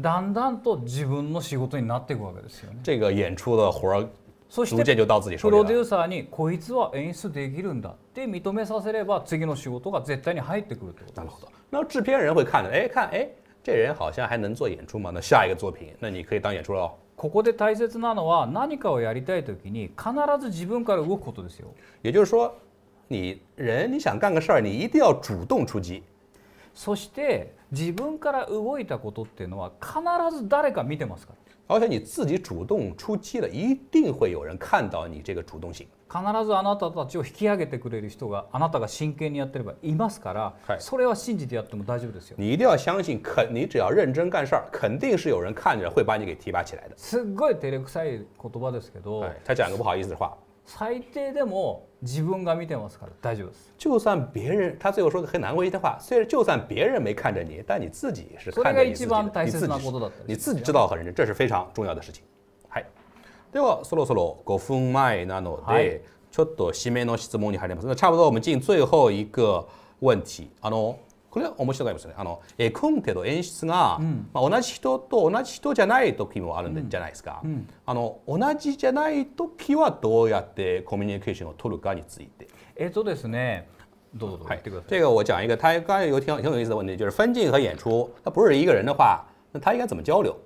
だんだんと自分の仕事になっていくわけですよね。这个演出的活儿。そしてプロデューサーにこいつは演出できるんだって認めさせれば次の仕事が絶対に入ってくるってことなるほど。那制片人会看哎，看，哎，这人好像还能做演出那下一个作品，那你可以当演出ここで大切なのは何かをやりたいときに必ず自分から動くことですよ。也就是说，你人你想干个事儿，你一定要主动出击。そして自分から動いたことっていうのは必ず誰か見てますから。而且你自己主动出击了，一定会有人看到你这个主动性。必ずあなたたちを引き上げてくれる人が、あなたが真剣にやってればいますから、それは信じてやっても大丈夫ですよ。你一定要相信，肯你只要认真干事儿，肯定是有人看着会把你给提拔起来的。すごい照れくさい言葉ですけど。他讲个不好意思的话。最低でも自分が見てますから大丈夫です。就算别人，他最说很一句话，虽然就算别人没看着你，但你自己是看着你自己的，你自己知道很这是非常重要的事情。はい。ではそろそろ5分前なので、ちょっと締めの質問に入ります。差不多我们进最后一个问题。あの。これは面白いますねあの、えコンテの演出が、うん、まあ、同じ人と同じ人じゃない時もあるんじゃないですか、うんうん、あの同じじゃない時はどうやってコミュニケーションを取るかについて。えっ、とですねどうぞどうぞ。这个我讲一个，他刚才有挺挺有意思的问题，就是分镜和演出，他不是一个人的话，那他应该怎么交流？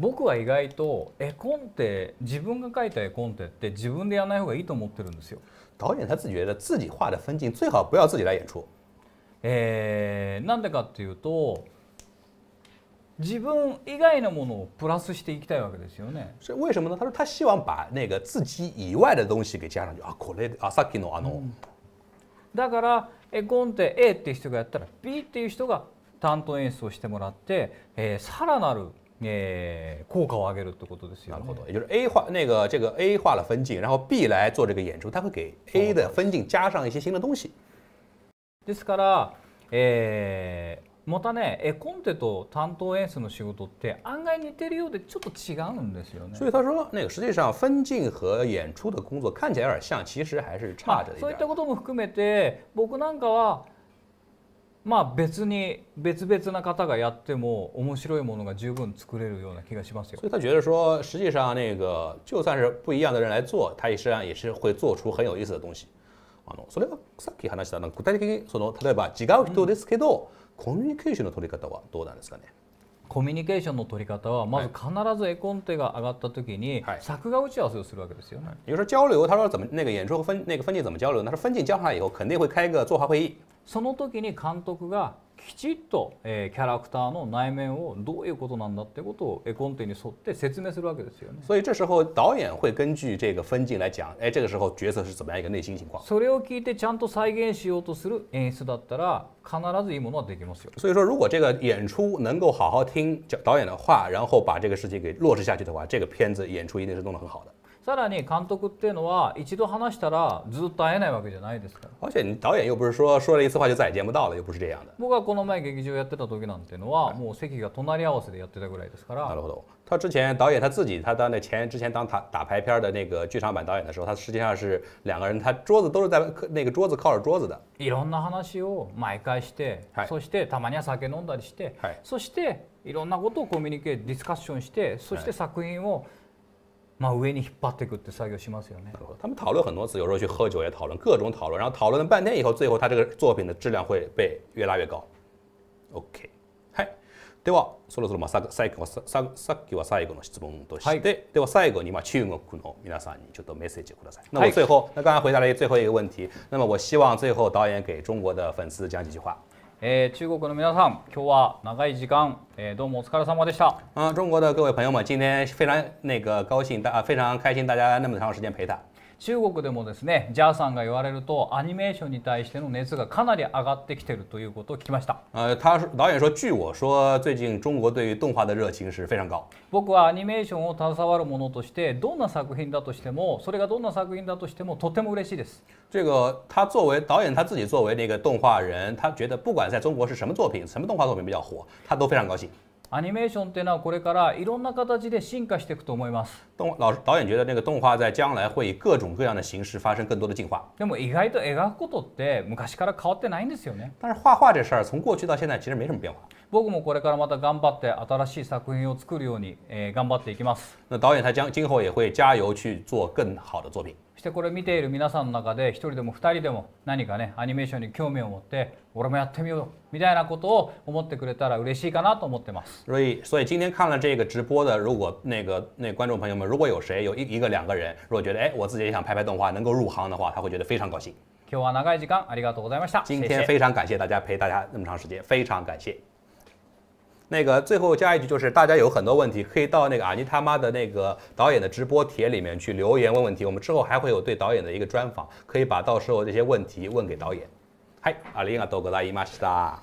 僕は意外と絵コンテ自分が描いた絵コンテって自分でやらない方がいいと思ってるんですよ。导演他自己觉得自己画的分镜最好不要自己来演出。えなんでかっていうと自分以外のものをプラスしていきたいわけですよね。そ为什么呢？他说他希望把那个自己以外的东西给加上去。あ、これ、あ、さっきのあの。だから、え、ゴンテ A っていう人がやったら B っていう人が担当演出をしてもらって、えー、さらなるえー、効果を上げるってことですよ、ね。なるほど。就是 A 画那个这个 A 画了分镜，然后 B 来做这个演出，他会给 A 的分镜加上一些新的东西。ですから、えー、またね絵コンテと担当演出の仕事って案外似てるようでちょっと違うんですよね。所以他说那个实际上分镜和演出的工作看起来有点像，其实还是差着一点。そういったことも含めて僕なんかは。まあ別に別々な方がやっても面白いものが十分作れるような気がしますよ。所以他觉得说，实际上那个就算是不一样的人来做，他也是会做出很有意思的东西。あのそれはさっき話したなんか具体的にその例えば違う人ですけど、うん、コミュニケーションの取り方はどうなんですかねコミュニケーションの取り方はまず必ず絵コンテが上がった時に、はい、作画打ち合わせをするわけですよね。有时候交流，他说怎么那个演出和分那个分镜怎么交流？他分镜交上以后，肯定会开个座谈会议。その時に監督がきちっと、えー、キャラクターの内面をどういうことなんだってことを絵コンテに沿って説明するわけですよね。所以这时候导演会根据这个分镜来讲，哎，这个时候角色是怎么样一个内心情况。それを聞いてちゃんと再現しようとする演出だったら必ずいいものはできますよ。所以说，如果这个演出能够好好听导演的话，然后把这个事情给落实下去的话，这个片子演出一定是弄得很好的。さらに監督っていうのは一度話したらずっと会えないわけじゃないですから。而且导演又不是说说了一次话就再也见不到了，又不是这样的。僕はこの前劇場やってた時なんてうのはもう席が隣り合わせでやってたぐらいですから。なるほど。他之前导演他自己，他当那前之前当打打排片的那个剧场版导演的时候，他实际上是两个人，他桌子都是在那个桌子靠着桌子的。いろんな話を毎回して、はい、そしてたまには酒飲んだりして、はい、そしていろんなことをコミュニケーディスカッションして、そして作品を、はいあ上に引っ張っていくって作業しますよね。他们讨论很多次，有时候去喝酒也讨论各种讨论，然后讨论了半天以后，最后他这个作品的质量会被越拉越高。OK。はい。ではそろそろまあ最後ささっきは最後の質問として、はい、では最後にまあ中国の皆さんにちょっとメッセージください。那我最后，那刚才回答了最后一个问题，那么我希望最后导演给中国的粉丝讲几句话。中国的各位朋友们，今天非常那个高兴，大非常开心，大家那么长时间陪他。中国でもですねジャーさんが言われるとアニメーションに対しての熱がかなり上がってきてるということを聞きました。呃，他导演说，据我说，最近中国对于動画的热情是非常高。僕はアニメーションを携わるものとして、どんな作品だとしても、それがどんな作品だとしてもとても嬉しいです。这个他作为导演，他自己作为那个动画人，他觉得不管在中国是什么作品，什么动画作品比较火，他都非常高兴。アニメーションというのはこれからいろんな形で進化していくと思います。导演觉得那个动画在将来会以各种各样的形式发生更多的进化。でも意外と描くことって昔から変わってないんですよね。但是画画这事儿从过去到现在其实没什么变化。僕もこれからまた頑張って新しい作品を作るように、えー、頑張っていきます。那导演他将今后也会加油去做更好的作品。そしてこれ見ている皆さんの中で一人でも二人でも何かねアニメーションに興味を持って俺もやってみようみたいなことを思ってくれたら嬉しいかなと思ってます。所以所以今天看了这个直播的，如果那个那观众朋友们，如果有谁有一一个两个人，如果觉得哎我自己也想拍拍动画，能够入行的话，他会觉得非常高兴。今日は長い時間ありがとうございました。今天非常感谢大家陪大家那么长时间，非常感谢。那个最后加一句就是，大家有很多问题可以到那个阿尼他妈的那个导演的直播帖里面去留言问问题，我们之后还会有对导演的一个专访，可以把到时候这些问题问给导演。嗨，阿林啊，多格拉伊玛西达。